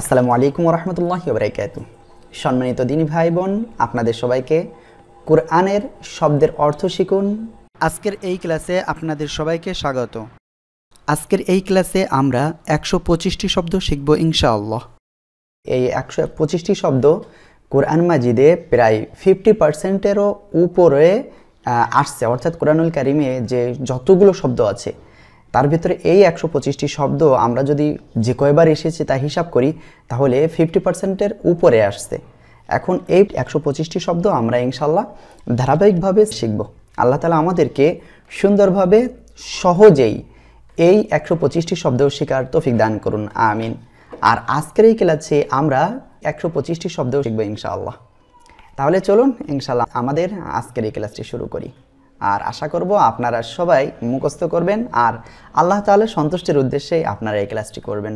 আসসালামু আলাইকুম রহমতুল্লাহ বরাকাত সম্মানিত দিনী ভাই বোন আপনাদের সবাইকে কোরআনের শব্দের অর্থ শিখুন আজকের এই ক্লাসে আপনাদের সবাইকে স্বাগত আজকের এই ক্লাসে আমরা একশো পঁচিশটি শব্দ শিখব ইনশাআল্লাহ এই একশো পঁচিশটি শব্দ কোরআন মাজিদে প্রায় ফিফটি পার্সেন্টেরও উপরে আসছে অর্থাৎ কোরআনুল কারিমে যে যতগুলো শব্দ আছে তার ভিতরে এই একশো পঁচিশটি শব্দ আমরা যদি যে কয়বার এসেছি তা হিসাব করি তাহলে ফিফটি পার্সেন্টের উপরে আসছে এখন এই একশো পঁচিশটি শব্দ আমরা ইনশাল্লাহ ধারাবাহিকভাবে শিখব আল্লাহ তালা আমাদেরকে সুন্দরভাবে সহজেই এই একশো পঁচিশটি শব্দ শেখার তফিক দান করুন আমিন আর আজকের এই ক্লাসে আমরা একশো পঁচিশটি শব্দ শিখবো ইনশাআল্লাহ তাহলে চলুন ইনশাল্লাহ আমাদের আজকের এই ক্লাসটি শুরু করি আর আশা করব আপনারা সবাই মুখস্থ করবেন আর আল্লাহ তালের সন্তুষ্টির উদ্দেশ্যেই আপনারা এই ক্লাসটি করবেন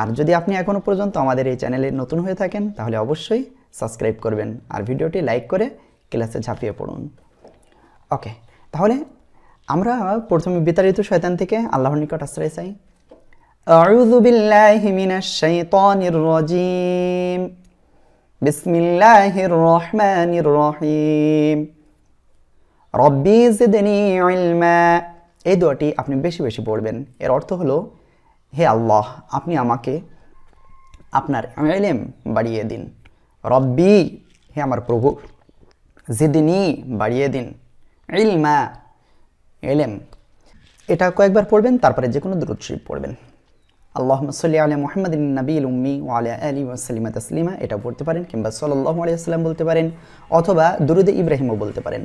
আর যদি আপনি এখনও পর্যন্ত আমাদের এই চ্যানেলে নতুন হয়ে থাকেন তাহলে অবশ্যই সাবস্ক্রাইব করবেন আর ভিডিওটি লাইক করে ক্লাসে ঝাঁপিয়ে পড়ুন ওকে তাহলে আমরা প্রথমে বিতাড়িত শয়তান থেকে আল্লাহর নিকট আশ্রয় চাই أعوذ بالله من الشيطان রব্বি জিদনি ইলমা এই দোয়াটি আপনি বেশি বেশি পড়বেন এর অর্থ হলো হে আল্লাহ আপনি আমাকে আপনার এলেম বাড়িয়ে দিন রব্বি হে আমার প্রভু জিদনি বাড়িয়ে দিন ইলমা এলেম এটা কয়েকবার পড়বেন তারপরে যে কোনো দূরত পড়বেন আল্লাহ সাল্লি আলিয়া মোহাম্মদ নবীল উম্মি ও আলিয়া আলী ওয়াসালিমা তসলিমা এটা পড়তে পারেন কিংবা সাল্লাহ আলিয়া বলতে পারেন অথবা দুরুদে ইব্রাহিমও বলতে পারেন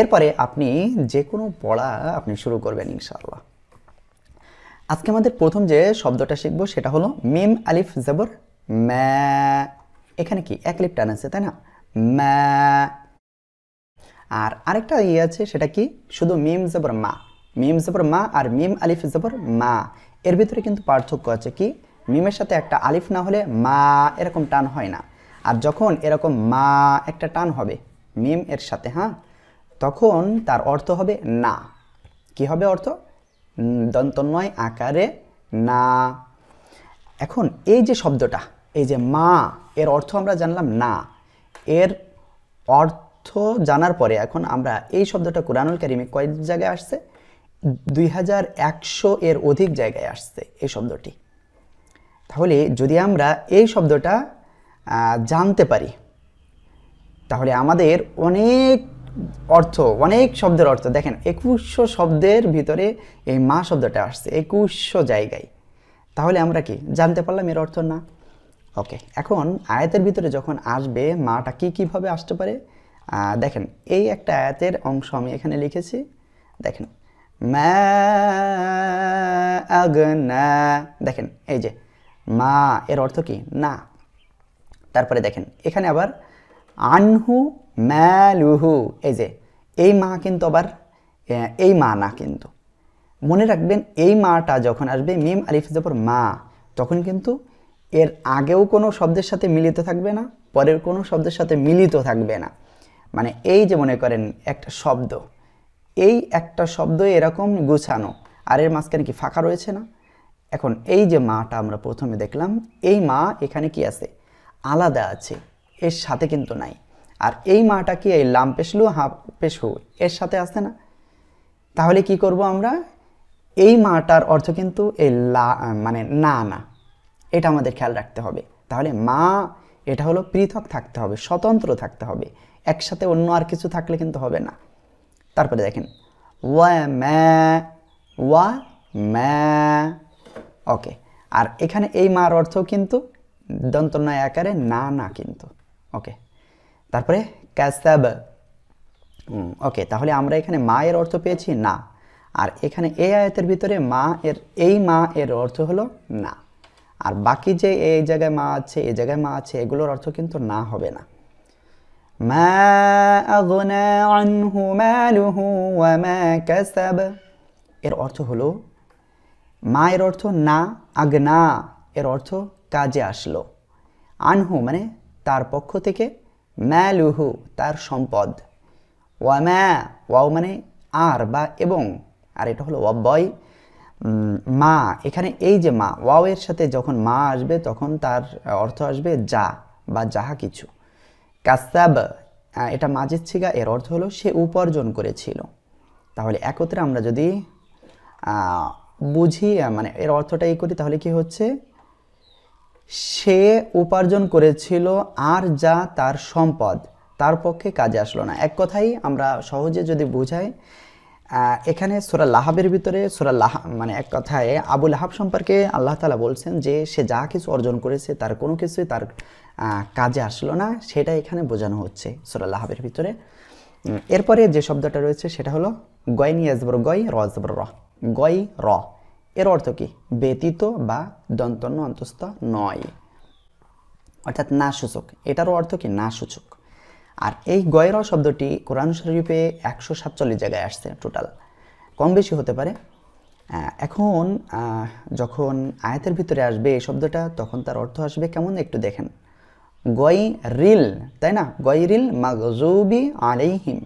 এরপরে আপনি যে কোনো পড়া আপনি শুরু করবেন ইনশাআল্লাহ আজকে আমাদের প্রথম যে শব্দটা শিখব সেটা হলো মিম আলিফ জবর ম্যা এখানে কি এক লিপ টান আছে তাই না ম্যা আর আরেকটা ইয়ে আছে সেটা কি শুধু মিম জবর মা মিম জবর মা আর মিম আলিফ জবর মা এর ভিতরে কিন্তু পার্থক্য আছে কি মিমের সাথে একটা আলিফ না হলে মা এরকম টান হয় না আর যখন এরকম মা একটা টান হবে মিম এর সাথে হ্যাঁ তখন তার অর্থ হবে না কি হবে অর্থ দন্তন্ময় আকারে না এখন এই যে শব্দটা এই যে মা এর অর্থ আমরা জানলাম না এর অর্থ জানার পরে এখন আমরা এই শব্দটা কোরআনুল কারিমে কয়েক জায়গায় আসছে দুই হাজার একশো এর অধিক জায়গায় আসছে এই শব্দটি তাহলে যদি আমরা এই শব্দটা জানতে পারি তাহলে আমাদের অনেক অর্থ অনেক শব্দের অর্থ দেখেন একুশশো শব্দের ভিতরে এই মা শব্দটা আসছে একুশশো জায়গায় তাহলে আমরা কি জানতে পারলাম এর অর্থ না ওকে এখন আয়াতের ভিতরে যখন আসবে মাটা কি কিভাবে আসতে পারে দেখেন এই একটা আয়াতের অংশ আমি এখানে লিখেছি দেখেন মা দেখেন এই যে মা এর অর্থ কি না তারপরে দেখেন এখানে আবার আনহু ম্যালুহু এই যে এই মা কিন্তু আবার এই মা না কিন্তু মনে রাখবেন এই মাটা যখন আসবে মিম আলিফ জবর মা তখন কিন্তু এর আগেও কোনো শব্দের সাথে মিলিত থাকবে না পরের কোনো শব্দের সাথে মিলিত থাকবে না মানে এই যে মনে করেন একটা শব্দ এই একটা শব্দ এরকম গুছানো আর এর মাঝখানে কি ফাঁকা রয়েছে না এখন এই যে মাটা আমরা প্রথমে দেখলাম এই মা এখানে কি আছে আলাদা আছে এর সাথে কিন্তু নাই আর এই মাটা কি এই লাম্পেশলু হাপেশু এর সাথে আসে না তাহলে কি করব আমরা এই মাটার অর্থ কিন্তু এই লা মানে না না এটা আমাদের খেয়াল রাখতে হবে তাহলে মা এটা হলো পৃথক থাকতে হবে স্বতন্ত্র থাকতে হবে একসাথে অন্য আর কিছু থাকলে কিন্তু হবে না তারপরে দেখেন ওয়া ম্যা ওয়া ম্যা ওকে আর এখানে এই মার অর্থ কিন্তু দন্তনায় আকারে না না কিন্তু ওকে তারপরে ক্যাসাব ওকে তাহলে আমরা এখানে মা এর অর্থ পেয়েছি না আর এখানে এই আয়াতের ভিতরে মা এর এই মা এর অর্থ হলো না আর বাকি যে এই জায়গায় মা আছে এই জায়গায় মা আছে এগুলোর অর্থ কিন্তু না হবে না আনহু এর অর্থ হলো মা এর অর্থ না আগনা এর অর্থ কাজে আসলো আনহু মানে তার পক্ষ থেকে ম্যালুহু তার সম্পদ ওয়া ম্যা ওয়াও মানে আর বা এবং আর এটা হলো অব্যয় মা এখানে এই যে মা ওয়াও এর সাথে যখন মা আসবে তখন তার অর্থ আসবে যা বা যাহা কিছু কাস্তাব এটা মাঝের ছিগা এর অর্থ হলো সে উপার্জন করেছিল তাহলে একত্রে আমরা যদি বুঝি মানে এর অর্থটা এই করি তাহলে কি হচ্ছে সে উপার্জন করেছিল আর যা তার সম্পদ তার পক্ষে কাজে আসলো না এক কথাই আমরা সহজে যদি বুঝাই এখানে সোরা লাহাবের ভিতরে সোরা লাহা মানে এক কথায় আবুল আহাব সম্পর্কে আল্লাহ তালা বলছেন যে সে যা কিছু অর্জন করেছে তার কোনো কিছুই তার কাজে আসলো না সেটা এখানে বোঝানো হচ্ছে সোরা লাহাবের ভিতরে এরপরে যে শব্দটা রয়েছে সেটা হলো গয় নিয়ে আসবর গয় র র গয় র এর অর্থ কি ব্যতীত বা দন্তন্য অন্তস্থ নয় অর্থাৎ না সূচক এটারও অর্থ কি না সূচক আর এই গয়র শব্দটি কোরআন শরীফে একশো সাতচল্লিশ জায়গায় আসছে টোটাল কম বেশি হতে পারে এখন যখন আয়াতের ভিতরে আসবে এই শব্দটা তখন তার অর্থ আসবে কেমন একটু দেখেন গই রিল তাই না গই রিল মাগজুবি আলাইহিম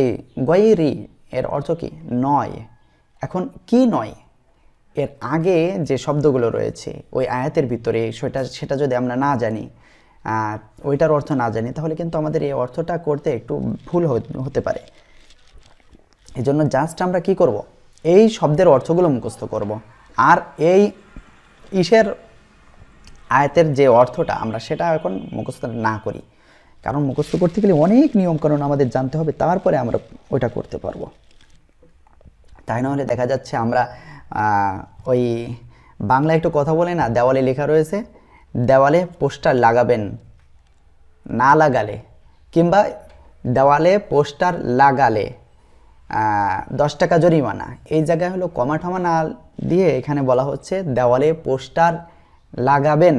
এই গয় রি এর অর্থ কি নয় এখন কি নয় এর আগে যে শব্দগুলো রয়েছে ওই আয়াতের ভিতরে সেটা সেটা যদি আমরা না জানি ওইটার অর্থ না জানি তাহলে কিন্তু আমাদের এই অর্থটা করতে একটু ভুল হতে পারে এই জন্য জাস্ট আমরা কি করব। এই শব্দের অর্থগুলো মুখস্থ করব। আর এই ইসের আয়াতের যে অর্থটা আমরা সেটা এখন মুখস্থ না করি কারণ মুখস্থ করতে গেলে অনেক নিয়মকানুন আমাদের জানতে হবে তারপরে আমরা ওইটা করতে পারবো তাই নাহলে দেখা যাচ্ছে আমরা ওই বাংলা একটু কথা বলে না দেওয়ালে লেখা রয়েছে দেওয়ালে পোস্টার লাগাবেন না লাগালে কিংবা দেওয়ালে পোস্টার লাগালে দশ টাকা জরিমানা এই জায়গায় হলো কমা ঠমা না দিয়ে এখানে বলা হচ্ছে দেওয়ালে পোস্টার লাগাবেন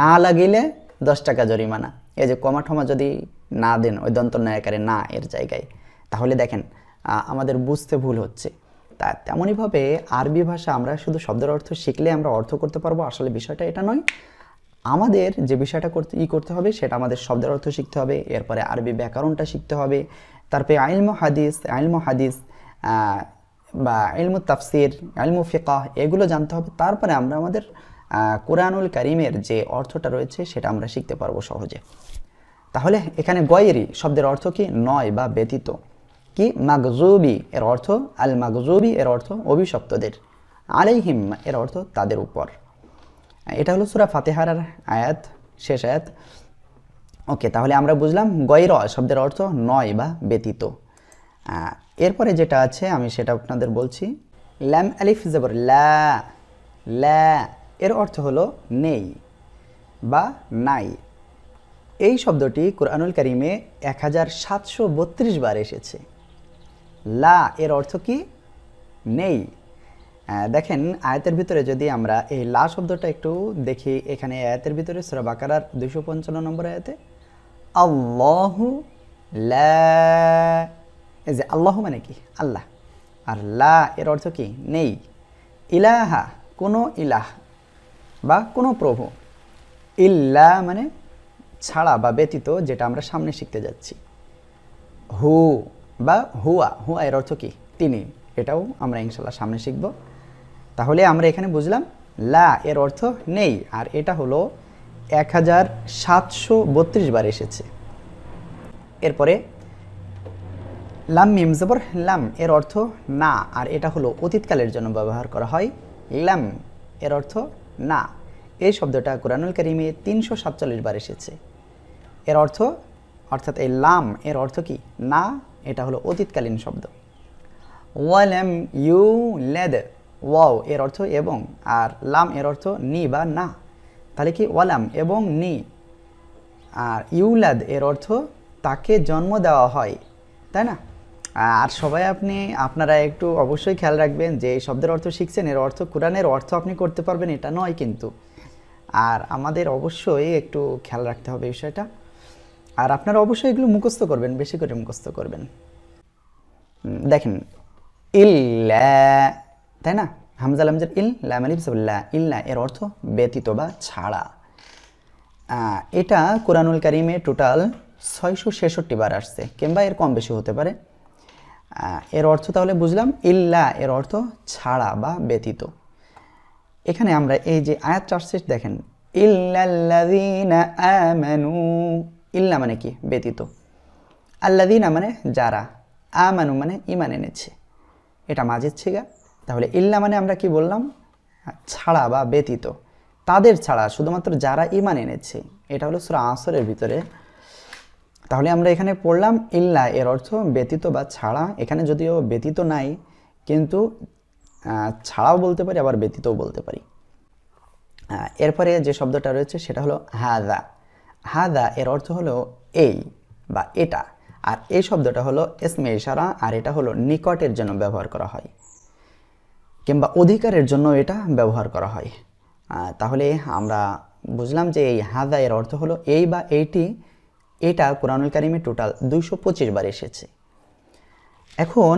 না লাগিলে দশ টাকা জরিমানা এই যে কমা ঠমা যদি না দেন ওই দন্ত নায়কারে না এর জায়গায় তাহলে দেখেন আমাদের বুঝতে ভুল হচ্ছে তা তেমনইভাবে আরবি ভাষা আমরা শুধু শব্দের অর্থ শিখলে আমরা অর্থ করতে পারবো আসলে বিষয়টা এটা নয় আমাদের যে বিষয়টা করতে ই করতে হবে সেটা আমাদের শব্দের অর্থ শিখতে হবে এরপরে আরবি ব্যাকরণটা শিখতে হবে তারপরে আইলম হাদিস আইলম হাদিস বা আইলমু তাফসির আইলমু ফিকাহ এগুলো জানতে হবে তারপরে আমরা আমাদের কোরআনুল করিমের যে অর্থটা রয়েছে সেটা আমরা শিখতে পারবো সহজে তাহলে এখানে গয়েরি শব্দের অর্থ কি নয় বা ব্যতীত কি মাগজুবি এর অর্থ আল মাগজুবি এর অর্থ অভিশপ্তদের আলাইহিম এর অর্থ তাদের উপর এটা হলো সুরা ফাতেহার আয়াত শেষ আয়াত ওকে তাহলে আমরা বুঝলাম গৈর শব্দের অর্থ নয় বা ব্যতীত এরপরে যেটা আছে আমি সেটা আপনাদের বলছি ল্যাম আলিফ জবর ল্যা এর অর্থ হলো নেই বা নাই এই শব্দটি কোরআনুল করিমে এক হাজার সাতশো বত্রিশ বার এসেছে লা এর অর্থ কি নেই দেখেন আয়াতের ভিতরে যদি আমরা এই লা শব্দটা একটু দেখি এখানে আয়াতের ভিতরে সুরা বাকারার দুশো পঞ্চান্ন নম্বর আয়াতে আল্লাহ যে আল্লাহ মানে কি আল্লাহ আর লা এর অর্থ কি নেই ইলাহা কোনো ইলাহ বা কোনো প্রভু ইল্লা মানে ছাড়া বা ব্যতীত যেটা আমরা সামনে শিখতে যাচ্ছি হু বা হুয়া হুয়া এর অর্থ কী তিনি এটাও আমরা ইনশাল্লাহ সামনে শিখব তাহলে আমরা এখানে বুঝলাম লা এর অর্থ নেই আর এটা হলো এক হাজার সাতশো বত্রিশ বার এসেছে এরপরে লাম মিমজবর লাম এর অর্থ না আর এটা হলো অতীতকালের জন্য ব্যবহার করা হয় লাম এর অর্থ না এই শব্দটা কোরআনুল করিমে তিনশো সাতচল্লিশ বার এসেছে এর অর্থ অর্থাৎ এই লাম এর অর্থ কি না এটা হলো অতীতকালীন শব্দ ওয়ালাম ইউ লেদ ওয়াও এর অর্থ এবং আর লাম এর অর্থ নি বা না তাহলে কি ওয়ালাম এবং নি আর ইউলাদ এর অর্থ তাকে জন্ম দেওয়া হয় তাই না আর সবাই আপনি আপনারা একটু অবশ্যই খেয়াল রাখবেন যে এই শব্দের অর্থ শিখছেন এর অর্থ কোরআনের অর্থ আপনি করতে পারবেন এটা নয় কিন্তু আর আমাদের অবশ্যই একটু খেয়াল রাখতে হবে বিষয়টা আর আপনারা অবশ্যই এগুলো মুখস্থ করবেন বেশি করে মুখস্থ করবেন দেখেন ইল্লা তাই না হামজা লামজের ইল লামালিফসাল্লাহ মানে ইল্লা এর অর্থ ব্যতীত বা ছাড়া এটা কোরআনুল কারিমে টোটাল ছয়শো ছেষট্টি বার আসছে কিংবা এর কম বেশি হতে পারে এর অর্থ তাহলে বুঝলাম ইল্লা এর অর্থ ছাড়া বা ব্যতীত এখানে আমরা এই যে আয়াত চার্সেস দেখেন ইল্লাল্লাযীনা ইল্লা মানে কি ব্যতীত আল্লাদিনা মানে যারা আমানু মানে ইমান এনেছে এটা মাঝের ছেগা তাহলে ইল্লা মানে আমরা কি বললাম ছাড়া বা ব্যতীত তাদের ছাড়া শুধুমাত্র যারা ইমান এনেছে এটা হলো সুরা আসরের ভিতরে তাহলে আমরা এখানে পড়লাম ইল্লা এর অর্থ ব্যতীত বা ছাড়া এখানে যদিও ব্যতীত নাই কিন্তু ছাড়াও বলতে পারি আবার ব্যতীতও বলতে পারি এরপরে যে শব্দটা রয়েছে সেটা হলো হাদা হাদা এর অর্থ হলো এই বা এটা আর এই শব্দটা হলো এসমে ইশারা আর এটা হলো নিকটের জন্য ব্যবহার করা হয় কিংবা অধিকারের জন্য এটা ব্যবহার করা হয় তাহলে আমরা বুঝলাম যে এই হাদা এর অর্থ হলো এই বা এইটি এটা কোরআনুল কারিমে টোটাল দুইশো পঁচিশ বার এসেছে এখন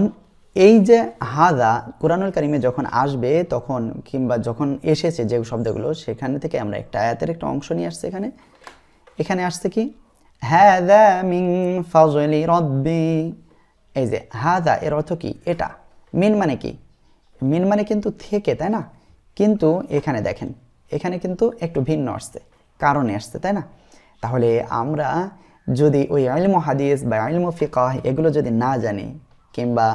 এই যে হাদা কোরআনুল কারিমে যখন আসবে তখন কিংবা যখন এসেছে যে শব্দগুলো সেখান থেকে আমরা একটা আয়াতের একটা অংশ নিয়ে আসছি এখানে এখানে আসছে কি হ্যাদা মিং ফাজলি রব্বি এই যে হাদা এর অর্থ কি এটা মিন মানে কি মিন মানে কিন্তু থেকে তাই না কিন্তু এখানে দেখেন এখানে কিন্তু একটু ভিন্ন আসছে কারণে আসছে তাই না তাহলে আমরা যদি ওই আলম হাদিস বা আলম ফিকাহ এগুলো যদি না জানি কিংবা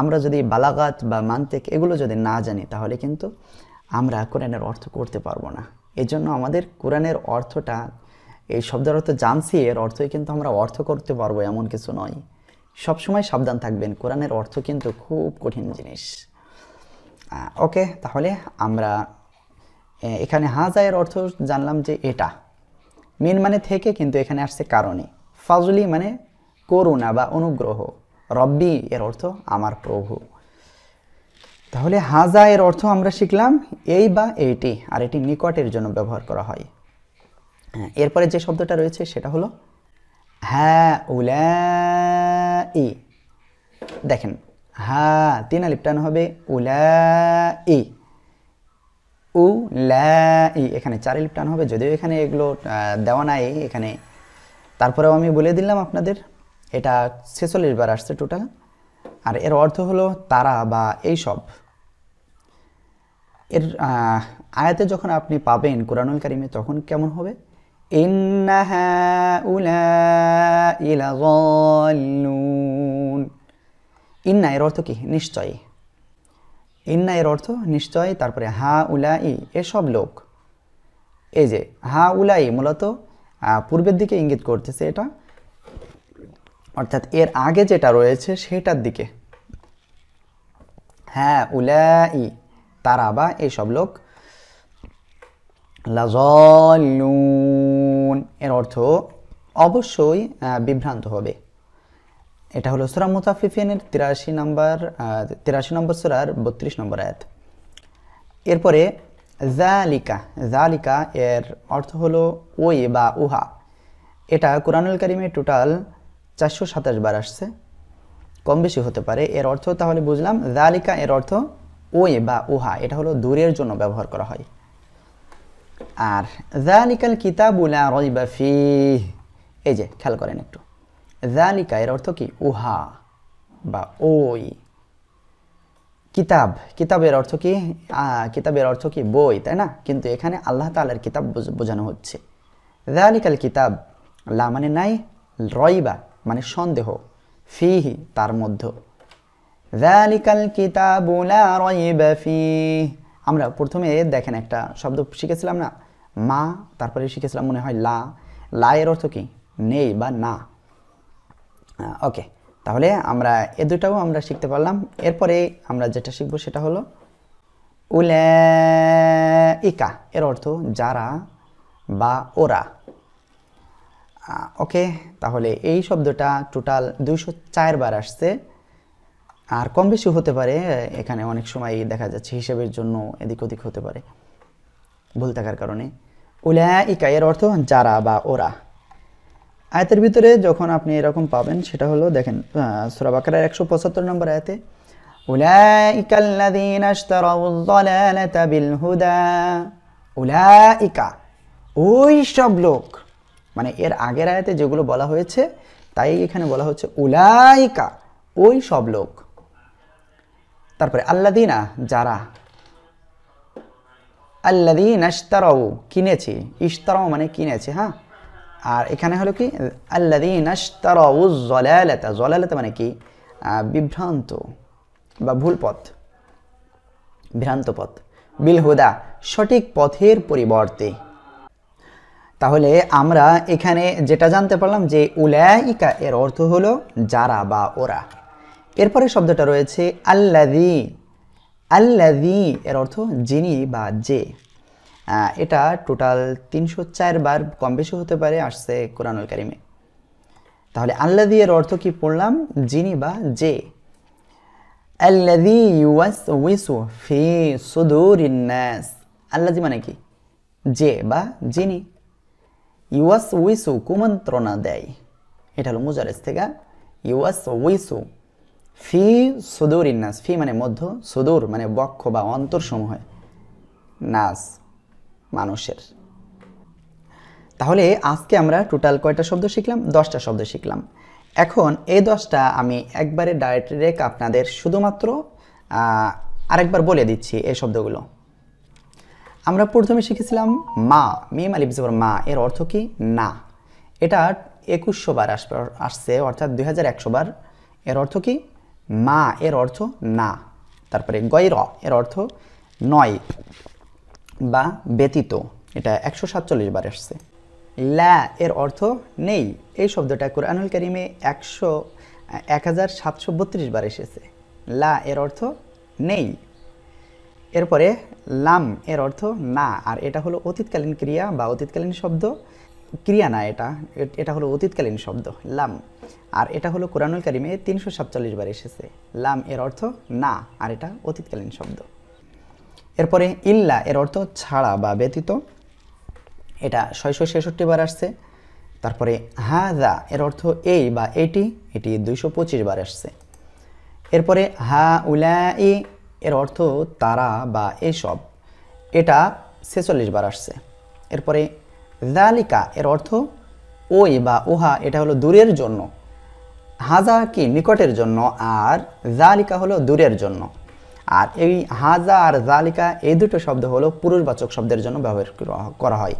আমরা যদি বালাগাত বা মান্তেক এগুলো যদি না জানি তাহলে কিন্তু আমরা কোরআনের অর্থ করতে পারবো না এজন্য আমাদের কোরআনের অর্থটা এই শব্দের অর্থ জানছি এর অর্থই কিন্তু আমরা অর্থ করতে পারবো এমন কিছু নয় সবসময় সাবধান থাকবেন কোরআনের অর্থ কিন্তু খুব কঠিন জিনিস ওকে তাহলে আমরা এখানে হাজা এর অর্থ জানলাম যে এটা মেন মানে থেকে কিন্তু এখানে আসছে কারণে ফাজলি মানে করুণা বা অনুগ্রহ রব্বি এর অর্থ আমার প্রভু তাহলে হাজা এর অর্থ আমরা শিখলাম এই বা এইটি আর এটি নিকটের জন্য ব্যবহার করা হয় এরপরে যে শব্দটা রয়েছে সেটা হলো হ্যাঁ উলা ই দেখেন হ্যাঁ তিন আলিপটান হবে উলা ই উ ই এখানে চার আলিপটান হবে যদিও এখানে এগুলো দেওয়া নাই এখানে তারপরেও আমি বলে দিলাম আপনাদের এটা ছেচল্লিশ বার আসছে টোটাল আর এর অর্থ হলো তারা বা এই সব এর আয়াতে যখন আপনি পাবেন কোরআনুল কারিমে তখন কেমন হবে إن هؤلاء لضالون ইন্না এর অর্থ কি নিশ্চয়ই ইন্না এর অর্থ নিশ্চয়ই তারপরে হা উলাই এসব লোক এই যে হা উলাই মূলত পূর্বের দিকে ইঙ্গিত করতেছে এটা অর্থাৎ এর আগে যেটা রয়েছে সেটার দিকে হ্যাঁ উলাই তারা বা এইসব লোক লাজলুন এর অর্থ অবশ্যই বিভ্রান্ত হবে এটা হলো সুরা মুতাফিফিনের তিরাশি নম্বর তিরাশি নম্বর সুরার বত্রিশ নম্বর আয়াত এরপরে জালিকা জালিকা এর অর্থ হলো ওই বা উহা এটা কোরআনুল করিমে টোটাল চারশো সাতাশ বার আসছে কম বেশি হতে পারে এর অর্থ তাহলে বুঝলাম জালিকা এর অর্থ ওই বা উহা এটা হলো দূরের জন্য ব্যবহার করা হয় আর জানিকাল কিতাবুলা রইবা ফি এই যে খেয়াল করেন একটু জানিকা এর অর্থ কি উহা বা ওই কিতাব কিতাবের অর্থ কি কিতাবের অর্থ কি বই তাই না কিন্তু এখানে আল্লাহ তালার কিতাব বোঝানো হচ্ছে জালিকাল কিতাব লা মানে নাই রইবা মানে সন্দেহ ফিহি তার মধ্যে জালিকাল কিতাবুলা রইবা ফিহি আমরা প্রথমে দেখেন একটা শব্দ শিখেছিলাম না মা তারপরে শিখেছিলাম মনে হয় লা লা এর অর্থ কি নেই বা না ওকে তাহলে আমরা এ দুটাও আমরা শিখতে পারলাম এরপরে আমরা যেটা শিখবো সেটা হলো উলে ইকা এর অর্থ যারা বা ওরা ওকে তাহলে এই শব্দটা টোটাল দুইশো চারবার আসছে আর কম বেশি হতে পারে এখানে অনেক সময় দেখা যাচ্ছে হিসাবের জন্য এদিক ওদিক হতে পারে ভুল থাকার কারণে ইকা এর অর্থ যারা বা ওরা আয়াতের ভিতরে যখন আপনি এরকম পাবেন সেটা হলো দেখেন সুরাবাকার একশো পঁচাত্তর নম্বর আয়াতে ওই সব লোক মানে এর আগের আয়াতে যেগুলো বলা হয়েছে তাই এখানে বলা হচ্ছে উলাইকা ওই সব লোক তারপরে আল্লাদিনা যারা আল্লাদিন আস্তারাও কিনেছি ইস্তারাও মানে কিনেছি হ্যাঁ আর এখানে হলো কি আল্লাদিন আস্তারাউ জলালাতা জলালাতা মানে কি বিভ্রান্ত বা ভুল পথ ভ্রান্ত পথ বিলহুদা সঠিক পথের পরিবর্তে তাহলে আমরা এখানে যেটা জানতে পারলাম যে উলাইকা এর অর্থ হলো যারা বা ওরা এরপরে শব্দটা রয়েছে আল্লাদি আল্লাদি এর অর্থ যিনি বা যে এটা টোটাল তিনশো বার কম বেশি হতে পারে আসছে কোরআনুল কারিমে তাহলে আল্লাদি এর অর্থ কি পড়লাম যিনি বা যে আল্লাদি ইউয়াস উইসু ফি সুদুর ইন্নাস আল্লাদি মানে কি যে বা যিনি ইউয়াস উইসু কুমন্ত্রণা দেয় এটা হলো মুজারেস থেকে ইউয়াস উইসু ফি সুদুর ইন্নাস ফি মানে মধ্য সুদুর মানে বক্ষ বা অন্তরসমূহে নাস মানুষের তাহলে আজকে আমরা টোটাল কয়টা শব্দ শিখলাম দশটা শব্দ শিখলাম এখন এই দশটা আমি একবারে ডাইরেক্ট রেক আপনাদের শুধুমাত্র আরেকবার বলে দিচ্ছি এই শব্দগুলো আমরা প্রথমে শিখেছিলাম মা মিম আলিফ জবর মা এর অর্থ কি না এটা একুশশো বার আসবে আসছে অর্থাৎ দুই বার এর অর্থ কি মা এর অর্থ না তারপরে গৈর এর অর্থ নয় বা ব্যতীত এটা একশো সাতচল্লিশ বার আসছে লা এর অর্থ নেই এই শব্দটা কোরআনুল করিমে একশো এক হাজার সাতশো বত্রিশ বার এসেছে লা এর অর্থ নেই এরপরে লাম এর অর্থ না আর এটা হলো অতীতকালীন ক্রিয়া বা অতীতকালীন শব্দ ক্রিয়া না এটা এটা হলো অতীতকালীন শব্দ লাম আর এটা হলো কোরআনুল কারিমে তিনশো সাতচল্লিশ বার এসেছে লাম এর অর্থ না আর এটা অতীতকালীন শব্দ এরপরে ইল্লা এর অর্থ ছাড়া বা ব্যতীত এটা ছয়শো ছেষট্টি বার আসছে তারপরে হাদা এর অর্থ এই বা এটি এটি দুইশো পঁচিশ বার আসছে এরপরে হা উলাই এর অর্থ তারা বা এসব এটা ছেচল্লিশ বার আসছে এরপরে জালিকা এর অর্থ ওই বা ওহা এটা হলো দূরের জন্য হাজা কি নিকটের জন্য আর জালিকা হলো দূরের জন্য আর এই হাজা আর জালিকা এই দুটো শব্দ হলো পুরুষবাচক শব্দের জন্য ব্যবহার করা হয়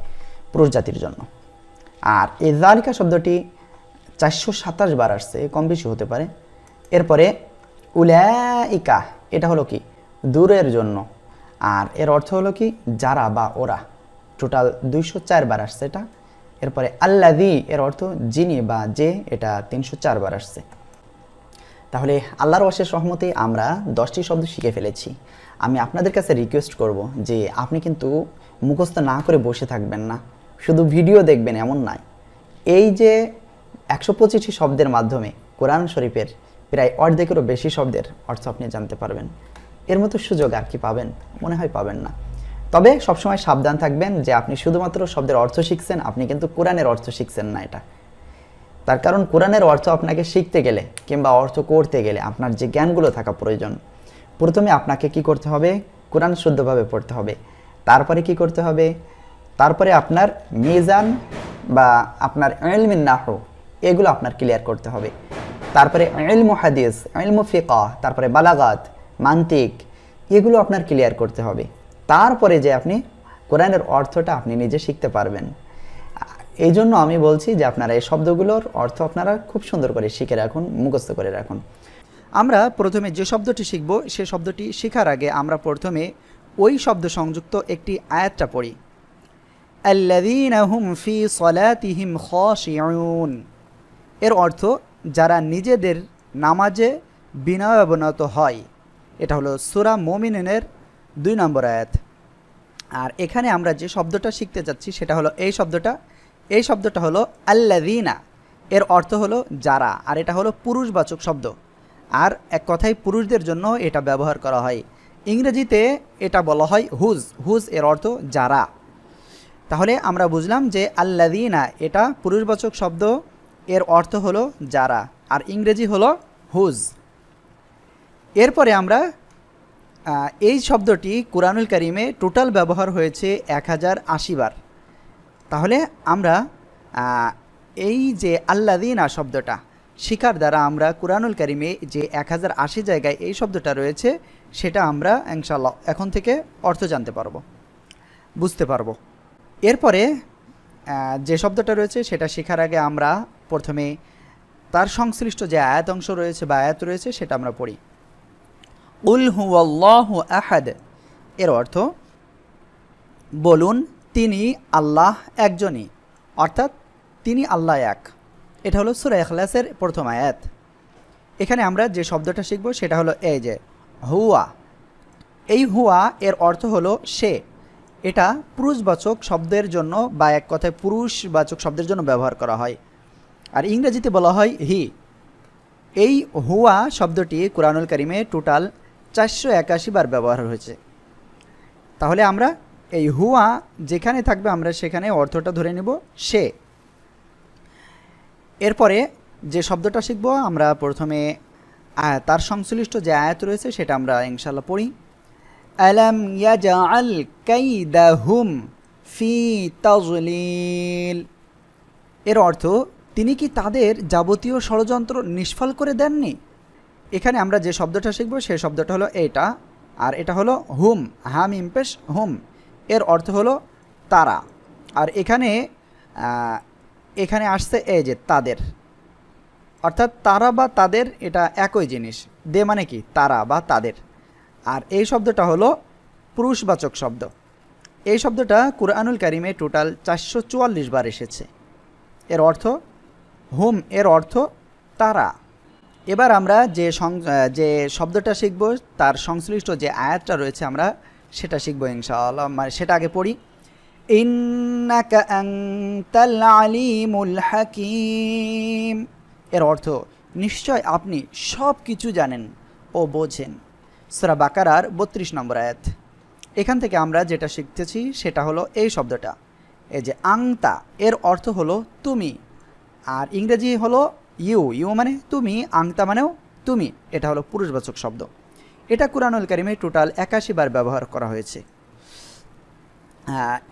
পুরুষ জাতির জন্য আর এই জালিকা শব্দটি চারশো সাতাশ বার আসছে কম বেশি হতে পারে এরপরে উলাইকা এটা হলো কি দূরের জন্য আর এর অর্থ হলো কি যারা বা ওরা টোটাল দুইশো চার বার আসছে এটা এরপরে আল্লাদি এর অর্থ যিনি বা যে এটা তিনশো চারবার আসছে তাহলে আল্লাহর অশেষ রহমতে আমরা দশটি শব্দ শিখে ফেলেছি আমি আপনাদের কাছে রিকোয়েস্ট করব যে আপনি কিন্তু মুখস্থ না করে বসে থাকবেন না শুধু ভিডিও দেখবেন এমন নয় এই যে একশো পঁচিশটি শব্দের মাধ্যমে কোরআন শরীফের প্রায় অর্ধেকেরও বেশি শব্দের অর্থ আপনি জানতে পারবেন এর মতো সুযোগ আর কি পাবেন মনে হয় পাবেন না তবে সবসময় সাবধান থাকবেন যে আপনি শুধুমাত্র শব্দের অর্থ শিখছেন আপনি কিন্তু কোরআনের অর্থ শিখছেন না এটা তার কারণ কোরআনের অর্থ আপনাকে শিখতে গেলে কিংবা অর্থ করতে গেলে আপনার যে জ্ঞানগুলো থাকা প্রয়োজন প্রথমে আপনাকে কি করতে হবে কোরআন শুদ্ধভাবে পড়তে হবে তারপরে কি করতে হবে তারপরে আপনার মিজান বা আপনার এলমিন নাহ এগুলো আপনার ক্লিয়ার করতে হবে তারপরে এলমু হাদিস এলমু ফিকা তারপরে বালাগাত মান্তিক এগুলো আপনার ক্লিয়ার করতে হবে তারপরে যে আপনি কোরআনের অর্থটা আপনি নিজে শিখতে পারবেন এই জন্য আমি বলছি যে আপনারা এই শব্দগুলোর অর্থ আপনারা খুব সুন্দর করে শিখে রাখুন মুখস্থ করে রাখুন আমরা প্রথমে যে শব্দটি শিখব সে শব্দটি শেখার আগে আমরা প্রথমে ওই শব্দ সংযুক্ত একটি আয়াতটা পড়ি ফি সলাতিহিম খশিউন এর অর্থ যারা নিজেদের নামাজে বিনয়বনত হয় এটা হলো সুরা মোমিনের দুই নম্বর আয়াত আর এখানে আমরা যে শব্দটা শিখতে যাচ্ছি সেটা হলো এই শব্দটা এই শব্দটা হলো আল্লাদিনা এর অর্থ হলো যারা আর এটা হলো পুরুষবাচক শব্দ আর এক কথায় পুরুষদের জন্য এটা ব্যবহার করা হয় ইংরেজিতে এটা বলা হয় হুজ হুজ এর অর্থ যারা তাহলে আমরা বুঝলাম যে আল্লাদিনা এটা পুরুষবাচক শব্দ এর অর্থ হলো যারা আর ইংরেজি হলো হুজ এরপরে আমরা এই শব্দটি কোরআনুল করিমে টোটাল ব্যবহার হয়েছে এক হাজার বার তাহলে আমরা এই যে আল্লাদিনা শব্দটা শিকার দ্বারা আমরা কোরআনুল করিমে যে এক হাজার আশি জায়গায় এই শব্দটা রয়েছে সেটা আমরা ইনশাল্লাহ এখন থেকে অর্থ জানতে পারবো বুঝতে পারবো এরপরে যে শব্দটা রয়েছে সেটা শেখার আগে আমরা প্রথমে তার সংশ্লিষ্ট যে আয়াত অংশ রয়েছে বা আয়াত রয়েছে সেটা আমরা পড়ি উল হু হুয়াল্লাহ আহাদ এর অর্থ বলুন তিনি আল্লাহ একজনই অর্থাৎ তিনি আল্লাহ এক এটা হলো সুরা এখলাসের প্রথম আয়াত এখানে আমরা যে শব্দটা শিখব সেটা হলো এই যে হুয়া এই হুয়া এর অর্থ হলো সে এটা পুরুষবাচক শব্দের জন্য বা এক কথায় পুরুষবাচক শব্দের জন্য ব্যবহার করা হয় আর ইংরেজিতে বলা হয় হি এই হুয়া শব্দটি কোরআনুল করিমে টোটাল চারশো একাশি বার ব্যবহার হয়েছে তাহলে আমরা এই হুয়া যেখানে থাকবে আমরা সেখানে অর্থটা ধরে নেব সে এরপরে যে শব্দটা শিখব আমরা প্রথমে তার সংশ্লিষ্ট যে আয়াত রয়েছে সেটা আমরা ইনশাল্লাহ পড়ি আলাম দা হুম ফি তাজলিল এর অর্থ তিনি কি তাদের যাবতীয় ষড়যন্ত্র নিষ্ফল করে দেননি এখানে আমরা যে শব্দটা শিখব সেই শব্দটা হলো এটা আর এটা হলো হুম হাম ইম্পেশ হুম এর অর্থ হলো তারা আর এখানে এখানে আসছে এ যে তাদের অর্থাৎ তারা বা তাদের এটা একই জিনিস দে মানে কি তারা বা তাদের আর এই শব্দটা হলো পুরুষবাচক শব্দ এই শব্দটা কুরআনুল কারিমে টোটাল চারশো চুয়াল্লিশ বার এসেছে এর অর্থ হুম এর অর্থ তারা এবার আমরা যে যে শব্দটা শিখব তার সংশ্লিষ্ট যে আয়াতটা রয়েছে আমরা সেটা শিখবো ইনশাআল্লাহ মানে সেটা আগে পড়ি হাকিম এর অর্থ নিশ্চয় আপনি সব কিছু জানেন ও বোঝেন সুরা বাকারার বত্রিশ নম্বর আয়াত এখান থেকে আমরা যেটা শিখতেছি সেটা হলো এই শব্দটা এই যে আংতা এর অর্থ হলো তুমি আর ইংরেজি হলো ইউ ইউ মানে তুমি আংতা মানেও তুমি এটা হলো পুরুষবাচক শব্দ এটা কুরআনুল কারিমে টোটাল একাশি বার ব্যবহার করা হয়েছে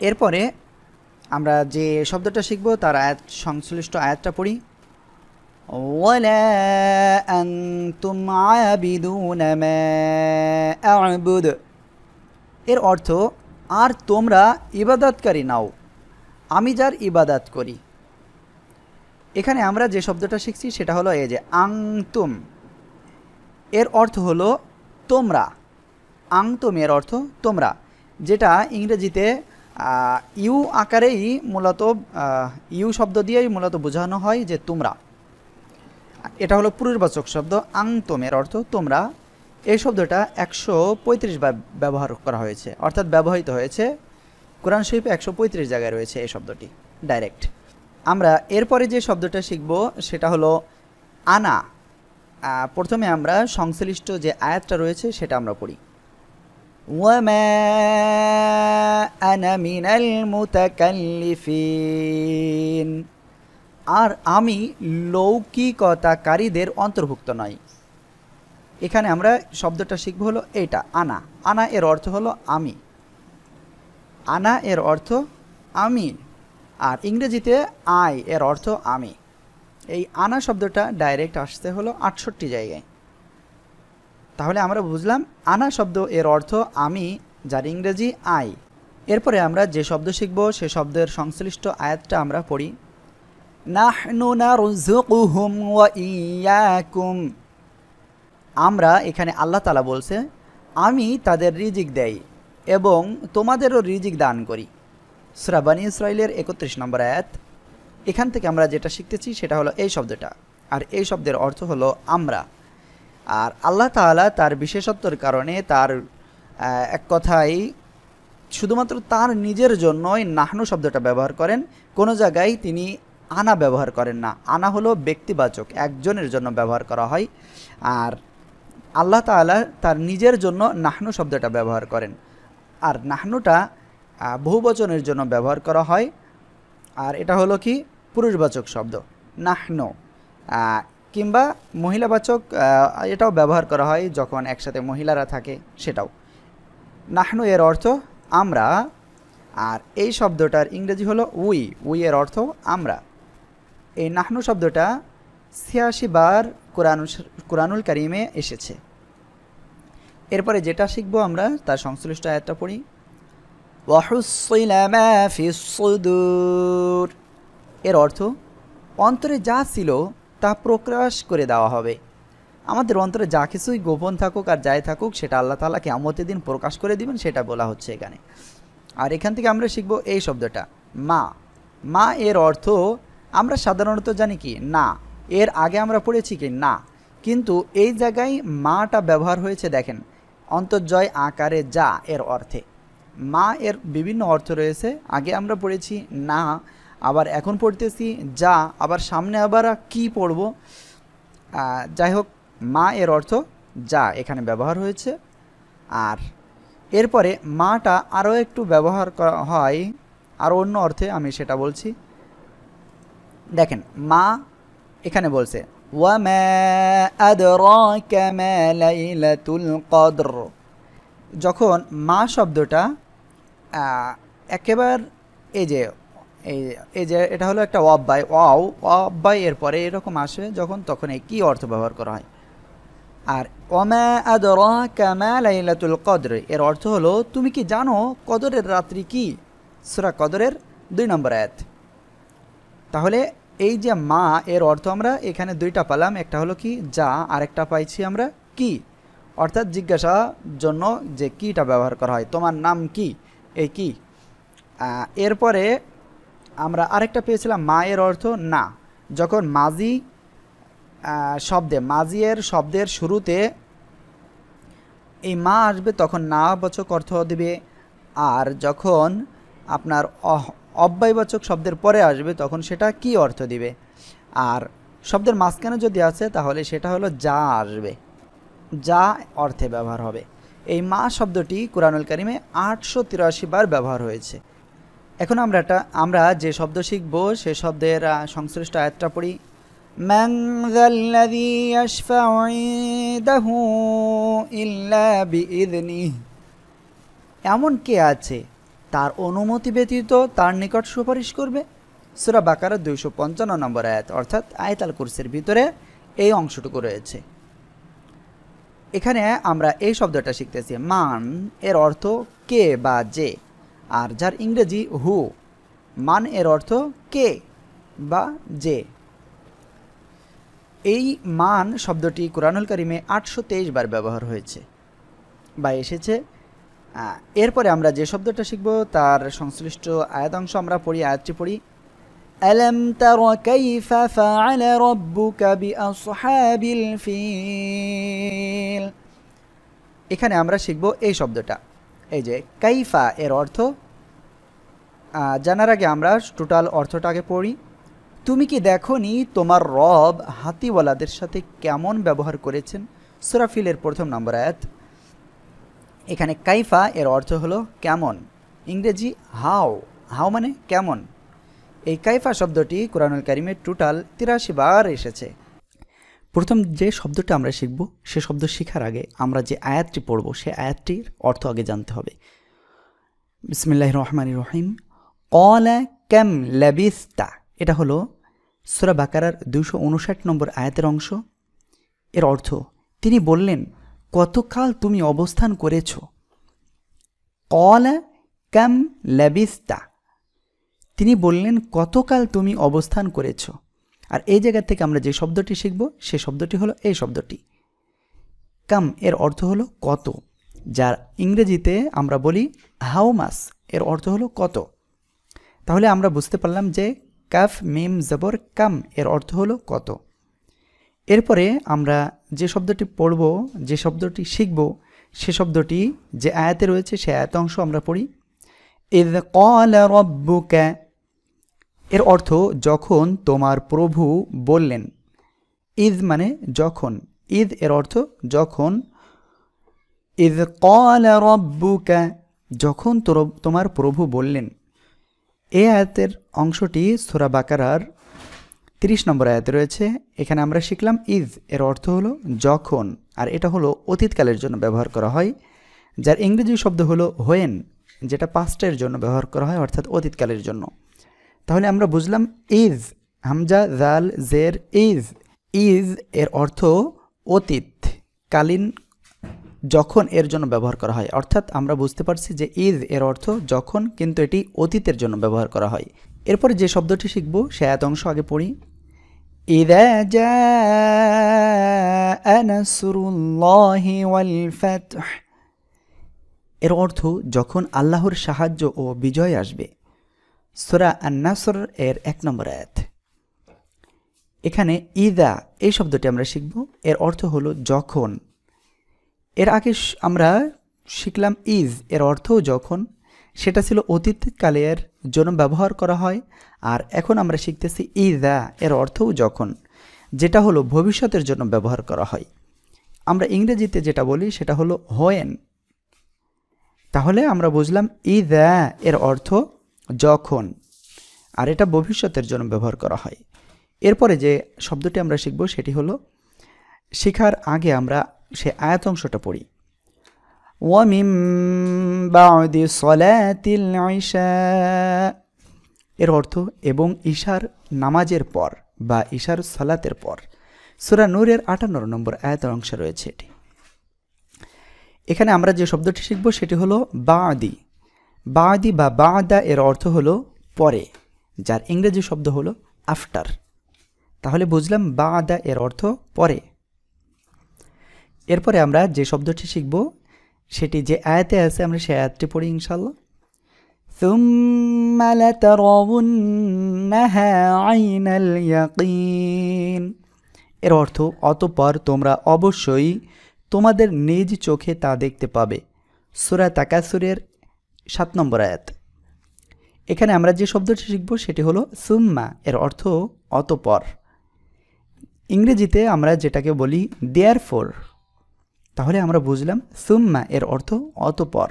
এরপরে আমরা যে শব্দটা শিখব তার আয়াত সংশ্লিষ্ট আয়াতটা পড়ি এর অর্থ আর তোমরা ইবাদতকারী নাও আমি যার ইবাদত করি এখানে আমরা যে শব্দটা শিখছি সেটা হলো এই যে আংতুম এর অর্থ হলো তোমরা আংতুম এর অর্থ তোমরা যেটা ইংরেজিতে ইউ আকারেই মূলত ইউ শব্দ দিয়েই মূলত বোঝানো হয় যে তোমরা এটা হলো পুরুষবাচক শব্দ আংতুম এর অর্থ তোমরা এই শব্দটা একশো পঁয়ত্রিশ বার ব্যবহার করা হয়েছে অর্থাৎ ব্যবহৃত হয়েছে কোরআন শরীফে একশো পঁয়ত্রিশ জায়গায় রয়েছে এই শব্দটি ডাইরেক্ট আমরা এরপরে যে শব্দটা শিখব সেটা হলো আনা প্রথমে আমরা সংশ্লিষ্ট যে আয়াতটা রয়েছে সেটা আমরা পড়ি আর আমি লৌকিকতাকারীদের অন্তর্ভুক্ত নই এখানে আমরা শব্দটা শিখব হলো এটা আনা আনা এর অর্থ হলো আমি আনা এর অর্থ আমি আর ইংরেজিতে আই এর অর্থ আমি এই আনা শব্দটা ডাইরেক্ট আসতে হলো আটষট্টি জায়গায় তাহলে আমরা বুঝলাম আনা শব্দ এর অর্থ আমি যার ইংরেজি আই এরপরে আমরা যে শব্দ শিখব সে শব্দের সংশ্লিষ্ট আয়াতটা আমরা পড়ি ওয়া ইয়াকুম আমরা এখানে আল্লাহ তালা বলছে আমি তাদের রিজিক দেই এবং তোমাদেরও রিজিক দান করি সুরাবানি ইসরায়েলের একত্রিশ নম্বর এক এখান থেকে আমরা যেটা শিখতেছি সেটা হলো এই শব্দটা আর এই শব্দের অর্থ হলো আমরা আর আল্লাহ তালা তার বিশেষত্বর কারণে তার এক কথাই শুধুমাত্র তার নিজের জন্যই নাহনু শব্দটা ব্যবহার করেন কোনো জায়গায় তিনি আনা ব্যবহার করেন না আনা হলো ব্যক্তিবাচক একজনের জন্য ব্যবহার করা হয় আর আল্লাহ তালা তার নিজের জন্য নাহনু শব্দটা ব্যবহার করেন আর নাহনুটা বহুবচনের জন্য ব্যবহার করা হয় আর এটা হলো কি পুরুষবাচক শব্দ নাহ্ন কিংবা মহিলাবাচক এটাও ব্যবহার করা হয় যখন একসাথে মহিলারা থাকে সেটাও নাহনু এর অর্থ আমরা আর এই শব্দটার ইংরেজি হলো উই উই এর অর্থ আমরা এই নাহনু শব্দটা ছিয়াশি বার কোরআন কোরআনুল কারিমে এসেছে এরপরে যেটা শিখবো আমরা তার সংশ্লিষ্ট আয়াতটা পড়ি সুদূর এর অর্থ অন্তরে যা ছিল তা প্রকাশ করে দেওয়া হবে আমাদের অন্তরে যা কিছুই গোপন থাকুক আর যাই থাকুক সেটা আল্লাহ তালা কেমতের দিন প্রকাশ করে দিবেন সেটা বলা হচ্ছে এখানে আর এখান থেকে আমরা শিখব এই শব্দটা মা মা এর অর্থ আমরা সাধারণত জানি কি না এর আগে আমরা পড়েছি কি না কিন্তু এই জায়গায় মাটা ব্যবহার হয়েছে দেখেন অন্তর্জয় আকারে যা এর অর্থে মা এর বিভিন্ন অর্থ রয়েছে আগে আমরা পড়েছি না আবার এখন পড়তেছি যা আবার সামনে আবার কি পড়ব যাই হোক মা এর অর্থ যা এখানে ব্যবহার হয়েছে আর এরপরে মাটা আরও একটু ব্যবহার করা হয় আরও অন্য অর্থে আমি সেটা বলছি দেখেন মা এখানে বলছে যখন মা শব্দটা একেবার এই যে এই এই যে এটা হলো একটা ওয়াব বাই ওয়াও ওয়াব বাই এর পরে এরকম আসে যখন তখন এই কী অর্থ ব্যবহার করা হয় আর অমা আদর কামা লাইলাতুল কদর এর অর্থ হলো তুমি কি জানো কদরের রাত্রি কি সুরা কদরের দুই নম্বর আয়াত তাহলে এই যে মা এর অর্থ আমরা এখানে দুইটা পালাম একটা হলো কি যা আর একটা পাইছি আমরা কি অর্থাৎ জিজ্ঞাসা জন্য যে কিটা ব্যবহার করা হয় তোমার নাম কি এই কি এরপরে আমরা আরেকটা পেয়েছিলাম মা এর অর্থ না যখন মাজি শব্দে মাজিয়ের শব্দের শুরুতে এই মা আসবে তখন না বচক অর্থ দেবে আর যখন আপনার অব্যয়বাচক শব্দের পরে আসবে তখন সেটা কি অর্থ দিবে আর শব্দের মাঝখানে যদি আছে তাহলে সেটা হলো যা আসবে যা অর্থে ব্যবহার হবে এই মা শব্দটি কোরআনুল কারিমে আটশো তিরাশি বার ব্যবহার হয়েছে এখন আমরা আমরা যে শব্দ শিখব সে শব্দের সংশ্লিষ্ট আয়াতটা পড়ি এমন কে আছে তার অনুমতি ব্যতীত তার নিকট সুপারিশ করবে সুরা বাকার দুইশো পঞ্চান্ন নম্বর আয়াত অর্থাৎ আয়তাল আল ভিতরে এই অংশটুকু রয়েছে এখানে আমরা এই শব্দটা শিখতেছি মান এর অর্থ কে বা যে আর যার ইংরেজি হু মান এর অর্থ কে বা যে এই মান শব্দটি কোরআনুল করিমে আটশো তেইশ বার ব্যবহার হয়েছে বা এসেছে এরপরে আমরা যে শব্দটা শিখব তার সংশ্লিষ্ট আয়াত অংশ আমরা পড়ি আয়াতটি পড়ি ألم تر كيف فعل ربك بأصحاب الفيل এখানে আমরা শিখব এই শব্দটা এই যে কাইফা এর অর্থ জানার আগে আমরা টোটাল অর্থটাকে পড়ি তুমি কি নি তোমার রব হাতিওয়ালাদের সাথে কেমন ব্যবহার করেছেন সুরাফিলের প্রথম নম্বর আয়াত এখানে কাইফা এর অর্থ হলো কেমন ইংরেজি হাও হাও মানে কেমন এই কাইফা শব্দটি কোরআনুল কারিমে টোটাল তিরাশি বার এসেছে প্রথম যে শব্দটি আমরা শিখব সে শব্দ শেখার আগে আমরা যে আয়াতটি পড়ব সে আয়াতটির অর্থ আগে জানতে হবে বিসমিল্লাহ রহমান রহিম কলা ক্যাম ল্যাবিস্তা এটা হলো সুরা বাকারার দুশো উনষাট নম্বর আয়াতের অংশ এর অর্থ তিনি বললেন কতকাল তুমি অবস্থান করেছ কলা ক্যাম ল্যাবিস্তা তিনি বললেন কতকাল তুমি অবস্থান করেছ আর এই জায়গা থেকে আমরা যে শব্দটি শিখব সে শব্দটি হলো এই শব্দটি কাম এর অর্থ হলো কত যার ইংরেজিতে আমরা বলি হাও মাস এর অর্থ হলো কত তাহলে আমরা বুঝতে পারলাম যে কাফ মিম জবর কাম এর অর্থ হলো কত এরপরে আমরা যে শব্দটি পড়ব যে শব্দটি শিখব সে শব্দটি যে আয়াতে রয়েছে সে আয়াত অংশ আমরা পড়ি إذ قال ربك এর অর্থ যখন তোমার প্রভু বললেন ঈদ মানে যখন ঈদ এর অর্থ যখন ঈদ কল যখন যখন তোমার প্রভু বললেন এ আয়াতের অংশটি সোরা বাকারার তিরিশ নম্বর আয়াতে রয়েছে এখানে আমরা শিখলাম ইজ এর অর্থ হলো যখন আর এটা হলো অতীতকালের জন্য ব্যবহার করা হয় যার ইংরেজি শব্দ হলো হোয়েন যেটা পাস্টের জন্য ব্যবহার করা হয় অর্থাৎ অতীতকালের জন্য তাহলে আমরা বুঝলাম ইজ হামজা জাল জের ইজ ইজ এর অর্থ অতীত কালীন যখন এর জন্য ব্যবহার করা হয় অর্থাৎ আমরা বুঝতে পারছি যে ইজ এর অর্থ যখন কিন্তু এটি অতীতের জন্য ব্যবহার করা হয় এরপরে যে শব্দটি শিখব সে এত অংশ আগে পড়ি এর অর্থ যখন আল্লাহর সাহায্য ও বিজয় আসবে সুরা আন্নাসর এর এক নম্বর আয়াত এখানে ইদা এই শব্দটি আমরা শিখব এর অর্থ হলো যখন এর আগে আমরা শিখলাম ইজ এর অর্থ যখন সেটা ছিল অতীতকালের জন্য ব্যবহার করা হয় আর এখন আমরা শিখতেছি ইদা এর অর্থও যখন যেটা হলো ভবিষ্যতের জন্য ব্যবহার করা হয় আমরা ইংরেজিতে যেটা বলি সেটা হলো হোয়েন তাহলে আমরা বুঝলাম ইদা এর অর্থ যখন আর এটা ভবিষ্যতের জন্য ব্যবহার করা হয় এরপরে যে শব্দটি আমরা শিখব সেটি হলো শিখার আগে আমরা সে আয়াত অংশটা পড়ি ওয়ামিম বাদি সলাতিল এর অর্থ এবং ঈশার নামাজের পর বা ঈশার সালাতের পর সুরা নূরের আটান্ন নম্বর আয়াত অংশ রয়েছে এটি এখানে আমরা যে শব্দটি শিখব সেটি হলো বাদি বাদি বা বাদা এর অর্থ হলো পরে যার ইংরেজি শব্দ হলো আফটার তাহলে বুঝলাম বাদা এর অর্থ পরে এরপরে আমরা যে শব্দটি শিখব সেটি যে আয়াতে আছে আমরা সে আয়াতটি পড়ি ইনশাল্লাহ এর অর্থ অতপর তোমরা অবশ্যই তোমাদের নিজ চোখে তা দেখতে পাবে সুরা তাকাসুরের সাত নম্বর আয়াত এখানে আমরা যে শব্দটি শিখব সেটি হলো সুম্মা এর অর্থ অতপর ইংরেজিতে আমরা যেটাকে বলি দেয়ার ফোর তাহলে আমরা বুঝলাম সুম্মা এর অর্থ অতপর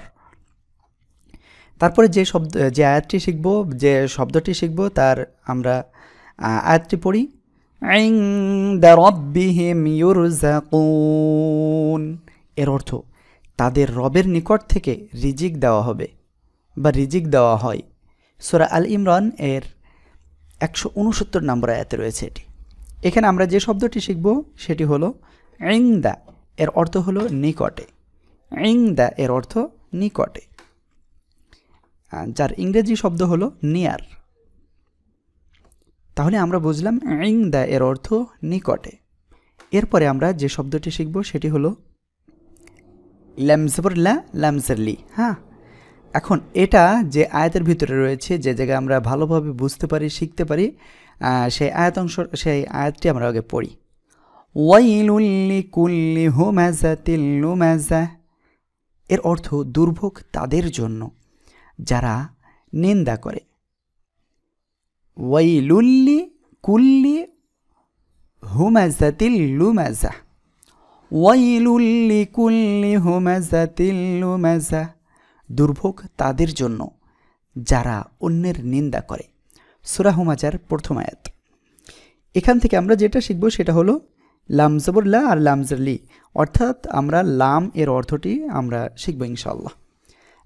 তারপরে যে শব্দ যে আয়াতটি শিখব যে শব্দটি শিখব তার আমরা আয়াতটি পড়ি এর অর্থ তাদের রবের নিকট থেকে রিজিক দেওয়া হবে বা রিজিক দেওয়া হয় সোরা আল ইমরান এর একশো উনসত্তর নম্বর আয়াতে রয়েছে এটি এখানে আমরা যে শব্দটি শিখব সেটি হলো দা এর অর্থ হলো নিকটে দা এর অর্থ নিকটে যার ইংরেজি শব্দ হলো নিয়ার তাহলে আমরা বুঝলাম দা এর অর্থ নিকটে এরপরে আমরা যে শব্দটি শিখব সেটি হলো ল্যামসবরলা লা লি হ্যাঁ এখন এটা যে আয়াতের ভিতরে রয়েছে যে জায়গায় আমরা ভালোভাবে বুঝতে পারি শিখতে পারি সেই আয়াত অংশ সেই আয়াতটি আমরা আগে পড়ি ওয়াইলি কুল্লি হুমাজা তিল্লুমাজা এর অর্থ দুর্ভোগ তাদের জন্য যারা নিন্দা করে ওয়াইলুল্লি কুল্লি হুমাজা তিল্লুমাজা ওয়াইলুল্লি কুল্লি হুমাজা তিল্লুমাজা দুর্ভোগ তাদের জন্য যারা অন্যের নিন্দা করে সুরাহুমাজার প্রথম আয়াত এখান থেকে আমরা যেটা শিখব সেটা হলো লামজবরলা আর লামজরলি অর্থাৎ আমরা লাম এর অর্থটি আমরা শিখব ইনশাল্লাহ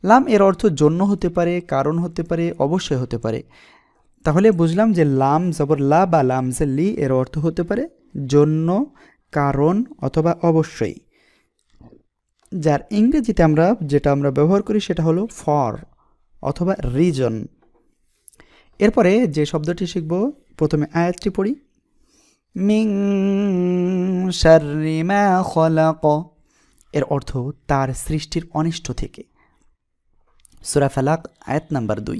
লাম এর অর্থ জন্য হতে পারে কারণ হতে পারে অবশ্যই হতে পারে তাহলে বুঝলাম যে লাম জবরলা বা লামজলি এর অর্থ হতে পারে জন্য কারণ অথবা অবশ্যই যার ইংরেজিতে আমরা যেটা আমরা ব্যবহার করি সেটা হলো ফর অথবা রিজন এরপরে যে শব্দটি শিখব প্রথমে আয়াতটি পড়ি মিং খলাক এর অর্থ তার সৃষ্টির অনিষ্ট থেকে সুরা আয়াত নাম্বার দুই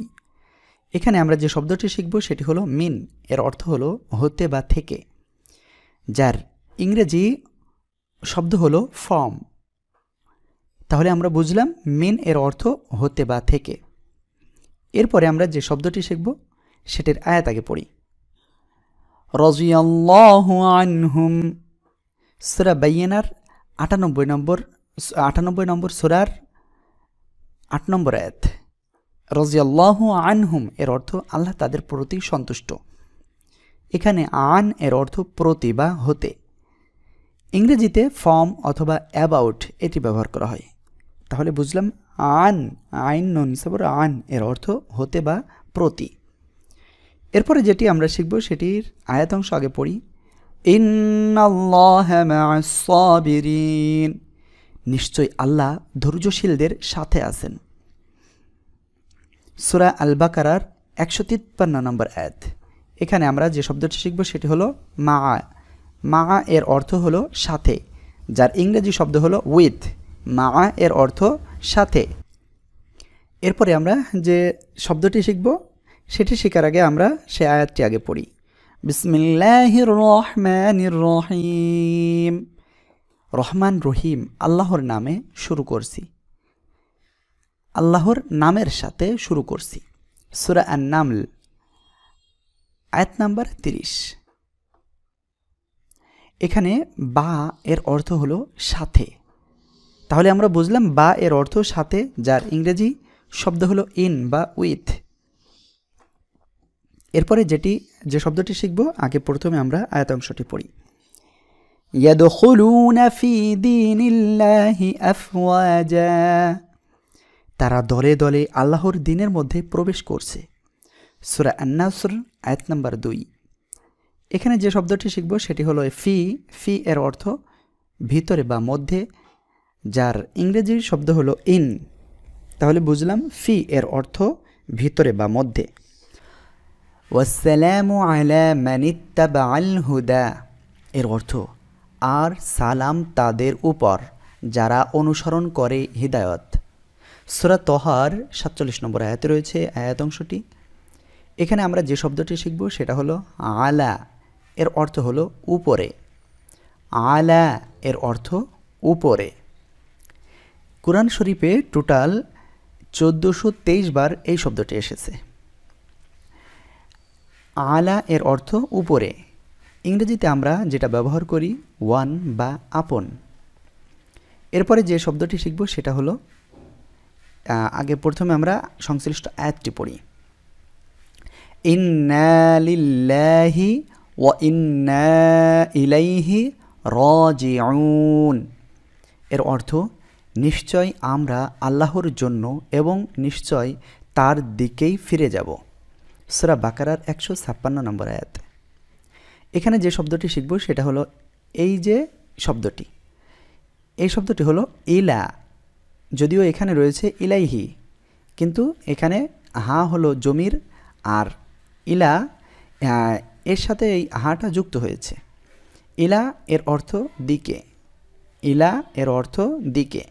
এখানে আমরা যে শব্দটি শিখব সেটি হলো মিন এর অর্থ হলো হতে বা থেকে যার ইংরেজি শব্দ হলো ফর্ম তাহলে আমরা বুঝলাম মেন এর অর্থ হতে বা থেকে এরপরে আমরা যে শব্দটি শিখব সেটির আয়াত আগে পড়ি রজিয়াল্লাহু আনহুম সুরা বাইয়েনার আটানব্বই নম্বর আটানব্বই নম্বর সুরার আট নম্বর আয়াত রজিয়াল্লাহ আনহুম এর অর্থ আল্লাহ তাদের প্রতি সন্তুষ্ট এখানে আন এর অর্থ প্রতি বা হতে ইংরেজিতে ফর্ম অথবা অ্যাবাউট এটি ব্যবহার করা হয় তাহলে বুঝলাম আন আইন নন সাবর আন এর অর্থ হতে বা প্রতি এরপরে যেটি আমরা শিখব সেটির আয়াত অংশ আগে পড়ি ইন্নাল্লাহরিন নিশ্চয় আল্লাহ ধৈর্যশীলদের সাথে আছেন সুরা আল কারার একশো তিপ্পান্ন নম্বর আয়াত এখানে আমরা যে শব্দটি শিখব সেটি হলো মা মা এর অর্থ হলো সাথে যার ইংরেজি শব্দ হলো উইথ মা এর অর্থ সাথে এরপরে আমরা যে শব্দটি শিখব সেটি শেখার আগে আমরা সে আয়াতটি আগে পড়ি বিসমিল্লাহির রহমানির রহিম রহমান রহিম আল্লাহর নামে শুরু করছি আল্লাহর নামের সাথে শুরু করছি সুরা আন নামল আয়াত নাম্বার তিরিশ এখানে বা এর অর্থ হলো সাথে তাহলে আমরা বুঝলাম বা এর অর্থ সাথে যার ইংরেজি শব্দ হলো ইন বা উইথ এরপরে যেটি যে শব্দটি শিখব আগে প্রথমে আমরা আয়াত অংশটি পড়ি তারা দলে দলে আল্লাহর দিনের মধ্যে প্রবেশ করছে সুরা আন্নাসুর আয়াত নাম্বার দুই এখানে যে শব্দটি শিখব সেটি হলো ফি ফি এর অর্থ ভিতরে বা মধ্যে যার ইংরেজির শব্দ হলো ইন তাহলে বুঝলাম ফি এর অর্থ ভিতরে বা মধ্যে হুদা এর অর্থ আর সালাম তাদের উপর যারা অনুসরণ করে হৃদায়ত সুরা তহার সাতচল্লিশ নম্বর আয়াতে রয়েছে আয়াত অংশটি এখানে আমরা যে শব্দটি শিখব সেটা হলো আলা এর অর্থ হলো উপরে আলা এর অর্থ উপরে কোরআন শরীফে টোটাল চোদ্দোশো বার এই শব্দটি এসেছে আলা এর অর্থ উপরে ইংরেজিতে আমরা যেটা ব্যবহার করি ওয়ান বা আপন এরপরে যে শব্দটি শিখব সেটা হলো আগে প্রথমে আমরা সংশ্লিষ্ট আয়াতটি পড়ি ইন্নালিল্লাহি ও ইন্না ইলাইহি রাজিউন এর অর্থ নিশ্চয় আমরা আল্লাহর জন্য এবং নিশ্চয় তার দিকেই ফিরে যাব সুরা বাকারার একশো ছাপ্পান্ন নম্বর আয়াত এখানে যে শব্দটি শিখব সেটা হলো এই যে শব্দটি এই শব্দটি হলো ইলা যদিও এখানে রয়েছে ইলাইহি কিন্তু এখানে হা হলো জমির আর ইলা এর সাথে এই হাটা যুক্ত হয়েছে ইলা এর অর্থ দিকে ইলা এর অর্থ দিকে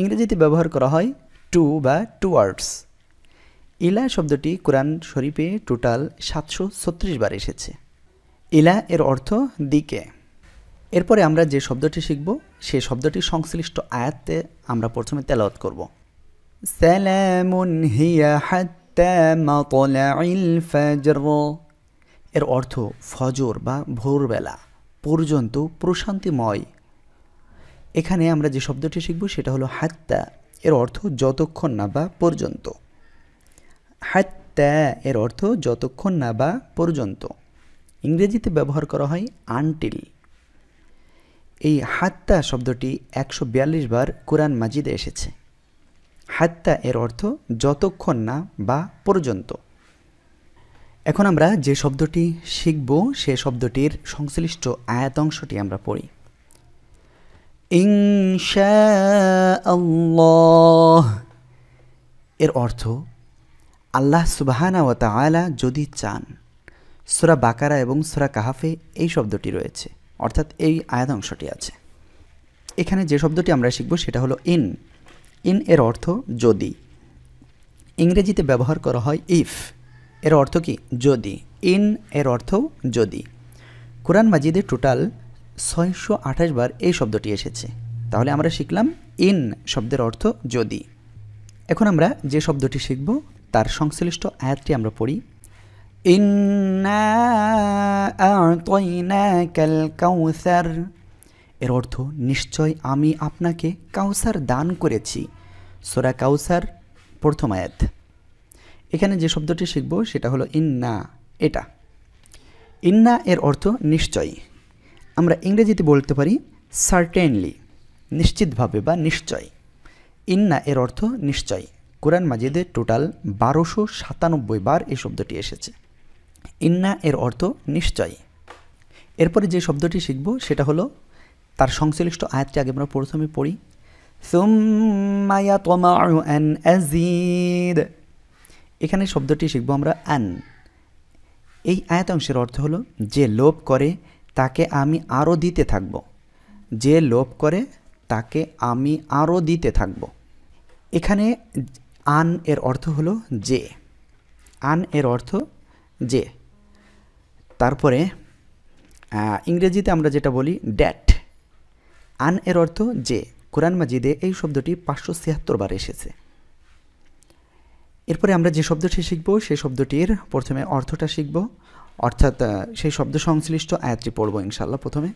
ইংরেজিতে ব্যবহার করা হয় টু বা টু ওয়ার্ডস ইলা শব্দটি কোরআন শরীফে টোটাল সাতশো ছত্রিশ বার এসেছে ইলা এর অর্থ দিকে এরপরে আমরা যে শব্দটি শিখব সে শব্দটি সংশ্লিষ্ট আয়াতে আমরা প্রথমে তেলাওয়াত করব হিয়া এর অর্থ ফজর বা ভোরবেলা পর্যন্ত প্রশান্তিময় এখানে আমরা যে শব্দটি শিখব সেটা হলো হাত্তা এর অর্থ যতক্ষণ না বা পর্যন্ত হাত্তা এর অর্থ যতক্ষণ না বা পর্যন্ত ইংরেজিতে ব্যবহার করা হয় আনটিল এই হাত্তা শব্দটি একশো বিয়াল্লিশ বার কোরআন মাজিদে এসেছে হাত্তা এর অর্থ যতক্ষণ না বা পর্যন্ত এখন আমরা যে শব্দটি শিখব সে শব্দটির সংশ্লিষ্ট আয়াত অংশটি আমরা পড়ি আল্লাহ এর অর্থ আল্লাহ সুবাহানা ওয়া তালা যদি চান সুরা বাকারা এবং সুরা কাহাফে এই শব্দটি রয়েছে অর্থাৎ এই আয়াত অংশটি আছে এখানে যে শব্দটি আমরা শিখব সেটা হলো ইন ইন এর অর্থ যদি ইংরেজিতে ব্যবহার করা হয় ইফ এর অর্থ কি যদি ইন এর অর্থ যদি কোরআন মাজিদের টোটাল ছয়শো আঠাশ বার এই শব্দটি এসেছে তাহলে আমরা শিখলাম ইন শব্দের অর্থ যদি এখন আমরা যে শব্দটি শিখব তার সংশ্লিষ্ট আয়াতটি আমরা পড়ি ইন্সার এর অর্থ নিশ্চয় আমি আপনাকে কাউসার দান করেছি সোরা কাউসার প্রথম আয়াত এখানে যে শব্দটি শিখব সেটা হলো ইন্না এটা ইন্না এর অর্থ নিশ্চয় আমরা ইংরেজিতে বলতে পারি সার্টেনলি নিশ্চিতভাবে বা নিশ্চয় ইন্না এর অর্থ নিশ্চয় কোরআন মাজিদে টোটাল বারোশো সাতানব্বই বার এই শব্দটি এসেছে ইন্না এর অর্থ নিশ্চয় এরপরে যে শব্দটি শিখব সেটা হলো তার সংশ্লিষ্ট আয়াতটি আগে আমরা প্রথমে পড়ি এখানে শব্দটি শিখব আমরা অ্যান এই আয়াত অংশের অর্থ হলো যে লোভ করে তাকে আমি আরও দিতে থাকব যে লোভ করে তাকে আমি আরও দিতে থাকব এখানে আন এর অর্থ হলো যে আন এর অর্থ যে তারপরে ইংরেজিতে আমরা যেটা বলি ড্যাট আন এর অর্থ যে কোরআন মাজিদে এই শব্দটি পাঁচশো ছিয়াত্তর বার এসেছে এরপরে আমরা যে শব্দটি শিখব সেই শব্দটির প্রথমে অর্থটা শিখব অর্থাৎ সেই শব্দ সংশ্লিষ্ট আয়াতটি পড়ব ইনশাল্লাহ প্রথমে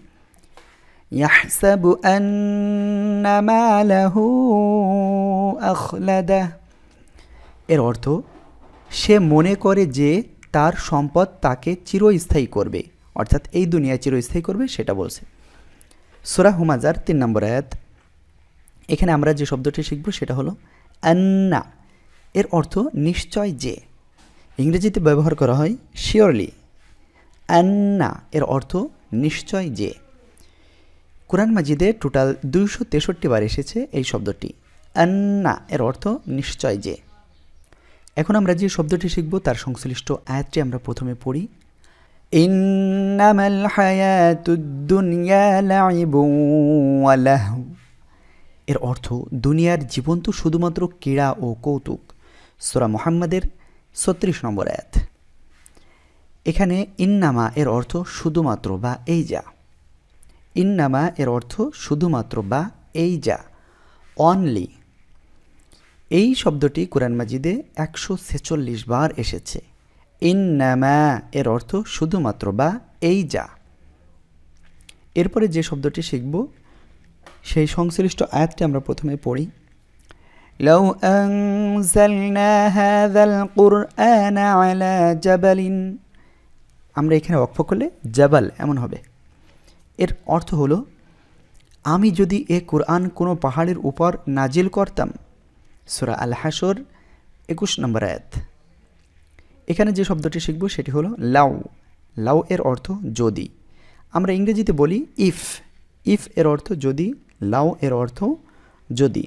এর অর্থ সে মনে করে যে তার সম্পদ তাকে চিরস্থায়ী করবে অর্থাৎ এই দুনিয়া চিরস্থায়ী করবে সেটা বলছে সোরা হুমাজার তিন নম্বর আয়াত এখানে আমরা যে শব্দটি শিখব সেটা হলো অ্যান্না এর অর্থ নিশ্চয় যে ইংরেজিতে ব্যবহার করা হয় শিওরলি অ্যান্না এর অর্থ নিশ্চয় যে কোরআন মাজিদে টোটাল দুইশো তেষট্টি বার এসেছে এই শব্দটি অ্যান্না এর অর্থ নিশ্চয় যে এখন আমরা যে শব্দটি শিখব তার সংশ্লিষ্ট আয়াতটি আমরা প্রথমে পড়ি এর অর্থ দুনিয়ার জীবন তো শুধুমাত্র ক্রীড়া ও কৌতুক সোরা মোহাম্মদের ছত্রিশ নম্বর অ্যাথ এখানে ইন্নামা এর অর্থ শুধুমাত্র বা এই যা ইন্নামা এর অর্থ শুধুমাত্র বা এই যা অনলি এই শব্দটি কোরআন মাজিদে একশো ছেচল্লিশ বার এসেছে ইন্নামা এর অর্থ শুধুমাত্র বা এই যা এরপরে যে শব্দটি শিখব সেই সংশ্লিষ্ট আয়াতটি আমরা প্রথমে পড়ি لو أنزلنا هذا القرآن على جبل আমরা এখানে অক্ষ করলে জাবাল এমন হবে এর অর্থ হলো আমি যদি এ কোরআন কোনো পাহাড়ের উপর নাজিল করতাম সুরা আল হাসর একুশ নম্বর আয়াত এখানে যে শব্দটি শিখব সেটি হলো লাউ লাউ এর অর্থ যদি আমরা ইংরেজিতে বলি ইফ ইফ এর অর্থ যদি লাউ এর অর্থ যদি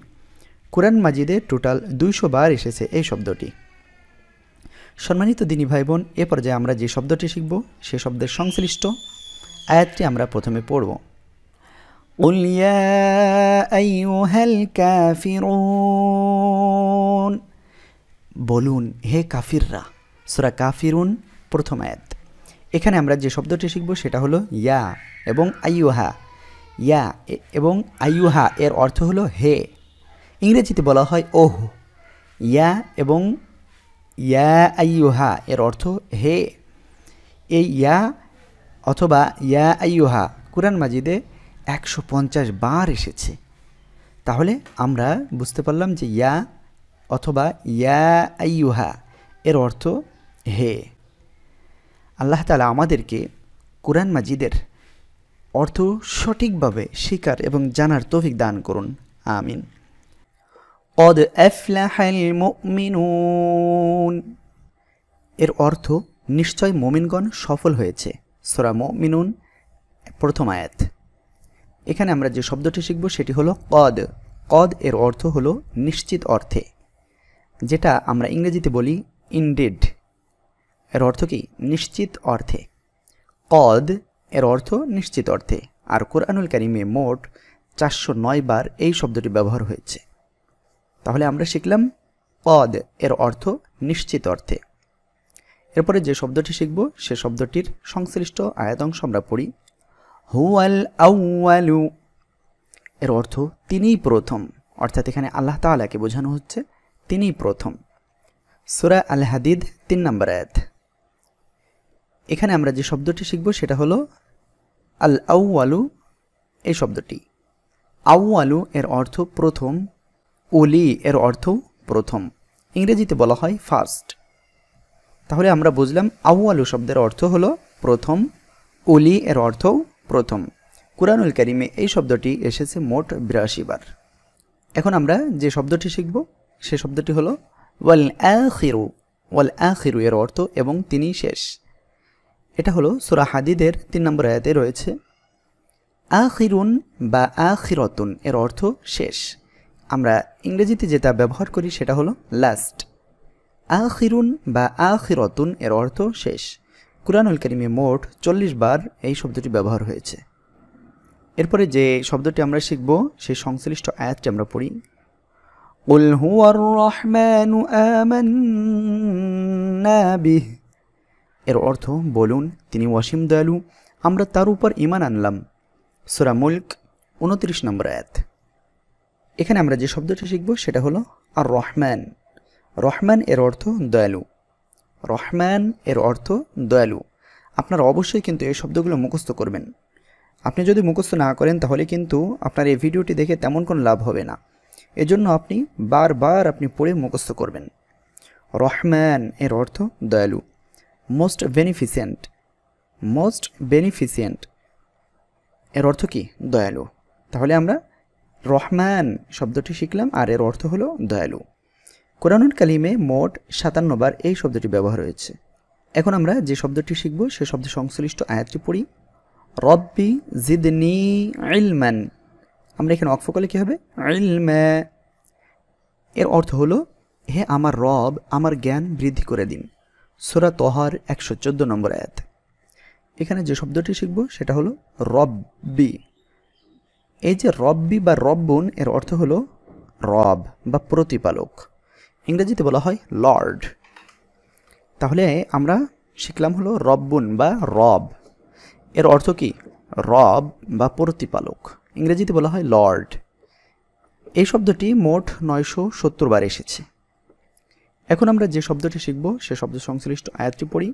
কোরআন মাজিদে টোটাল দুইশো বার এসেছে এই শব্দটি সম্মানিত দিনী ভাই বোন এ পর্যায়ে আমরা যে শব্দটি শিখব সে শব্দের সংশ্লিষ্ট আয়াতটি আমরা প্রথমে পড়ব বলুন হে কাফিররা সুরা কাফিরুন প্রথম আয়াত এখানে আমরা যে শব্দটি শিখব সেটা হলো ইয়া এবং আইয়ুহা ইয়া এবং আইয়ুহা এর অর্থ হলো হে ইংরেজিতে বলা হয় ওহ ইয়া এবং ইয়া আইয়ুহা এর অর্থ হে এই ইয়া অথবা ইয়া আইয়ুহা কোরআন মাজিদে একশো পঞ্চাশ বার এসেছে তাহলে আমরা বুঝতে পারলাম যে ইয়া অথবা ইয়া আইয়ুহা এর অর্থ হে আল্লাহ তালা আমাদেরকে কোরআন মাজিদের অর্থ সঠিকভাবে স্বীকার এবং জানার তফিক দান করুন আমিন কদ মুমিনুন এর অর্থ নিশ্চয় মোমিনগণ সফল হয়েছে সোরা মিনুন প্রথম আয়াত এখানে আমরা যে শব্দটি শিখব সেটি হলো কদ কদ এর অর্থ হলো নিশ্চিত অর্থে যেটা আমরা ইংরেজিতে বলি ইনডেড এর অর্থ কি নিশ্চিত অর্থে কদ এর অর্থ নিশ্চিত অর্থে আর কোরআনুল কারিমে মোট চারশো নয় বার এই শব্দটি ব্যবহার হয়েছে তাহলে আমরা শিখলাম পদ এর অর্থ নিশ্চিত অর্থে এরপরে যে শব্দটি শিখব সে শব্দটির সংশ্লিষ্ট আয়াতংশ আমরা পড়ি হুয়াল আউয়ালু এর অর্থ তিনিই প্রথম অর্থাৎ এখানে আল্লাহ তালাকে বোঝানো হচ্ছে তিনিই প্রথম সুরা আল হাদিদ তিন নম্বর আয়াত এখানে আমরা যে শব্দটি শিখব সেটা হলো আল আউয়ালু এই শব্দটি আউয়ালু এর অর্থ প্রথম ওলি এর অর্থ প্রথম ইংরেজিতে বলা হয় ফার্স্ট তাহলে আমরা বুঝলাম আউয়ালু শব্দের অর্থ হল প্রথম ওলি এর অর্থ প্রথম কুরানুল কারিমে এই শব্দটি এসেছে মোট বিরাশি বার এখন আমরা যে শব্দটি শিখব সে শব্দটি হল ওয়াল আিরু ওয়াল আিরু এর অর্থ এবং তিনি শেষ এটা হলো সুরা হাদিদের তিন নম্বর আয়াতে রয়েছে আিরুন বা আিরতুন এর অর্থ শেষ আমরা ইংরেজিতে যেটা ব্যবহার করি সেটা হলো লাস্ট আখিরুন বা আখিরতুন এর অর্থ শেষ কুরআনুল করিমে মোট চল্লিশ বার এই শব্দটি ব্যবহার হয়েছে এরপরে যে শব্দটি আমরা শিখব সেই সংশ্লিষ্ট আয়াতটি আমরা পড়ি قل هو الرحمن آمنا به এর অর্থ বলুন তিনি ওয়াসিম দয়ালু আমরা তার উপর ইমান আনলাম সুরা মুল্ক উনত্রিশ নম্বর আয়াত এখানে আমরা যে শব্দটি শিখব সেটা হলো আর রহমান রহমান এর অর্থ দয়ালু রহমান এর অর্থ দয়ালু আপনারা অবশ্যই কিন্তু এই শব্দগুলো মুখস্থ করবেন আপনি যদি মুখস্থ না করেন তাহলে কিন্তু আপনার এই ভিডিওটি দেখে তেমন কোনো লাভ হবে না এজন্য আপনি বারবার আপনি পড়ে মুখস্থ করবেন রহমান এর অর্থ দয়ালু মোস্ট বেনিফিসিয়েন্ট মোস্ট বেনিফিসিয়েন্ট এর অর্থ কি দয়ালু তাহলে আমরা রহমান শব্দটি শিখলাম আর এর অর্থ হলো দয়ালু কোরআনুল কালিমে মোট সাতান্নবার এই শব্দটি ব্যবহার হয়েছে এখন আমরা যে শব্দটি শিখব সে শব্দ সংশ্লিষ্ট আয়াতটি পড়ি রব্বি জিদনি আইলম্যান আমরা এখানে অক্ফ করলে কী হবে ইলমা এর অর্থ হলো হে আমার রব আমার জ্ঞান বৃদ্ধি করে দিন সোরা তহার একশো চোদ্দো নম্বর আয়াত এখানে যে শব্দটি শিখব সেটা হলো রব্বি এই যে রব্বি বা রব্বন এর অর্থ হলো রব বা প্রতিপালক ইংরেজিতে বলা হয় লর্ড তাহলে আমরা শিখলাম হলো রব্বন বা রব এর অর্থ কি রব বা প্রতিপালক ইংরেজিতে বলা হয় লর্ড এই শব্দটি মোট নয়শো সত্তর বার এসেছে এখন আমরা যে শব্দটি শিখব সে শব্দ সংশ্লিষ্ট আয়াতটি পড়ি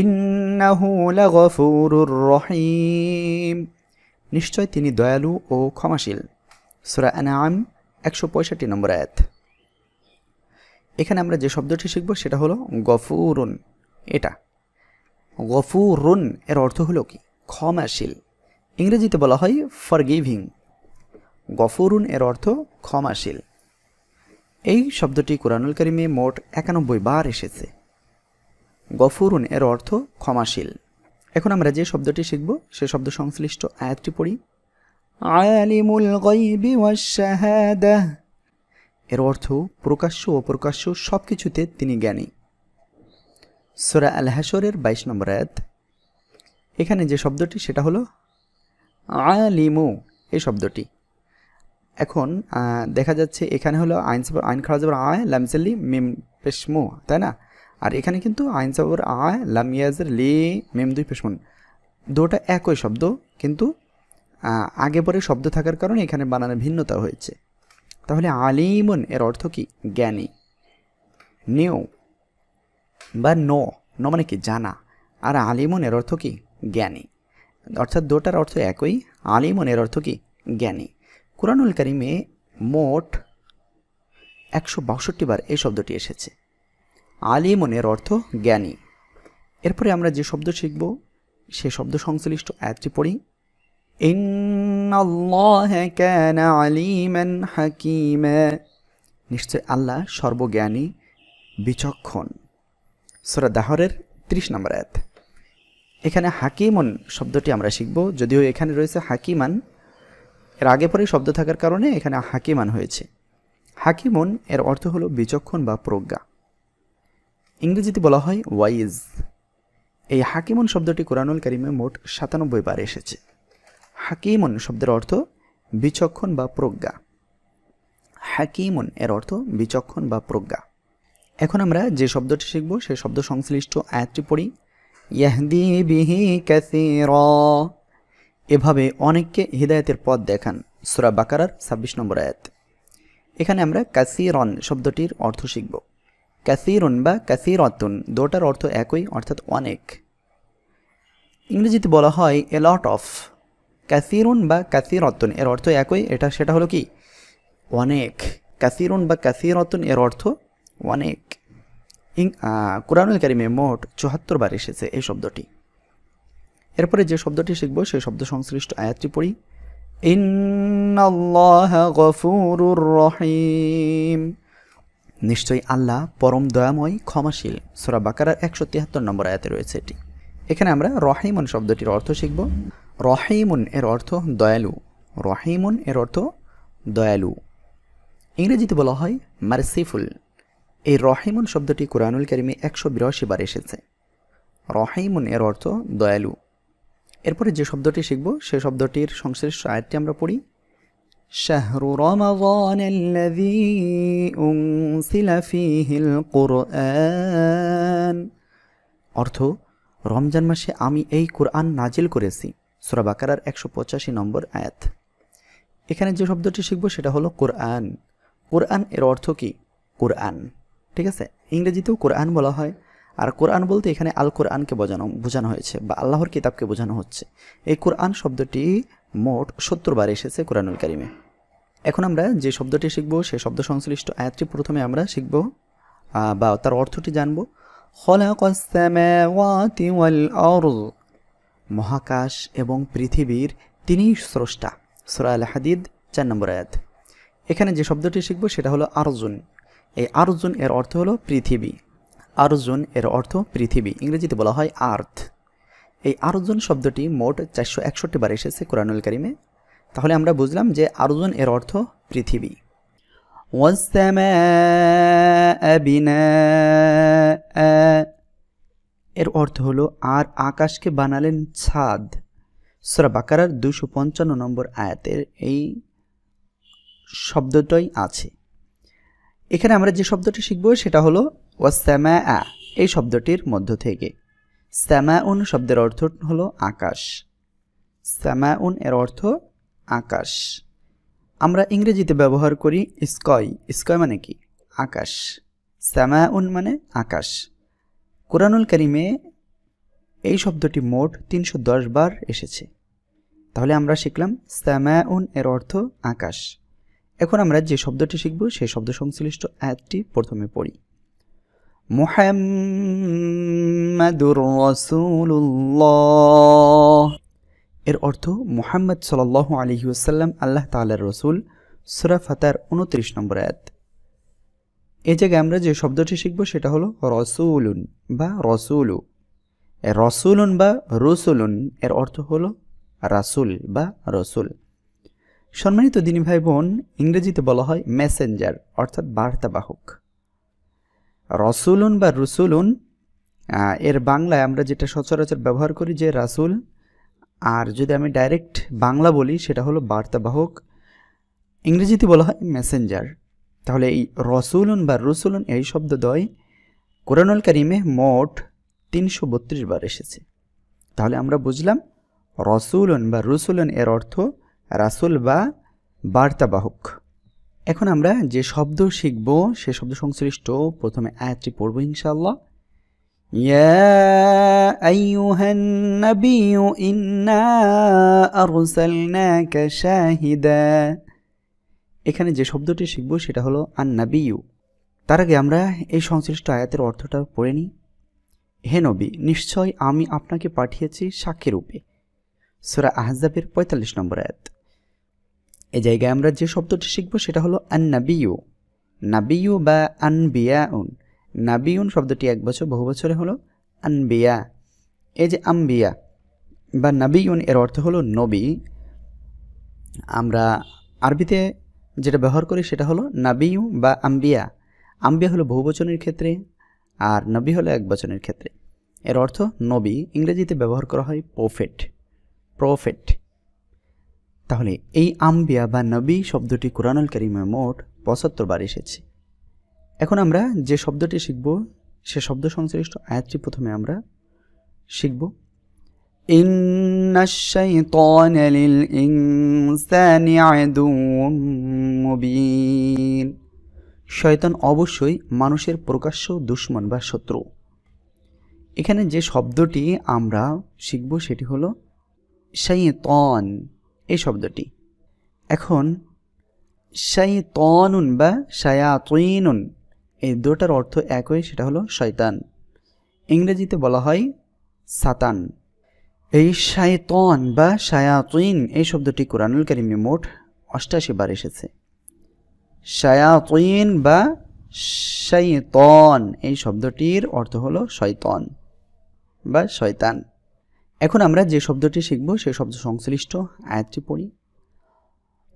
ইন্নাহু লাগফুরুর রহিম নিশ্চয় তিনি দয়ালু ও ক্ষমাশীল সুরা আনাম একশো পঁয়ষট্টি নম্বর আয়াত এখানে আমরা যে শব্দটি শিখব সেটা হলো গফুরুন এটা গফুরুন এর অর্থ হলো কি ক্ষমাশীল ইংরেজিতে বলা হয় ফরগিভিং গফুরুন এর অর্থ ক্ষমাশীল এই শব্দটি কোরআনুল করিমে মোট একানব্বই বার এসেছে গফুরুন এর অর্থ ক্ষমাশীল এখন আমরা যে শব্দটি শিখব সে শব্দ সংশ্লিষ্ট আয়াতটি পড়ি আলিমুল এর অর্থ প্রকাশ্য ও প্রকাশ্য সব কিছুতে তিনি জ্ঞানী সোরা আল বাইশ নম্বর আয়াত এখানে যে শব্দটি সেটা হলো আলিমু এই শব্দটি এখন দেখা যাচ্ছে এখানে হলো আইন আইন খারাপ যাবে আয় লামসেলি মিম পেশমু তাই না আর এখানে কিন্তু আইন সাবর আয় লামিয়াজের লি মেম দুই পেশমন দুটা একই শব্দ কিন্তু আগে পরে শব্দ থাকার কারণে এখানে বানানোর ভিন্নতা হয়েছে তাহলে আলিমন এর অর্থ কি জ্ঞানী নেও বা ন ন মানে কি জানা আর আলিমন এর অর্থ কি জ্ঞানী অর্থাৎ দুটার অর্থ একই আলিমন এর অর্থ কি জ্ঞানী কোরআনুল কারিমে মোট একশো বাষট্টি বার এই শব্দটি এসেছে আলিমনের অর্থ জ্ঞানী এরপরে আমরা যে শব্দ শিখব সে শব্দ সংশ্লিষ্ট আয়াতটি পড়ি নিশ্চয় আল্লাহ সর্বজ্ঞানী বিচক্ষণ সোরা দাহরের ত্রিশ নম্বর অ্যাত এখানে হাকিমন শব্দটি আমরা শিখব যদিও এখানে রয়েছে হাকিমান এর আগে পরে শব্দ থাকার কারণে এখানে হাকিমান হয়েছে হাকিমন এর অর্থ হলো বিচক্ষণ বা প্রজ্ঞা ইংরেজিতে বলা হয় ওয়াইজ এই হাকিমন শব্দটি কোরআনুল কারিমে মোট সাতানব্বই বার এসেছে হাকিমন শব্দের অর্থ বিচক্ষণ বা প্রজ্ঞা হাকিমন এর অর্থ বিচক্ষণ বা প্রজ্ঞা এখন আমরা যে শব্দটি শিখব সে শব্দ সংশ্লিষ্ট আয়াতটি পড়ি ইয়াহদি বিহি ক্যাসির এভাবে অনেককে হৃদায়তের পথ দেখান সুরা বাকারার ছাব্বিশ নম্বর আয়াত এখানে আমরা কাসিরন শব্দটির অর্থ শিখব ক্যাসিরুন বা ক্যাসিরতুন দুটার অর্থ একই অর্থাৎ অনেক ইংরেজিতে বলা হয় এ লট অফ ক্যাসিরুন বা ক্যাসিরতুন এর অর্থ একই এটা সেটা হলো কি অনেক ক্যাসিরুন বা ক্যাসিরতুন এর অর্থ অনেক ইং কোরআনুল কারিমে মোট চুহাত্তর বার এসেছে এই শব্দটি এরপরে যে শব্দটি শিখব সেই শব্দ সংশ্লিষ্ট আয়াতটি পড়ি ইন্নাল্লাহ গফুরুর রহিম নিশ্চয়ই আল্লাহ পরম দয়াময় ক্ষমাশীল সোরা বাকারার একশো তিয়াত্তর নম্বর আয়াতে রয়েছে এটি এখানে আমরা রহিমন শব্দটির অর্থ শিখব রহিমন এর অর্থ দয়ালু রহিমন এর অর্থ দয়ালু ইংরেজিতে বলা হয় মার্সিফুল এই রহিমন শব্দটি কোরআনুল কারিমে একশো বিরাশি বার এসেছে রহিমন এর অর্থ দয়ালু এরপরে যে শব্দটি শিখব সে শব্দটির সংশ্লিষ্ট আয়াতটি আমরা পড়ি شهر رمضان الذي أنزل فيه القرآن অর্থ রমজান মাসে আমি এই কোরআন নাজিল করেছি সুরা বাকারার একশো পঁচাশি নম্বর আয়াত এখানে যে শব্দটি শিখব সেটা হলো কোরআন কোরআন এর অর্থ কি কোরআন ঠিক আছে ইংরেজিতেও কোরআন বলা হয় আর কোরআন বলতে এখানে আল কোরআনকে বোঝানো বোঝানো হয়েছে বা আল্লাহর কিতাবকে বোঝানো হচ্ছে এই কোরআন শব্দটি মোট সত্তরবার এসেছে কোরআনুল কারিমে এখন আমরা যে শব্দটি শিখব সে শব্দ সংশ্লিষ্ট আয়াতটি প্রথমে আমরা শিখব বা তার অর্থটি জানব মহাকাশ এবং পৃথিবীর তিনিই স্রষ্টা সুরা হাদিদ চার নম্বর আয়াত এখানে যে শব্দটি শিখব সেটা হলো আরজুন এই আরজুন এর অর্থ হলো পৃথিবী আরজুন এর অর্থ পৃথিবী ইংরেজিতে বলা হয় আর্থ এই আরজন শব্দটি মোট চারশো একষট্টি বার এসেছে কোরআনুল করিমে তাহলে আমরা বুঝলাম যে আরজন এর অর্থ পৃথিবী এর অর্থ হলো আর আকাশকে বানালেন ছাদ সুরা বাকারার দুশো পঞ্চান্ন নম্বর আয়াতের এই শব্দটাই আছে এখানে আমরা যে শব্দটি শিখব সেটা হলো ওয়াস্যামা আ এই শব্দটির মধ্য থেকে স্যামাউন শব্দের অর্থ হলো আকাশ স্যামাউন এর অর্থ আকাশ আমরা ইংরেজিতে ব্যবহার করি স্কয় স্কয় মানে কি আকাশ স্যামায়ন মানে আকাশ কোরআনুল করিমে এই শব্দটি মোট তিনশো বার এসেছে তাহলে আমরা শিখলাম স্যামায়ন এর অর্থ আকাশ এখন আমরা যে শব্দটি শিখব সেই শব্দ সংশ্লিষ্ট আয়াতটি প্রথমে পড়ি মোহাম্মদুর রসুল্লাহ এর অর্থ মোহাম্মদ সাল্লাহ আলহিউসাল্লাম আল্লাহ তাল্লাহ রসুল সুরা ফাতার উনত্রিশ নম্বর আয়াত এ জায়গায় আমরা যে শব্দটি শিখব সেটা হলো রসুলুন বা রসুলু রসুলুন বা রসুলুন এর অর্থ হলো রাসুল বা রসুল সম্মানিত দিনী ভাই বোন ইংরেজিতে বলা হয় মেসেঞ্জার অর্থাৎ বার্তাবাহক রসুলুন বা রসুলুন এর বাংলায় আমরা যেটা সচরাচর ব্যবহার করি যে রাসুল আর যদি আমি ডাইরেক্ট বাংলা বলি সেটা হলো বার্তাবাহক ইংরেজিতে বলা হয় মেসেঞ্জার তাহলে এই রসুলুন বা রসুলন এই শব্দ দয় কোরআনুল কারিমে মোট তিনশো বত্রিশ বার এসেছে তাহলে আমরা বুঝলাম রসুলন বা রসুলন এর অর্থ রাসুল বা বার্তাবাহক এখন আমরা যে শব্দ শিখব সে শব্দ সংশ্লিষ্ট প্রথমে আয়াতটি পড়ব ইনশাল্লাহ يا أيها النبي إنا أرسلناك شاهدا এখানে যে শব্দটি শিখব সেটা হলো আন্নাবিউ তার আগে আমরা এই সংশ্লিষ্ট আয়াতের অর্থটা পড়ে নিই হে নবী নিশ্চয় আমি আপনাকে পাঠিয়েছি সাক্ষী রূপে সুরা আহজাবের পঁয়তাল্লিশ নম্বর আয়াত এ জায়গায় আমরা যে শব্দটি শিখব সেটা হলো আন্নাবিউ নাবিউ বা আনবিয়া নাবিউন শব্দটি এক বছর বহু বছরে হলো আনবিয়া এই যে আম্বিয়া বা নাবিউন এর অর্থ হলো নবী আমরা আরবিতে যেটা ব্যবহার করি সেটা হলো নাবিউ বা আম্বিয়া আম্বিয়া হলো বহু বচনের ক্ষেত্রে আর নবী হলো এক বচনের ক্ষেত্রে এর অর্থ নবী ইংরেজিতে ব্যবহার করা হয় প্রফেট প্রফেট তাহলে এই আম্বিয়া বা নবী শব্দটি কোরআনুল করিমে মোট পঁচাত্তর বার এসেছে এখন আমরা যে শব্দটি শিখব সে শব্দ সংশ্লিষ্ট আয়াতটি প্রথমে আমরা শিখব শয়তান অবশ্যই মানুষের প্রকাশ্য দুশ্মন বা শত্রু এখানে যে শব্দটি আমরা শিখব সেটি হলো তন এই শব্দটি এখন তনুন বা শায়াতুইনুন এই দুটার অর্থ একই সেটা হলো শয়তান ইংরেজিতে বলা হয় সাতান এই শায়তন বা শায়াতিন এই শব্দটি কোরআনুল কারিমে মোট অষ্টাশি বার এসেছে শায়াতিন বা শৈতন এই শব্দটির অর্থ হলো শয়তন বা শয়তান এখন আমরা যে শব্দটি শিখব সেই শব্দ সংশ্লিষ্ট আয়াতটি পড়ি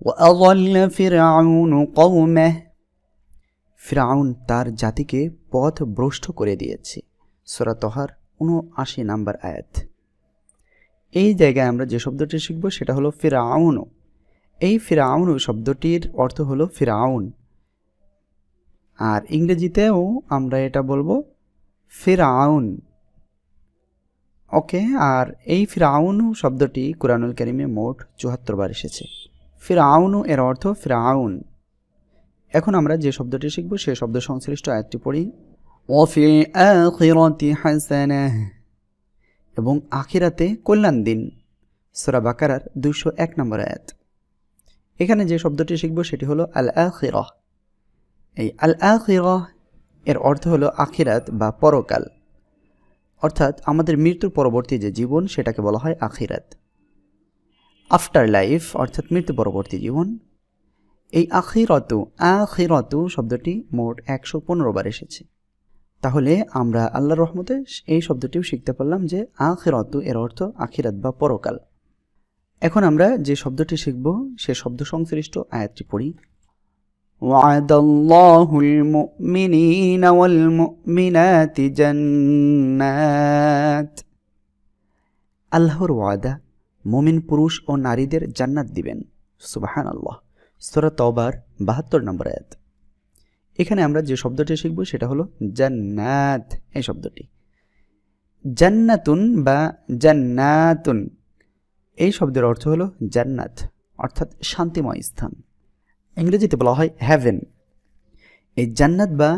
وأضل فرعون قومه ফ্রাউন তার জাতিকে পথ ভ্রষ্ট করে দিয়েছে সোরাতহার উনআশি নাম্বার আয়াত এই জায়গায় আমরা যে শব্দটি শিখব সেটা হলো ফিরাউন এই ফিরাউন শব্দটির অর্থ হলো ফিরাউন আর ইংরেজিতেও আমরা এটা বলবো ফিরাউন ওকে আর এই ফিরাউন শব্দটি কোরআনুল করিমে মোট চুহাত্তর বার এসেছে ফিরাউন এর অর্থ ফিরাউন এখন আমরা যে শব্দটি শিখব সে শব্দ সংশ্লিষ্ট আয়াতটি পড়ি এবং আখিরাতে কল্যাণ দিন সোরা বাকারার দুশো এক নম্বর আয়াত এখানে যে শব্দটি শিখব সেটি হলো আল আির এই আল আির এর অর্থ হলো আখিরাত বা পরকাল অর্থাৎ আমাদের মৃত্যুর পরবর্তী যে জীবন সেটাকে বলা হয় আখিরাত আফটার লাইফ অর্থাৎ মৃত্যু পরবর্তী জীবন এই আখিরত আখিরত শব্দটি মোট একশো পনেরো বার এসেছে তাহলে আমরা আল্লাহর রহমতে এই শব্দটিও শিখতে পারলাম যে আখিরত এর অর্থ আখিরাত বা পরকাল এখন আমরা যে শব্দটি শিখব সে শব্দ সংশ্লিষ্ট আয়াতটি পড়ি আল্লাহর ওয়াদা মুমিন পুরুষ ও নারীদের জান্নাত দিবেন সুবাহান আল্লাহ সোরা তবার বাহাত্তর নম্বর আয়াত এখানে আমরা যে শব্দটি শিখব সেটা হলো জান্নাত এই শব্দটি জান্নাতুন বা জান্নাতুন এই শব্দের অর্থ হলো জান্নাত অর্থাৎ শান্তিময় স্থান ইংরেজিতে বলা হয় হ্যাভেন এই জান্নাত বা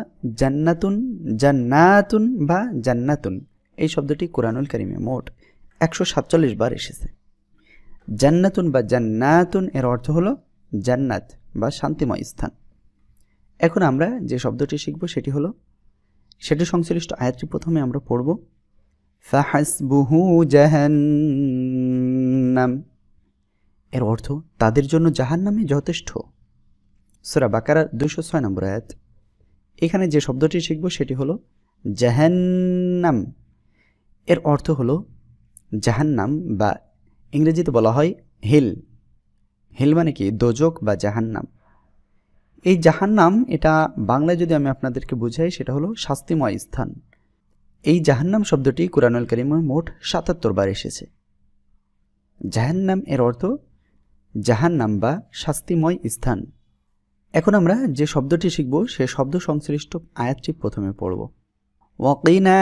জান্নাতুন জান্নাতুন বা জান্নাতুন এই শব্দটি কোরআনুল কারিমে মোট একশো সাতচল্লিশ বার এসেছে জান্নাতুন বা জান্নাতুন এর অর্থ হলো জান্নাত বা শান্তিময় স্থান এখন আমরা যে শব্দটি শিখব সেটি হলো সেটি সংশ্লিষ্ট আয়াতটি প্রথমে আমরা পড়ব ফাহাসবুহু জাহান্নাম এর অর্থ তাদের জন্য জাহান্নামে যথেষ্ট সুরা বাকারা দুশো ছয় নম্বর আয়াত এখানে যে শব্দটি শিখব সেটি হলো জাহান্নাম এর অর্থ হলো জাহান্নাম বা ইংরেজিতে বলা হয় হিল হেল মানে কি দোজক বা জাহান্নাম এই জাহান্নাম এটা বাংলায় যদি আমি আপনাদেরকে বুঝাই সেটা হলো শাস্তিময় স্থান এই জাহান্নাম শব্দটি কোরআনুল করিমে মোট সাতাত্তর বার এসেছে জাহান্নাম এর অর্থ জাহান্নাম বা শাস্তিময় স্থান এখন আমরা যে শব্দটি শিখব সে শব্দ সংশ্লিষ্ট আয়াতটি প্রথমে পড়ব ওয়াকিনা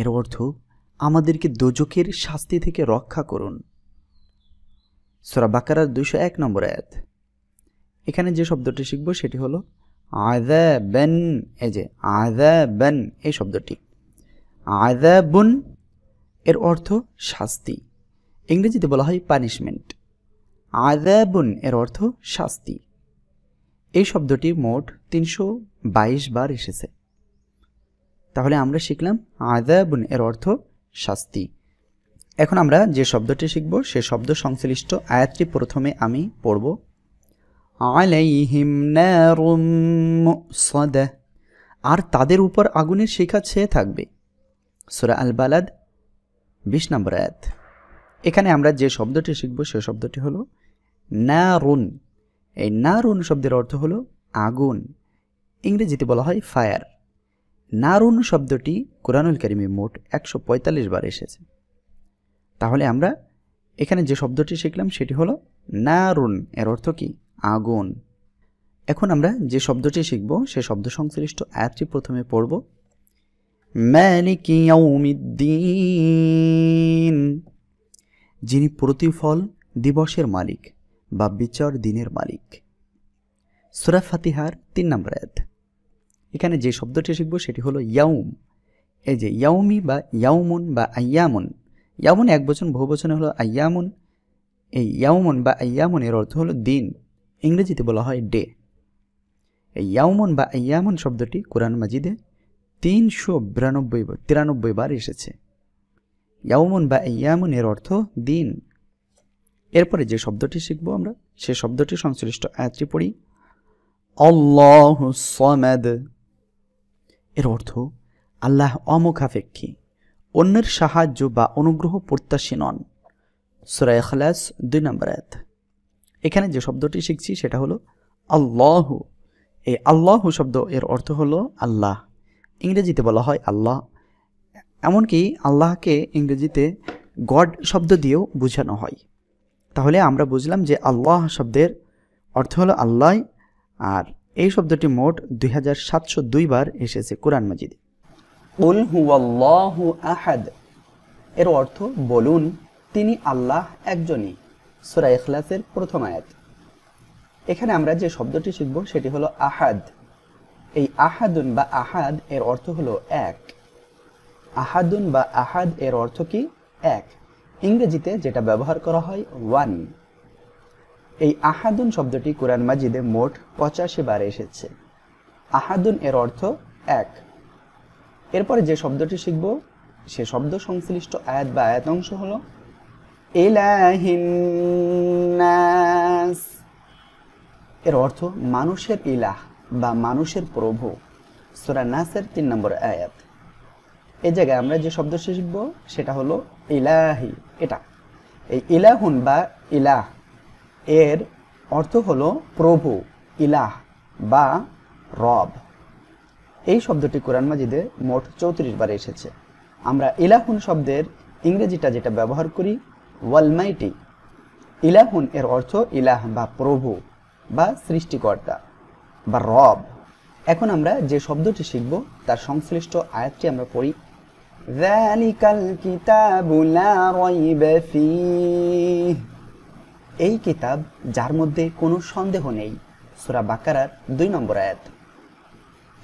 এর অর্থ আমাদেরকে দোজকের শাস্তি থেকে রক্ষা করুন সোরা বাকারার দুশো এক নম্বর অ্যাত এখানে যে শব্দটি শিখব সেটি হলো আয়দা বেন এই যে আয়দা বেন এই শব্দটি আয়দা বুন এর অর্থ শাস্তি ইংরেজিতে বলা হয় পানিশমেন্ট বুন এর অর্থ শাস্তি এই শব্দটি মোট তিনশো বাইশ বার এসেছে তাহলে আমরা শিখলাম বুন এর অর্থ শাস্তি এখন আমরা যে শব্দটি শিখব সে শব্দ সংশ্লিষ্ট আয়াতটি প্রথমে আমি পড়ব আলাইহিম আর তাদের উপর আগুনের শিখা ছেয়ে থাকবে সুরা আল বালাদ বিশ নম্বর আয়াত এখানে আমরা যে শব্দটি শিখব সে শব্দটি হলো নারুন এই নারুন শব্দের অর্থ হলো আগুন ইংরেজিতে বলা হয় ফায়ার নারুন শব্দটি কোরআনুল কারিমে মোট একশো পঁয়তাল্লিশ বার এসেছে তাহলে আমরা এখানে যে শব্দটি শিখলাম সেটি হলো নারুন এর অর্থ কি আগুন এখন আমরা যে শব্দটি শিখব সে শব্দ সংশ্লিষ্ট আয়াতটি প্রথমে পড়ব ম্যালিকিয়মিদ্দিন যিনি প্রতিফল দিবসের মালিক বা বিচার দিনের মালিক সুরাফাতিহার ফাতিহার তিন নম্বর অ্যাথ এখানে যে শব্দটি শিখব সেটি হলো ইয়াউম এই যে ইয়াউমি বা ইয়াউমন বা আয়ামন ইয়ামন এক বছর বহু বছর হলো আয়ামন এই ইয়াউমন বা আয়ামনের এর অর্থ হলো দিন ইংরেজিতে বলা হয় ডে এই ইয়াউমন বা আয়ামন শব্দটি কোরআন মাজিদে তিনশো বিরানব্বই তিরানব্বই বার এসেছে ইয়াউমন বা ইয়ামনের অর্থ দিন এরপরে যে শব্দটি শিখব আমরা সে শব্দটি সংশ্লিষ্ট আয়াতটি পড়ি অল্লাহ সমাদ এর অর্থ আল্লাহ অমুখাপেক্ষী অন্যের সাহায্য বা অনুগ্রহ প্রত্যাশী নন সুরায়খলাস খালাস দুই নম্বর এত এখানে যে শব্দটি শিখছি সেটা হলো আল্লাহ এই আল্লাহ শব্দ এর অর্থ হলো আল্লাহ ইংরেজিতে বলা হয় আল্লাহ এমনকি আল্লাহকে ইংরেজিতে গড শব্দ দিয়েও বোঝানো হয় তাহলে আমরা বুঝলাম যে আল্লাহ শব্দের অর্থ হলো আল্লাহ আর এই শব্দটি মোট দুই হাজার সাতশো দুইবার এসেছে কোরআন মাজিদে উল আহাদ এর অর্থ বলুন তিনি আল্লাহ একজনই সুরা ইখলাসের প্রথম আয়াত এখানে আমরা যে শব্দটি শিখব সেটি হলো আহাদ এই আহাদুন বা আহাদ এর অর্থ হলো এক আহাদুন বা আহাদ এর অর্থ কি এক ইংরেজিতে যেটা ব্যবহার করা হয় ওয়ান এই আহাদুন শব্দটি কোরআন মাজিদে মোট পঁচাশি বার এসেছে আহাদুন এর অর্থ এক এরপরে যে শব্দটি শিখব সে শব্দ সংশ্লিষ্ট আয়াত বা আয়াত অংশ হল ইলাহিন্নাস এর অর্থ মানুষের ইলাহ বা মানুষের প্রভু সুরা নাসের তিন নম্বর আয়াত এ জায়গায় আমরা যে শব্দ শিখব সেটা হলো ইলাহি এটা এই ইলাহুন বা ইলাহ এর অর্থ হল প্রভু ইলাহ বা রব এই শব্দটি কোরআন মাজিদে মোট চৌত্রিশ বার এসেছে আমরা ইলাহুন শব্দের ইংরেজিটা যেটা ব্যবহার করি ওয়ালমাইটি ইলাহুন এর অর্থ ইলাহ বা প্রভু বা সৃষ্টিকর্তা বা রব এখন আমরা যে শব্দটি শিখব তার সংশ্লিষ্ট আয়াতটি আমরা পড়ি ذلك الكتاب لا ريب فيه এই কিতাব যার মধ্যে কোনো সন্দেহ নেই সুরা বাকারার দুই নম্বর আয়াত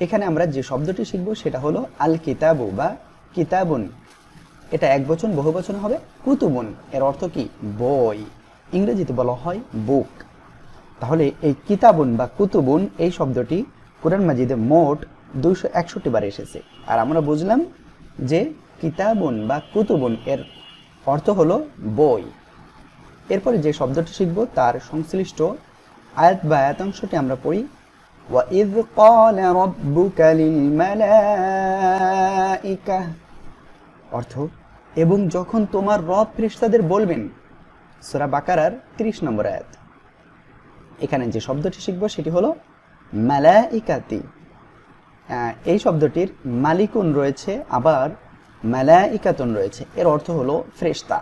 এখানে আমরা যে শব্দটি শিখব সেটা হলো আল কিতাবু বা কিতাবুন এটা এক বচন বহু বচন হবে কুতুবুন এর অর্থ কি বই ইংরেজিতে বলা হয় বুক তাহলে এই কিতাবুন বা কুতুবুন এই শব্দটি কোরআন মাজিদে মোট দুইশো একষট্টি বার এসেছে আর আমরা বুঝলাম যে কিতাবুন বা কুতুবুন এর অর্থ হলো বই এরপরে যে শব্দটি শিখব তার সংশ্লিষ্ট আয়াত বা আয়াতাংশটি আমরা পড়ি وَإِذْ قَالَ رَبُّكَ لِلْمَلَائِكَةِ অর্থ এবং যখন তোমার রব ফেরেশতাদের বলবেন সূরা বাকারার 30 নম্বর আয়াত এখানে যে শব্দটি শিখব সেটি হলো মালাইকাতি এই শব্দটির মালিকুন রয়েছে আবার মালাইকাতুন রয়েছে এর অর্থ হলো ফ্রেশতা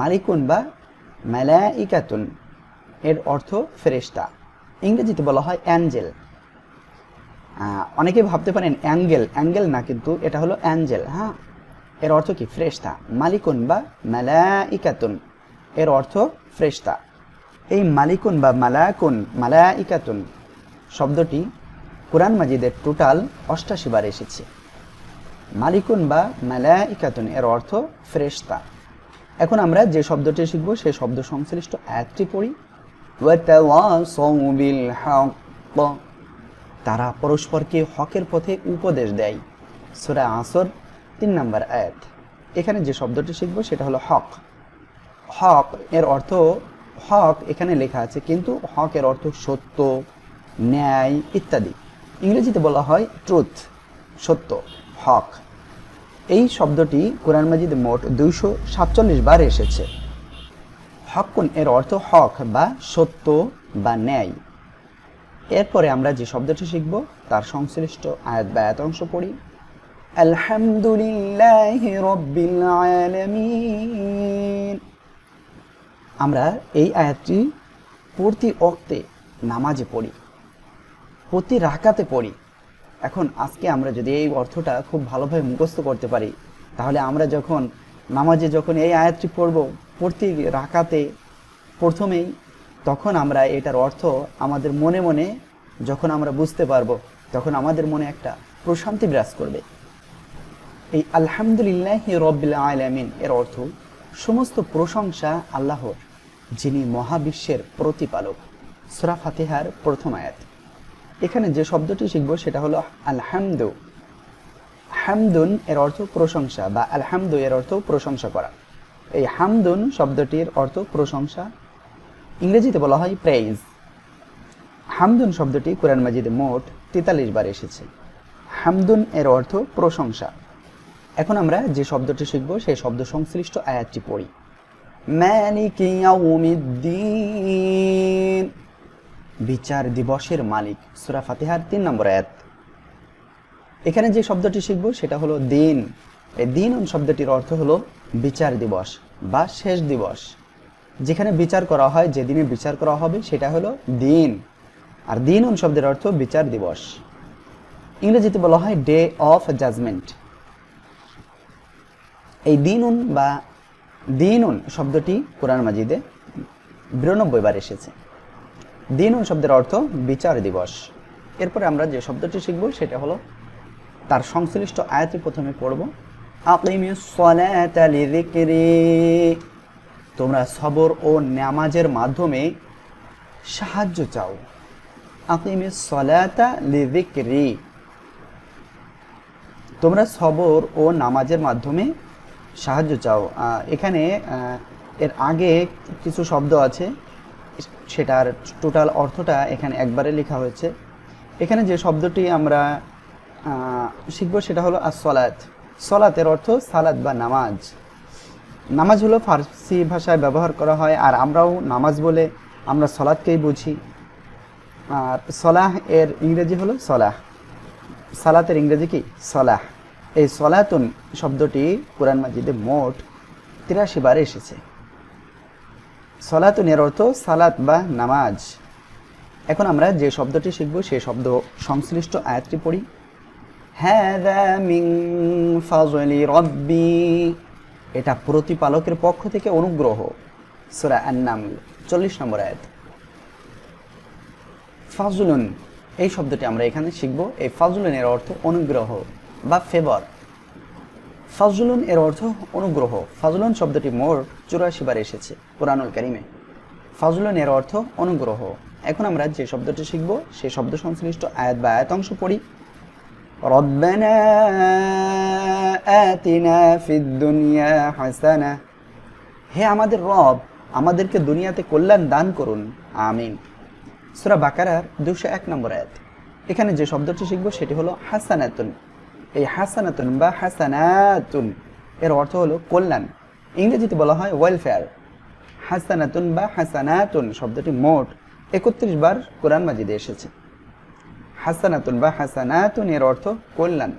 মালিকুন বা মালায়িকাতুন এর অর্থ ফেরেস্তা ইংরেজিতে বলা হয় অ্যাঞ্জেল অনেকে ভাবতে পারেন অ্যাঙ্গেল অ্যাঙ্গেল না কিন্তু এটা হলো অ্যাঞ্জেল হ্যাঁ এর অর্থ কি ফ্রেস্তা মালিকুন বা মালায়িকাতুন এর অর্থ ফ্রেস্তা এই মালিকুন বা মালাকুন মালায়িকাতুন শব্দটি কোরআন মাজিদের টোটাল অষ্টাশি বার এসেছে মালিকুন বা মালায়িকাতুন এর অর্থ ফ্রেস্তা এখন আমরা যে শব্দটি শিখব সে শব্দ সংশ্লিষ্ট অ্যাডটি পড়ি তারা পরস্পরকে হকের পথে উপদেশ দেয় সুরা আসর তিন নম্বর আয়াত এখানে যে শব্দটি শিখব সেটা হলো হক হক এর অর্থ হক এখানে লেখা আছে কিন্তু হক এর অর্থ সত্য ন্যায় ইত্যাদি ইংরেজিতে বলা হয় ট্রুথ সত্য হক এই শব্দটি কোরআন মাজিদ মোট দুইশো সাতচল্লিশ বার এসেছে হকুন এর অর্থ হক বা সত্য বা ন্যায় এরপরে আমরা যে শব্দটি শিখব তার সংশ্লিষ্ট আয়াত বা আয়াত অংশ পড়ি আলহামদুলিল্লাহ রব্বিল আলামিন আমরা এই আয়াতটি প্রতি অক্তে নামাজে পড়ি প্রতি রাকাতে পড়ি এখন আজকে আমরা যদি এই অর্থটা খুব ভালোভাবে মুখস্থ করতে পারি তাহলে আমরা যখন নামাজে যখন এই আয়াতটি পড়ব প্রতি রাকাতে প্রথমেই তখন আমরা এটার অর্থ আমাদের মনে মনে যখন আমরা বুঝতে পারবো তখন আমাদের মনে একটা প্রশান্তি বিরাজ করবে এই আলহামদুলিল্লাহ রব্বিল আলামিন এর অর্থ সমস্ত প্রশংসা আল্লাহর যিনি মহাবিশ্বের প্রতিপালক সুরা ফাতেহার প্রথম আয়াত এখানে যে শব্দটি শিখব সেটা হলো আলহামদু হামদুন এর অর্থ প্রশংসা বা আলহামদু এর অর্থ প্রশংসা করা এই হামদুন শব্দটির অর্থ প্রশংসা ইংরেজিতে বলা হয় প্রেইজ হামদুন শব্দটি কোরআন মাজিদে মোট তেতাল্লিশ বার এসেছে হামদুন এর অর্থ প্রশংসা এখন আমরা যে শব্দটি শিখব সেই শব্দ সংশ্লিষ্ট আয়াতটি পড়ি মালিক বিচার দিবসের মালিক সুরা ফাতেহার তিন নম্বর এত এখানে যে শব্দটি শিখব সেটা হলো দিন এই দিন শব্দটির অর্থ হলো বিচার দিবস বা শেষ দিবস যেখানে বিচার করা হয় যেদিনে বিচার করা হবে সেটা হলো দিন আর দিন শব্দের অর্থ বিচার দিবস ইংরেজিতে বলা হয় ডে অফ জাজমেন্ট এই দিনুন বা দিনুন শব্দটি কোরআন মাজিদে বিরানব্বই বার এসেছে দিন শব্দের অর্থ বিচার দিবস এরপরে আমরা যে শব্দটি শিখব সেটা হলো তার সংশ্লিষ্ট আয়াতি প্রথমে পড়ব তোমরা সবর ও নামাজের মাধ্যমে সাহায্য চাও তোমরা সবর ও নামাজের মাধ্যমে সাহায্য চাও এখানে এর আগে কিছু শব্দ আছে সেটার টোটাল অর্থটা এখানে একবারে লেখা হয়েছে এখানে যে শব্দটি আমরা শিখব সেটা হলো আসলাত সলাতের অর্থ সালাত বা নামাজ নামাজ হলো ফার্সি ভাষায় ব্যবহার করা হয় আর আমরাও নামাজ বলে আমরা সলাদকেই বুঝি আর সলাহ এর ইংরেজি হলো সলাহ সালাতের ইংরেজি কি সলাহ এই সলাতুন শব্দটি কোরআন মাজিদে মোট তিরাশি বার এসেছে সলাতুনের অর্থ সালাত বা নামাজ এখন আমরা যে শব্দটি শিখব সে শব্দ সংশ্লিষ্ট আয়াতটি পড়ি রব্বি এটা প্রতিপালকের পক্ষ থেকে অনুগ্রহ সুরা নাম চল্লিশ নম্বর আয়াত ফাজুলুন এই শব্দটি আমরা এখানে শিখব এই ফাজুলুনের অর্থ অনুগ্রহ বা ফেভার ফাজলুন এর অর্থ অনুগ্রহ ফাজলুন শব্দটি মোর চুরাশি বার এসেছে কোরআনুল কারিমে ফাজলুন এর অর্থ অনুগ্রহ এখন আমরা যে শব্দটি শিখব সেই শব্দ সংশ্লিষ্ট আয়াত বা আয়াত অংশ পড়ি হে আমাদের রব আমাদেরকে দুনিয়াতে কল্যাণ দান করুন আমিন সুরা বাকারার দুশো এক নম্বর আয়াত এখানে যে শব্দটি শিখব সেটি হলো হাসানাতুন এই হাসানাতুন বা হাসানাতুন এর অর্থ হলো কল্যাণ ইংরেজিতে বলা হয় ওয়েলফেয়ার হাসানাতুন বা হাসানাতুন শব্দটি মোট একত্রিশ বার কোরআন মাজিদে এসেছে হাসানাতুন বা হাসানাতুন এর অর্থ কল্যাণ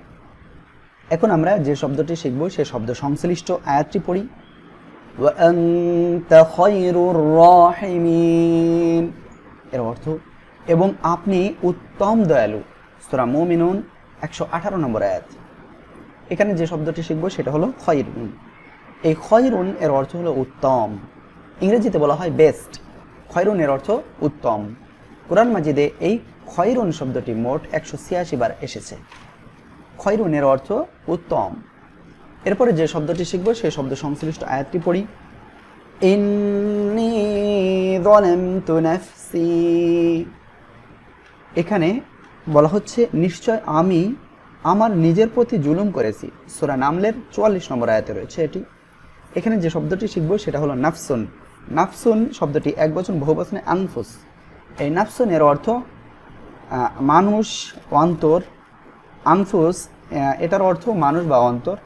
এখন আমরা যে শব্দটি শিখব সে শব্দ সংশ্লিষ্ট আয়াতটি পড়ি এর অর্থ এবং আপনি উত্তম দয়ালু সুরা মোমিনুন একশো আঠারো নম্বর আয়াত এখানে যে শব্দটি শিখবো সেটা হলো খয়রুন এই খয়রুন এর অর্থ হলো উত্তম ইংরেজিতে বলা হয় বেস্ট খয়রুন এর অর্থ উত্তম কোরআন মাজিদে এই খয়রুন শব্দটি মোট একশো ছিয়াশি বার এসেছে খয়রুন এর অর্থ উত্তম এরপরে যে শব্দটি শিখবো সেই শব্দ সংশ্লিষ্ট আয়াতটি পড়ি এখানে বলা হচ্ছে নিশ্চয় আমি আমার নিজের প্রতি জুলুম করেছি সোরা নামলের চুয়াল্লিশ নম্বর আয়াতে রয়েছে এটি এখানে যে শব্দটি শিখব সেটা হলো নাফসুন নাফসুন শব্দটি এক বছর বহু বছরে আনফুস এই নাফসুনের অর্থ মানুষ অন্তর আনফুস এটার অর্থ মানুষ বা অন্তর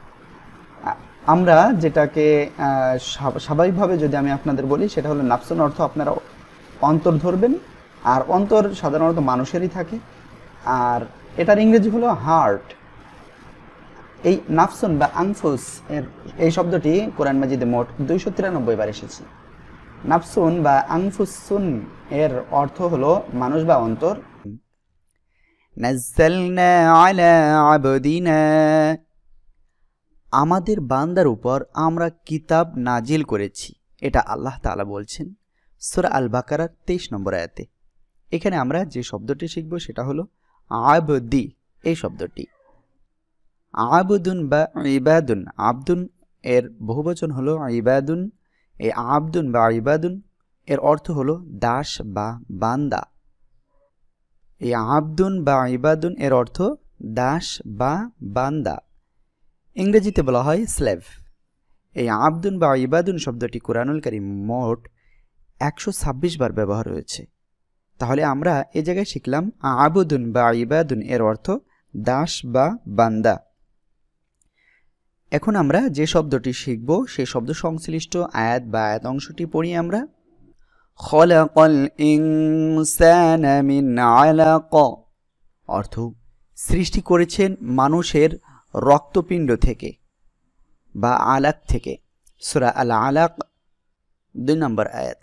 আমরা যেটাকে স্বাভাবিকভাবে যদি আমি আপনাদের বলি সেটা হলো নাফসুন অর্থ আপনারা অন্তর ধরবেন আর অন্তর সাধারণত মানুষেরই থাকে আর এটার ইংরেজি হলো হার্ট এই নাফসুন বা আংফুস এর এই শব্দটি কোরআন মাজিদে মোট দুইশো তিরানব্বই বার এসেছে নাফসুন বা আংফুসুন এর অর্থ হলো মানুষ বা অন্তর আমাদের বান্দার উপর আমরা কিতাব নাজিল করেছি এটা আল্লাহ তালা বলছেন সুরা আল বাকারার তেইশ নম্বর আয়াতে এখানে আমরা যে শব্দটি শিখব সেটা হলো আবদি এই শব্দটি আবদুন বা ইবাদুন আবদুন এর বহুবচন হলো ইবাদুন এই আবদুন বা ইবাদুন এর অর্থ হলো দাস বা বান্দা এই আবদুন বা ইবাদুন এর অর্থ দাস বা বান্দা ইংরেজিতে বলা হয় স্লেভ এই আবদুন বা ইবাদুন শব্দটি কোরআনুলকারী মোট একশো বার ব্যবহার হয়েছে তাহলে আমরা এ জায়গায় শিখলাম আবুদুন বা ইবাদুন এর অর্থ দাস বা বান্দা এখন আমরা যে শব্দটি শিখব সেই শব্দ সংশ্লিষ্ট আয়াত বা আয়াত অংশটি পড়ি আমরা আলাক অর্থ সৃষ্টি করেছেন মানুষের রক্তপিণ্ড থেকে বা আলাক থেকে সুরা আল আলাক দুই নম্বর আয়াত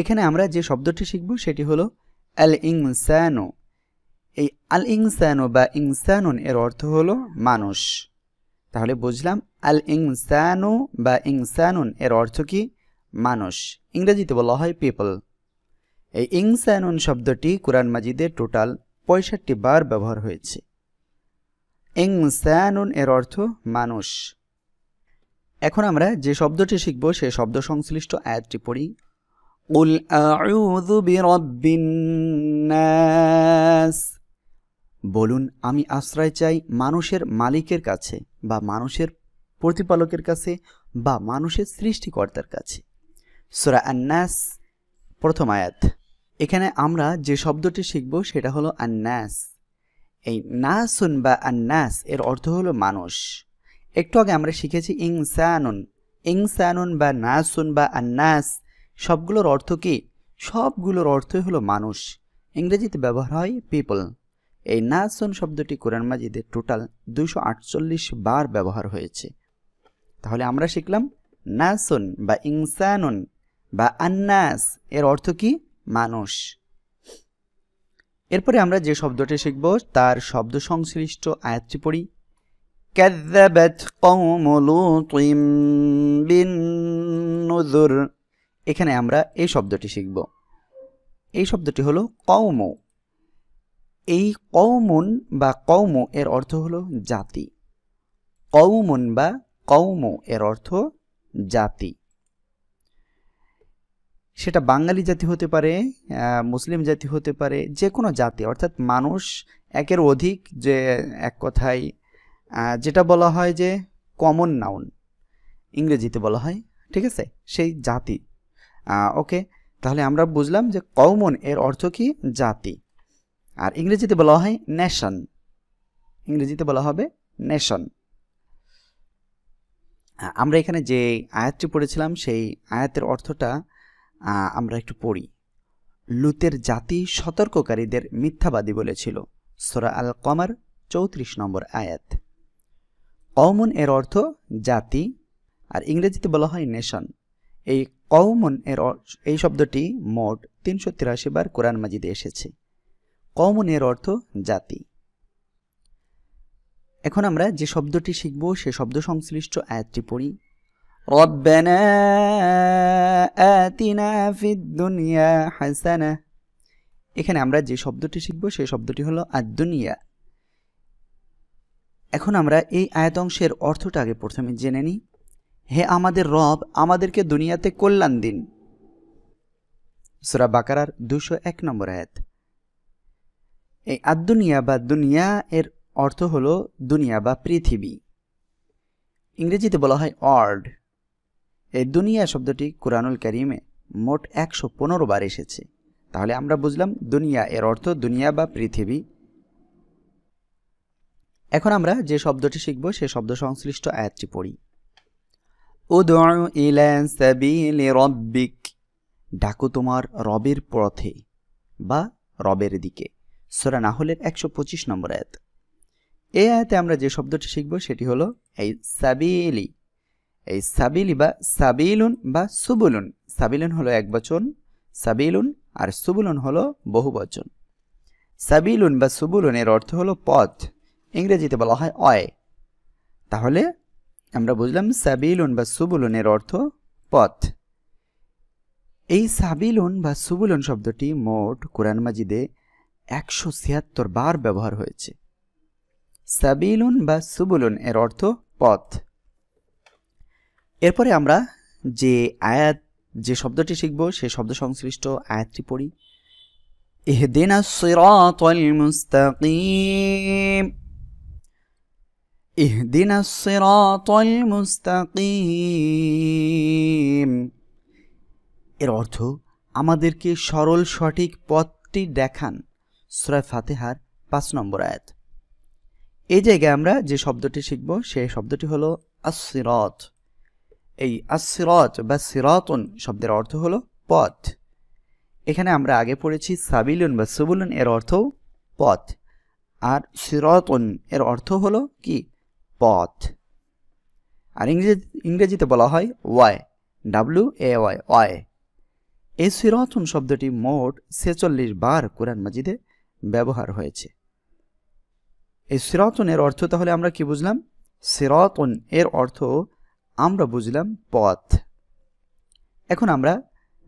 এখানে আমরা যে শব্দটি শিখব সেটি হলো আল ইংসানো এই আল ইংসানো বা ইংসানন এর অর্থ হলো মানুষ তাহলে বুঝলাম আল ইংসানো বা ইংসানুন এর অর্থ কি মানুষ ইংরেজিতে বলা হয় পিপল এই ইংসানুন শব্দটি কোরআন মাজিদে টোটাল পঁয়ষট্টি বার ব্যবহার হয়েছে ইংসানুন এর অর্থ মানুষ এখন আমরা যে শব্দটি শিখব সে শব্দ সংশ্লিষ্ট আয়াতটি পড়ি قل أعوذ برب الناس বলুন আমি আশ্রয় চাই মানুষের মালিকের কাছে বা মানুষের প্রতিপালকের কাছে বা মানুষের সৃষ্টিকর্তার কাছে সোরা আন্নাস প্রথম আয়াত এখানে আমরা যে শব্দটি শিখব সেটা হলো আন্নাস এই নাসুন বা আন্নাস এর অর্থ হলো মানুষ একটু আগে আমরা শিখেছি ইংসানুন ইংসানুন বা নাসুন বা আন্নাস সবগুলোর অর্থ কি সবগুলোর অর্থই হলো মানুষ ইংরেজিতে ব্যবহার হয় পিপল এই নাসন শব্দটি কোরআন মাজিদের টোটাল দুশো আটচল্লিশ বার ব্যবহার হয়েছে তাহলে আমরা শিখলাম নাসন বা ইনসানন বা আন্নাস এর অর্থ কি মানুষ এরপরে আমরা যে শব্দটি শিখব তার শব্দ সংশ্লিষ্ট আয়াতটি পড়ি كذبت قوم لوط بالنذر এখানে আমরা এই শব্দটি শিখব এই শব্দটি হলো কৌম এই কৌমন বা কৌম এর অর্থ হলো জাতি কৌমন বা কৌম এর অর্থ জাতি সেটা বাঙালি জাতি হতে পারে মুসলিম জাতি হতে পারে যে কোনো জাতি অর্থাৎ মানুষ একের অধিক যে এক কথায় যেটা বলা হয় যে কমন নাউন ইংরেজিতে বলা হয় ঠিক আছে সেই জাতি ওকে তাহলে আমরা বুঝলাম যে কমন এর অর্থ কি জাতি আর ইংরেজিতে বলা হয় নেশন ইংরেজিতে বলা হবে নেশন আমরা এখানে যে আয়াতটি পড়েছিলাম সেই আয়াতের অর্থটা আমরা একটু পড়ি লুতের জাতি সতর্ককারীদের মিথ্যাবাদী বলেছিল সোরা আল কমার চৌত্রিশ নম্বর আয়াত কমন এর অর্থ জাতি আর ইংরেজিতে বলা হয় নেশন এই কৌমন এর এই শব্দটি মোট তিনশো তিরাশি বার কোরআন মাজিদে এসেছে কৌমন এর অর্থ জাতি এখন আমরা যে শব্দটি শিখব সে শব্দ সংশ্লিষ্ট আয়াতটি পড়ি এখানে আমরা যে শব্দটি শিখব সে শব্দটি হলো আদুনিয়া এখন আমরা এই আয়াত অংশের অর্থটা আগে প্রথমে জেনে নিই হে আমাদের রব আমাদেরকে দুনিয়াতে কল্যাণ দিন সুরা বাকারার দুশো এক নম্বর আয়াত এই আদুনিয়া বা দুনিয়া এর অর্থ হলো দুনিয়া বা পৃথিবী ইংরেজিতে বলা হয় অর্ড এই দুনিয়া শব্দটি কোরআনুল করিমে মোট একশো পনেরো বার এসেছে তাহলে আমরা বুঝলাম দুনিয়া এর অর্থ দুনিয়া বা পৃথিবী এখন আমরা যে শব্দটি শিখব সে শব্দ সংশ্লিষ্ট আয়াতটি পড়ি রব্বিক ডাকো তোমার রবের পথে বা রবের দিকে সোরা নাহলের একশো পঁচিশ নম্বর আয়াত এ আয়াতে আমরা যে শব্দটি শিখব সেটি হলো এই সাবিলি এই সাবিলি বা সাবিলুন বা সুবুলুন সাবিলুন হলো এক বচন সাবিলুন আর সুবুলুন হলো বহু বচন সাবিলুন বা সুবুলুন এর অর্থ হলো পথ ইংরেজিতে বলা হয় অয় তাহলে আমরা বুঝলাম সাবিলুন বা সুবুলনের অর্থ পথ এই সাবিলুন বা সুবুলন শব্দটি মোট কোরআন মাজিদে একশো ছিয়াত্তর বার ব্যবহার হয়েছে সাবিলুন বা সুবুলন এর অর্থ পথ এরপরে আমরা যে আয়াত যে শব্দটি শিখব সে শব্দ সংশ্লিষ্ট আয়াতটি পড়ি ইহদিনা সিরাতাল মুস্তাকিম اهدنا الصراط المستقيم এর অর্থ আমাদেরকে সরল সঠিক পথটি দেখান সুরায় ফাতেহার পাঁচ নম্বর আয়াত এই জায়গায় আমরা যে শব্দটি শিখব সেই শব্দটি হলো আসিরত এই আসিরত বা সিরতন শব্দের অর্থ হলো পথ এখানে আমরা আগে পড়েছি সাবিলুন বা সুবুলুন এর অর্থ পথ আর সিরতন এর অর্থ হলো কি পথ আর ইংরেজি ইংরেজিতে বলা হয় Y W A Y Y এই সিরাতুন শব্দটি মোট ছেচল্লিশ বার কোরআন মাজিদে ব্যবহার হয়েছে এই সিরাতনের অর্থ তাহলে আমরা কি বুঝলাম সিরাতন এর অর্থ আমরা বুঝলাম পথ এখন আমরা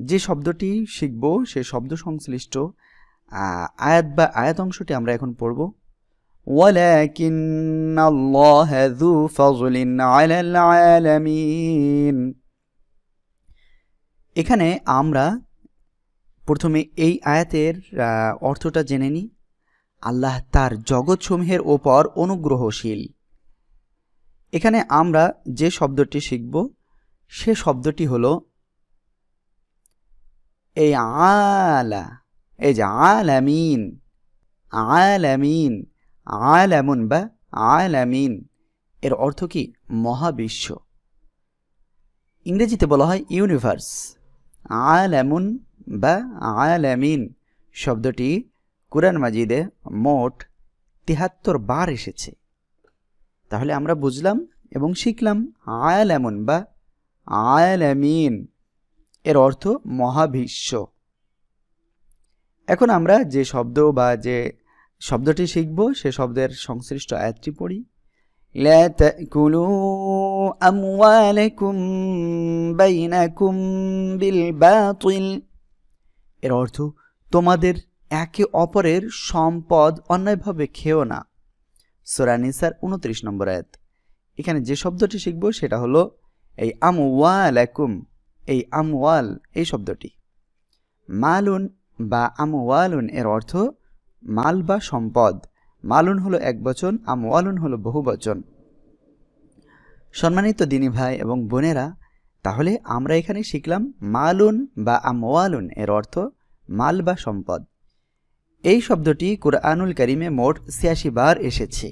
যে শব্দটি শিখব সে শব্দ সংশ্লিষ্ট আয়াত বা আয়াত অংশটি আমরা এখন পড়ব ولكن الله ذو فضل على العالمين এখানে আমরা প্রথমে এই আয়াতের অর্থটা জেনে নিই আল্লাহ তার জগৎসমূহের ওপর অনুগ্রহশীল এখানে আমরা যে শব্দটি শিখব সে শব্দটি হলো এই আলা এই যে আল আমিন আলামুন বা আলামিন এর অর্থ কি মহাবিশ্ব ইংরেজিতে বলা হয় ইউনিভার্স আলামুন বা আলামিন শব্দটি কুরআন মাজিদে মোট তিহাত্তর বার এসেছে তাহলে আমরা বুঝলাম এবং শিখলাম আয়ালামুন বা আয়ালামিন এর অর্থ মহাবিশ্ব এখন আমরা যে শব্দ বা যে শব্দটি শিখব সে শব্দের সংশ্লিষ্ট আয়াতটি পড়ি لا تأكلوا أموالكم بينكم بالباطل এর অর্থ তোমাদের একে অপরের সম্পদ অন্যায়ভাবে খেও না সোরানিসার উনত্রিশ নম্বর আয়াত এখানে যে শব্দটি শিখব সেটা হলো এই একুম এই আমওয়াল এই শব্দটি মালুন বা আমওয়ালুন এর অর্থ মাল বা সম্পদ মালুন হলো এক বচন আমওয়ালুন হলো বহু বচন সম্মানিত দিনী ভাই এবং বোনেরা তাহলে আমরা এখানে শিখলাম মালুন বা আমওয়ালুন এর অর্থ মাল বা সম্পদ এই শব্দটি কুরআনুল করিমে মোট ছিয়াশি বার এসেছে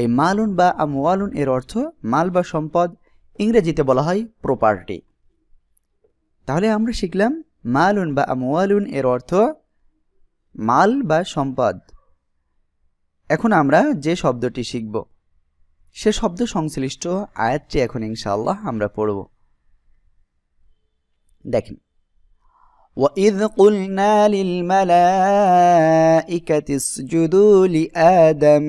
এই মালুন বা আমওয়ালুন এর অর্থ মাল বা সম্পদ ইংরেজিতে বলা হয় প্রপার্টি তাহলে আমরা শিখলাম মালুন বা আমওয়ালুন এর অর্থ মাল বা সম্পদ এখন আমরা যে শব্দটি শিখব সে শব্দ সংশ্লিষ্ট আয়াতটি এখন ইনশাআল্লাহ আমরা পড়ব দেখেন وَإِذْ قُلْنَا لِلْمَلَائِكَةِ اسْجُدُوا لِآدَمَ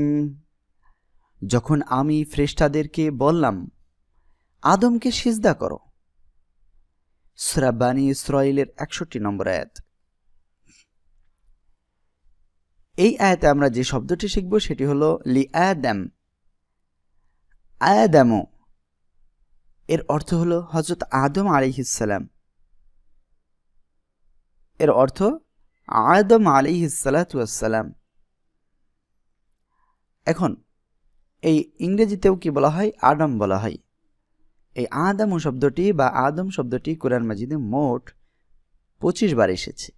যখন আমি ফ্রেষ্টাদেরকে বললাম আদমকে সিজদা করো বানী ইসরায়েলের একষট্টি নম্বর আয়াত এই আয়াতে আমরা যে শব্দটি শিখব সেটি হলো লি আয়াদাম আয়াদামো এর অর্থ হলো হজরত আদম আলিহিসাল্লাম এর অর্থ আদম আলিহিসাল্লাম এখন এই ইংরেজিতেও কি বলা হয় আদম বলা হয় এই আদম শব্দটি বা আদম শব্দটি কোরআন মাজিদে মোট পঁচিশ বার এসেছে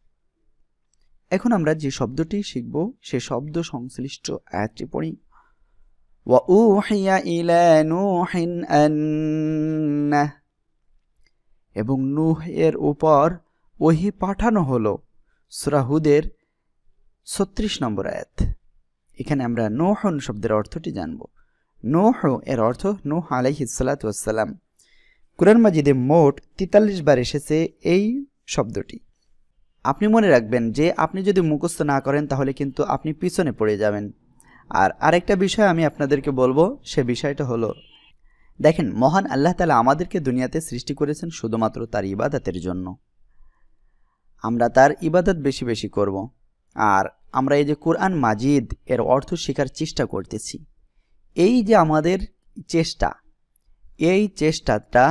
এখন আমরা যে শব্দটি শিখব সে শব্দ সংশ্লিষ্ট আয়াতটি পড়ি এবং নুহ এর উপর ওহি পাঠানো হল সুরাহুদের ছত্রিশ নম্বর আয়াত এখানে আমরা নোহন শব্দের অর্থটি জানব নোহ এর অর্থ নোহ আলাইহিসাল্লাতাম কুরআন মাজিদে মোট তিতাল্লিশ বার এসেছে এই শব্দটি আপনি মনে রাখবেন যে আপনি যদি মুখস্থ না করেন তাহলে কিন্তু আপনি পিছনে পড়ে যাবেন আর আরেকটা বিষয় আমি আপনাদেরকে বলবো সে বিষয়টা হলো দেখেন মহান আল্লাহ তালা আমাদেরকে দুনিয়াতে সৃষ্টি করেছেন শুধুমাত্র তার ইবাদতের জন্য আমরা তার ইবাদত বেশি বেশি করব আর আমরা এই যে কোরআন মাজিদ এর অর্থ শেখার চেষ্টা করতেছি এই যে আমাদের চেষ্টা এই চেষ্টাটা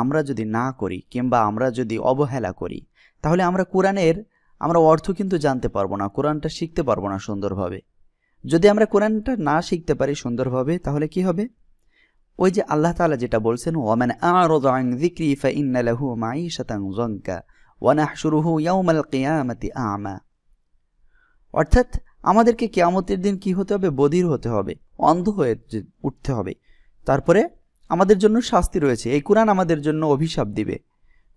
আমরা যদি না করি কিংবা আমরা যদি অবহেলা করি তাহলে আমরা কোরআনের আমরা অর্থ কিন্তু জানতে পারবো না কোরআনটা শিখতে পারবো না সুন্দরভাবে যদি আমরা কোরআনটা না শিখতে পারি সুন্দরভাবে তাহলে কি হবে ওই যে আল্লাহ তালা যেটা বলছেন ওয়ামান মাই জঙ্কা আমা অর্থাৎ আমাদেরকে কেয়ামতের দিন কি হতে হবে বধির হতে হবে অন্ধ হয়ে উঠতে হবে তারপরে আমাদের জন্য শাস্তি রয়েছে এই কোরআন আমাদের জন্য অভিশাপ দিবে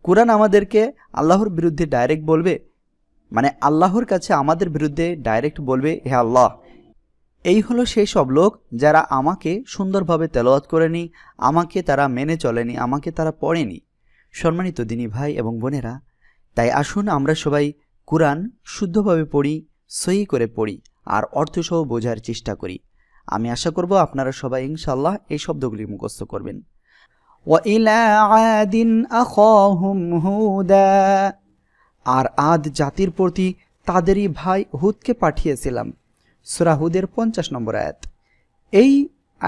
কোরআন আমাদেরকে আল্লাহর বিরুদ্ধে ডাইরেক্ট বলবে মানে আল্লাহর কাছে আমাদের বিরুদ্ধে ডাইরেক্ট বলবে হে আল্লাহ এই হলো সেই সব লোক যারা আমাকে সুন্দরভাবে তেলাওয়াত করেনি আমাকে তারা মেনে চলেনি আমাকে তারা পড়েনি সম্মানিত দিনী ভাই এবং বোনেরা তাই আসুন আমরা সবাই কোরআন শুদ্ধভাবে পড়ি সহি করে পড়ি আর অর্থসহ বোঝার চেষ্টা করি আমি আশা করব আপনারা সবাই ইনশাল্লাহ এই শব্দগুলি মুখস্থ করবেন وإلى عاد أخاهم هودا আর আদ জাতির প্রতি তাদেরই ভাই হুদকে পাঠিয়েছিলাম সুরাহুদের পঞ্চাশ নম্বর আয়াত এই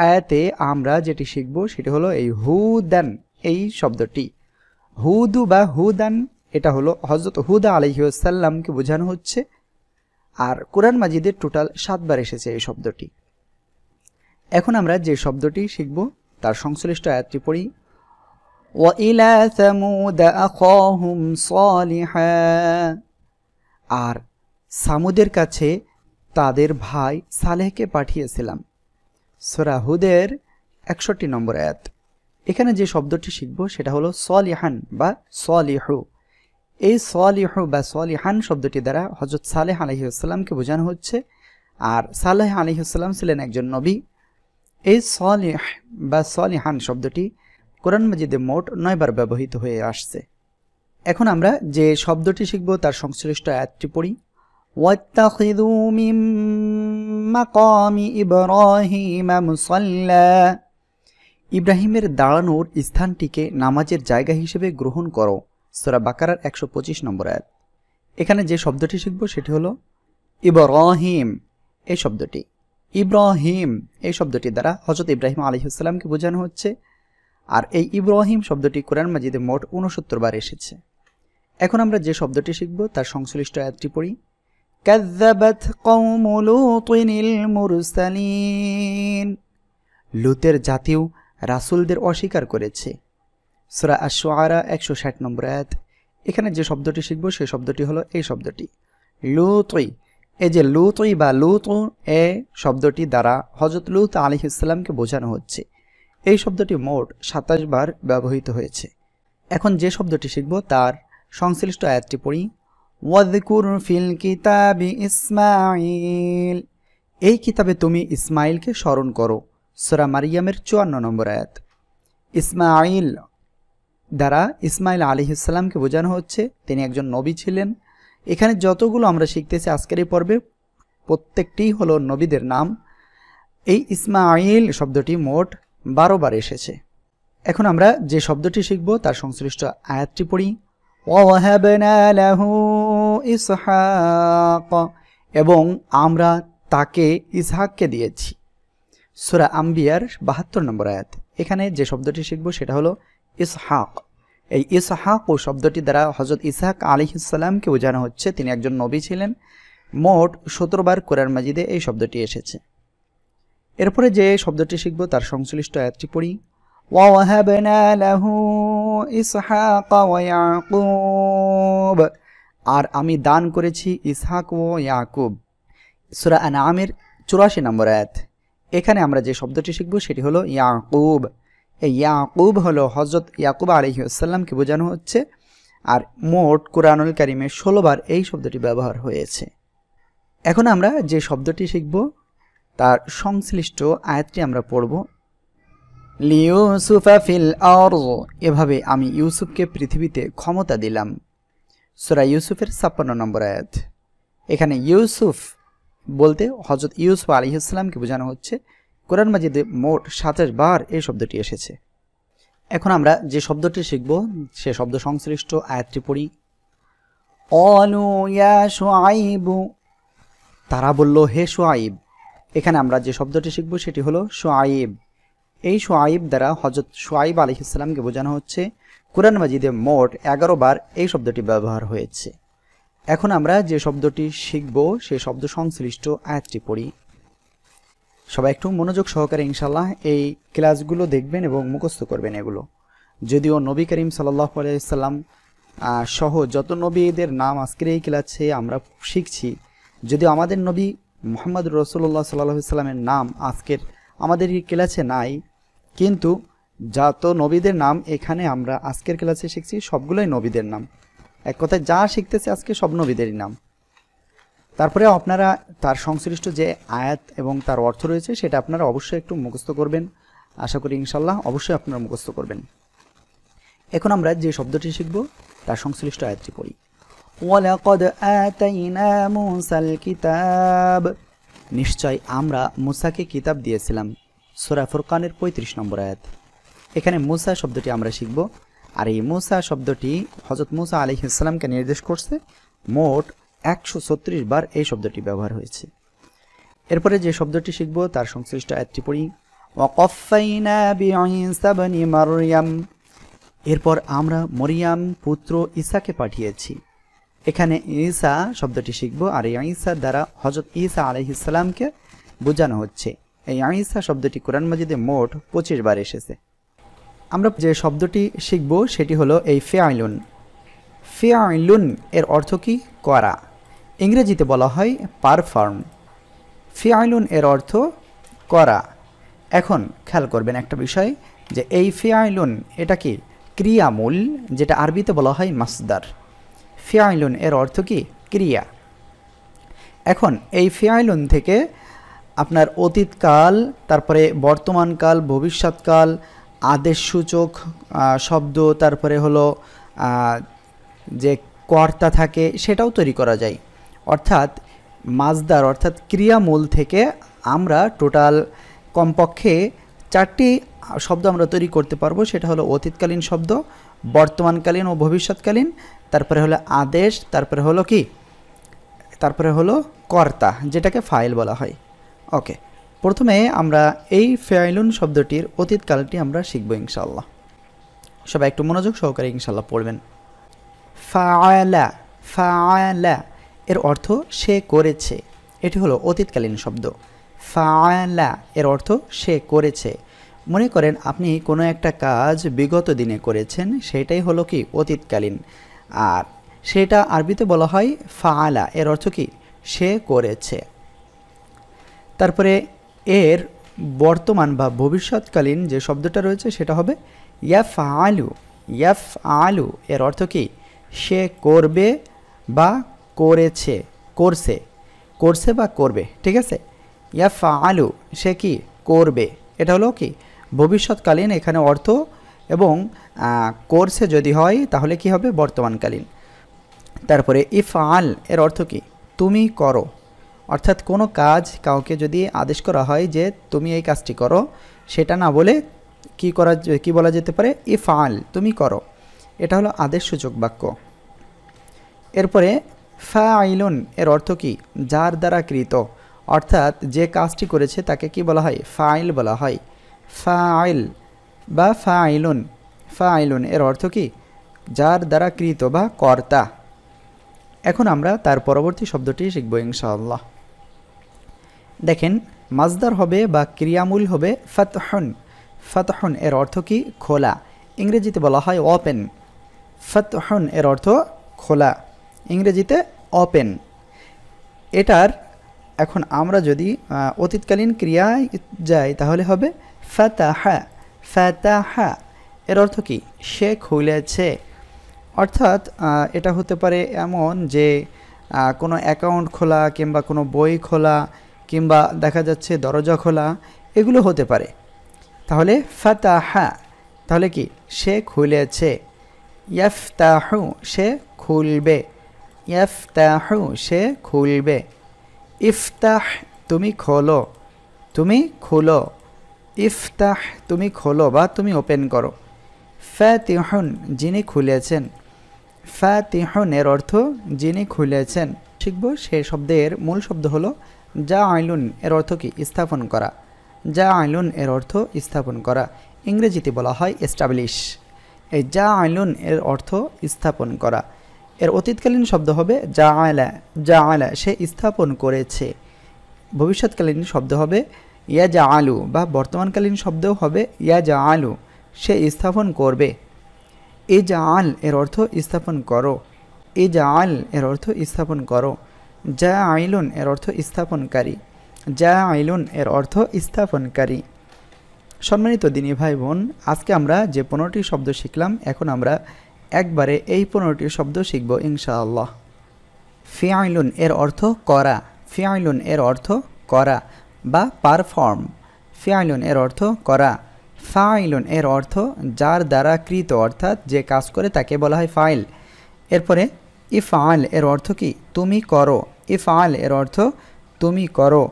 আয়াতে আমরা যেটি শিখব সেটি হলো এই হুদান এই শব্দটি হুদু বা হুদান এটা হলো হজরত হুদা আলহিউসাল্লামকে বোঝানো হচ্ছে আর কোরআন মাজিদের টোটাল সাতবার এসেছে এই শব্দটি এখন আমরা যে শব্দটি শিখব তার সংশ্লিষ্ট আয়াতটি পড়ি وإلى ثمود أخاهم صالحا আর সামুদের কাছে তাদের ভাই সালেহকে পাঠিয়েছিলাম সোরাহুদের একষট্টি নম্বর আয়াত এখানে যে শব্দটি শিখব সেটা হলো সলিহান বা সলিহু এই সলিহু বা সলিহান শব্দটি দ্বারা হজরত সালেহ আলহিউসাল্লামকে বোঝানো হচ্ছে আর সালেহ আলহিহাস্লাম ছিলেন একজন নবী এই সলিহ বা সলিহান শব্দটি কোরআন মজিদে মোট নয়বার ব্যবহৃত হয়ে আসছে এখন আমরা যে শব্দটি শিখব তার সংশ্লিষ্ট আয়াতটি পড়ি ইব্রাহিমের দাঁড়ানোর স্থানটিকে নামাজের জায়গা হিসেবে গ্রহণ করো সোরা বাকারার একশো পঁচিশ নম্বর আয়াত এখানে যে শব্দটি শিখব সেটি হলো ইব্রাহিম এই শব্দটি ইব্রাহিম এই শব্দটি দ্বারা হজরত ইব্রাহিম আলহিসাল্লামকে বোঝানো হচ্ছে আর এই ইব্রাহিম শব্দটি কোরআন মাজিদে মোট উনসত্তর বার এসেছে এখন আমরা যে শব্দটি শিখব তার সংশ্লিষ্ট আয়াতটি পড়ি কাজ্জাবাত লুতের জাতিও রাসুলদের অস্বীকার করেছে সুরা আশোয়ারা একশো ষাট নম্বর আয়াত এখানে যে শব্দটি শিখব সেই শব্দটি হলো এই শব্দটি লুতই এই যে লুতই বা লুত এ শব্দটি দ্বারা হজরত লুত আলি ইসলামকে বোঝানো হচ্ছে এই শব্দটি মোট সাতাশ বার ব্যবহৃত হয়েছে এখন যে শব্দটি শিখব তার সংশ্লিষ্ট আয়াতটি পড়ি ওয়াজকুর ফিল কিতাবি ইসমাইল এই কিতাবে তুমি ইসমাইলকে স্মরণ করো সোরা মারিয়ামের চুয়ান্ন নম্বর আয়াত ইসমাইল দ্বারা ইসমাইল আলি ইসলামকে বোঝানো হচ্ছে তিনি একজন নবী ছিলেন এখানে যতগুলো আমরা শিখতেছি আজকের এই পর্বে প্রত্যেকটিই হলো নবীদের নাম এই ইসমাইল শব্দটি মোট বারোবার এসেছে এখন আমরা যে শব্দটি শিখব তার সংশ্লিষ্ট আয়াতটি পড়ি এবং আমরা তাকে ইসহাককে দিয়েছি সুরা আম্বিয়ার বাহাত্তর নম্বর আয়াত এখানে যে শব্দটি শিখব সেটা হলো ইসহাক এই ইসহাক ও শব্দটি দ্বারা হজরত ইসহাক আলী ইসাল্লামকে বোঝানো হচ্ছে তিনি একজন নবী ছিলেন মোট সতেরোবার কোরআন মাজিদে এই শব্দটি এসেছে এরপরে যে শব্দটি শিখব তার সংশ্লিষ্ট আয়াতটি পড়ি وَوَهَبْنَا ইসহাক ওয়া ইয়াকুব আর আমি দান করেছি ইসহাক ও ইয়াকুব সুরা আমের চুরাশি নম্বর আয়াত এখানে আমরা যে শব্দটি শিখব সেটি হলো ইয়াকুব এই ইয়াকুব হলো হজরত ইয়াকুব আলহিউসাল্লামকে বোঝানো হচ্ছে আর মোট কোরআনুল কারিমে ষোলোবার এই শব্দটি ব্যবহার হয়েছে এখন আমরা যে শব্দটি শিখব তার সংশ্লিষ্ট আয়াতটি আমরা পড়ব লিউসুফা ফিল আরজ এভাবে আমি ইউসুফকে পৃথিবীতে ক্ষমতা দিলাম সুরা ইউসুফের ছাপ্পান্ন নম্বর আয়াত এখানে ইউসুফ বলতে হজরত ইউসুফ আলী ইসলামকে বোঝানো হচ্ছে কোরআন মাজিদে মোট সাতাশ বার এই শব্দটি এসেছে এখন আমরা যে শব্দটি শিখব সে শব্দ সংশ্লিষ্ট আয়াতটি পড়ি অলু ইয়া শোয়াইব তারা বলল হে শোয়াইব এখানে আমরা যে শব্দটি শিখব সেটি হলো সোয়াইব এই সোয়াইব দ্বারা হজরত শোয়াইব ইসলামকে বোঝানো হচ্ছে কোরআন মাজিদে মোট এগারো বার এই শব্দটি ব্যবহার হয়েছে এখন আমরা যে শব্দটি শিখব সে শব্দ সংশ্লিষ্ট আয়াতটি পড়ি সবাই একটু মনোযোগ সহকারে ইনশাল্লাহ এই ক্লাসগুলো দেখবেন এবং মুখস্থ করবেন এগুলো যদিও নবী করিম সাল্লাহ আলাইসাল্লাম সহ যত নবীদের নাম আজকের এই ক্লাসে আমরা শিখছি যদিও আমাদের নবী মোহাম্মদ রসুল্লাহ সাল্লাহ সাল্লামের নাম আজকের আমাদের এই ক্লাসে নাই কিন্তু যা তো নবীদের নাম এখানে আমরা আজকের ক্লাসে শিখছি সবগুলোই নবীদের নাম এক কথায় যা শিখতেছে আজকে সব নবীদেরই নাম তারপরে আপনারা তার সংশ্লিষ্ট যে আয়াত এবং তার অর্থ রয়েছে সেটা আপনারা অবশ্যই একটু মুখস্থ করবেন আশা করি ইনশাল্লাহ অবশ্যই আপনারা মুখস্থ করবেন এখন আমরা যে শব্দটি শিখব তার সংশ্লিষ্ট আয়াতটি পড়ি ওয়ালাকদ আতাইনা মুসাল কিতাব নিশ্চয় আমরা মুসাকে কিতাব দিয়েছিলাম সোরা ফুরকানের পঁয়ত্রিশ নম্বর আয়াত এখানে মুসা শব্দটি আমরা শিখব আর এই মুসা শব্দটি হজরত মুসা আলি ইসলামকে নির্দেশ করছে মোট একশো বার এই শব্দটি ব্যবহার হয়েছে এরপরে যে শব্দটি শিখব তার সংশ্লিষ্ট আয়াতটি পড়ি এরপর আমরা মরিয়াম পুত্র ইসাকে পাঠিয়েছি এখানে ঈসা শব্দটি শিখব আর এই ঈসার দ্বারা হজরত ঈসা ইসলামকে বোঝানো হচ্ছে এই ঈসা শব্দটি কোরআন মজিদে মোট পঁচিশ বার এসেছে আমরা যে শব্দটি শিখব সেটি হলো এই ফেআইলুন ফেআইলুন এর অর্থ কি করা ইংরেজিতে বলা হয় পারফর্ম আইলুন এর অর্থ করা এখন খেয়াল করবেন একটা বিষয় যে এই আইলুন এটা কি ক্রিয়ামূল যেটা আরবিতে বলা হয় মাসদার ফিয়াইলুন এর অর্থ কি ক্রিয়া এখন এই ফিয়াইলুন থেকে আপনার অতীতকাল তারপরে বর্তমানকাল ভবিষ্যৎকাল আদেশসূচক শব্দ তারপরে হলো যে কর্তা থাকে সেটাও তৈরি করা যায় অর্থাৎ মাজদার অর্থাৎ ক্রিয়ামূল থেকে আমরা টোটাল কমপক্ষে চারটি শব্দ আমরা তৈরি করতে পারবো সেটা হলো অতীতকালীন শব্দ বর্তমানকালীন ও ভবিষ্যৎকালীন তারপরে হলো আদেশ তারপরে হলো কি তারপরে হলো কর্তা যেটাকে ফাইল বলা হয় ওকে প্রথমে আমরা এই ফাইলুন শব্দটির অতীতকালটি আমরা শিখব ইনশাল্লাহ সবাই একটু মনোযোগ সহকারে ইনশাল্লাহ পড়বেন ফায়লা ফায়লা এর অর্থ সে করেছে এটি হলো অতীতকালীন শব্দ ফায়লা এর অর্থ সে করেছে মনে করেন আপনি কোনো একটা কাজ বিগত দিনে করেছেন সেটাই হলো কি অতীতকালীন আর সেটা আরবিতে বলা হয় ফালা এর অর্থ কি সে করেছে তারপরে এর বর্তমান বা ভবিষ্যৎকালীন যে শব্দটা রয়েছে সেটা হবে ইয়াফ আলু ইয়াফ আলু এর অর্থ কি সে করবে বা করেছে করছে করছে বা করবে ঠিক আছে ইয়াফ আলু সে কি করবে এটা হলো কি ভবিষ্যৎকালীন এখানে অর্থ এবং কোর্সে যদি হয় তাহলে কি হবে বর্তমানকালীন তারপরে ইফ আল এর অর্থ কি তুমি করো অর্থাৎ কোনো কাজ কাউকে যদি আদেশ করা হয় যে তুমি এই কাজটি করো সেটা না বলে কি করা কি বলা যেতে পারে ইফ আল তুমি করো এটা হলো আদেশ সূচক বাক্য এরপরে ফা আইলুন এর অর্থ কি যার দ্বারা কৃত অর্থাৎ যে কাজটি করেছে তাকে কি বলা হয় ফাইল বলা হয় ফাইল বা ফা আইলুন ফা আইলুন এর অর্থ কি যার দ্বারা কৃত বা কর্তা এখন আমরা তার পরবর্তী শব্দটি শিখব ইনশাল্লাহ দেখেন মাজদার হবে বা ক্রিয়ামূল হবে ফাতহন ফাতহন এর অর্থ কি খোলা ইংরেজিতে বলা হয় ওপেন ফাতহন এর অর্থ খোলা ইংরেজিতে ওপেন এটার এখন আমরা যদি অতীতকালীন ক্রিয়ায় যাই তাহলে হবে ফাতাহা ফ্যাতাহা এর অর্থ কি সে খুলেছে অর্থাৎ এটা হতে পারে এমন যে কোনো অ্যাকাউন্ট খোলা কিংবা কোনো বই খোলা কিংবা দেখা যাচ্ছে দরজা খোলা এগুলো হতে পারে তাহলে ফাতাহা তাহলে কি সে খুলেছে ইয়ফতাহু সে খুলবে ইয়ফতাহু সে খুলবে ইফতাহ তুমি খোলো তুমি খুলো ইফতাহ তুমি খোলো বা তুমি ওপেন করো ফ্যাতিহন যিনি খুলেছেন ফ্যাতিহনের অর্থ যিনি খুলেছেন শিখব সে শব্দের মূল শব্দ হলো যা আইলুন এর অর্থ কি স্থাপন করা যা আইলুন এর অর্থ স্থাপন করা ইংরেজিতে বলা হয় এস্টাবলিশ এই যা আইলুন এর অর্থ স্থাপন করা এর অতীতকালীন শব্দ হবে যা আয়লা যা আয়লা সে স্থাপন করেছে ভবিষ্যৎকালীন শব্দ হবে ইয়া যা আলু বা বর্তমানকালীন শব্দও হবে ইয়া যা আলু সে স্থাপন করবে এ যা আল এর অর্থ স্থাপন করো এ যা আল এর অর্থ স্থাপন করো যা আইলুন এর অর্থ স্থাপনকারী যা আইলুন এর অর্থ স্থাপনকারী সম্মানিত দিনী ভাই বোন আজকে আমরা যে পনেরোটি শব্দ শিখলাম এখন আমরা একবারে এই পনেরোটি শব্দ শিখব ইনশাআল্লাহ ফিয়াইলুন এর অর্থ করা ফিয়াইলুন এর অর্থ করা বা পারফর্ম ফ্যাইলুন এর অর্থ করা ফাইলুন এর অর্থ যার দ্বারা কৃত অর্থাৎ যে কাজ করে তাকে বলা হয় ফাইল এরপরে ইফআল এর অর্থ কি তুমি করো ইফআল এর অর্থ তুমি করো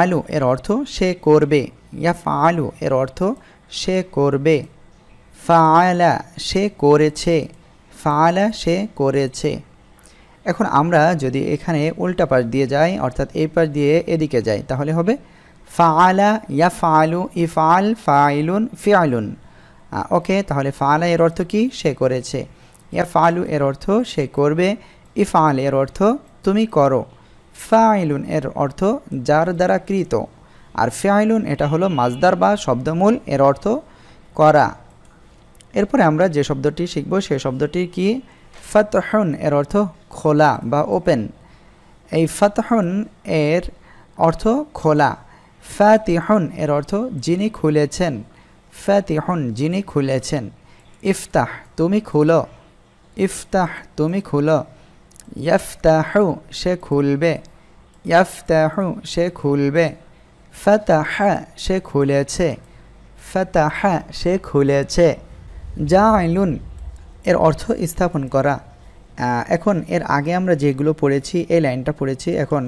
আলু এর অর্থ সে করবে আলু এর অর্থ সে করবে ফাআলা সে করেছে ফাআলা সে করেছে এখন আমরা যদি এখানে উল্টা পাশ দিয়ে যাই অর্থাৎ এই পাশ দিয়ে এদিকে যাই তাহলে হবে ফালা ইয়া ফাআলু ইফআল ফাইলুন ফিআলুন ওকে তাহলে ফালা এর অর্থ কি সে করেছে ইয়া ফালু এর অর্থ সে করবে ইফআল এর অর্থ তুমি করো ফাইলুন এর অর্থ যার দ্বারা কৃত আর ফিআলুন এটা হলো মাজদার বা শব্দমূল এর অর্থ করা এরপরে আমরা যে শব্দটি শিখব সে শব্দটি কি ফাতহন এর অর্থ খোলা বা ওপেন এই ফাতহন এর অর্থ খোলা ফাতিহন এর অর্থ যিনি খুলেছেন ফাতিহন যিনি খুলেছেন ইফতাহ তুমি খুলো ইফতাহ তুমি খুলো ইয়াফতাহু সে খুলবে ইয়াফতাহু সে খুলবে ফতাহ সে খুলেছে ফতাহ সে খুলেছে জাইলুন এর অর্থ স্থাপন করা এখন এর আগে আমরা যেগুলো পড়েছি এই লাইনটা পড়েছি এখন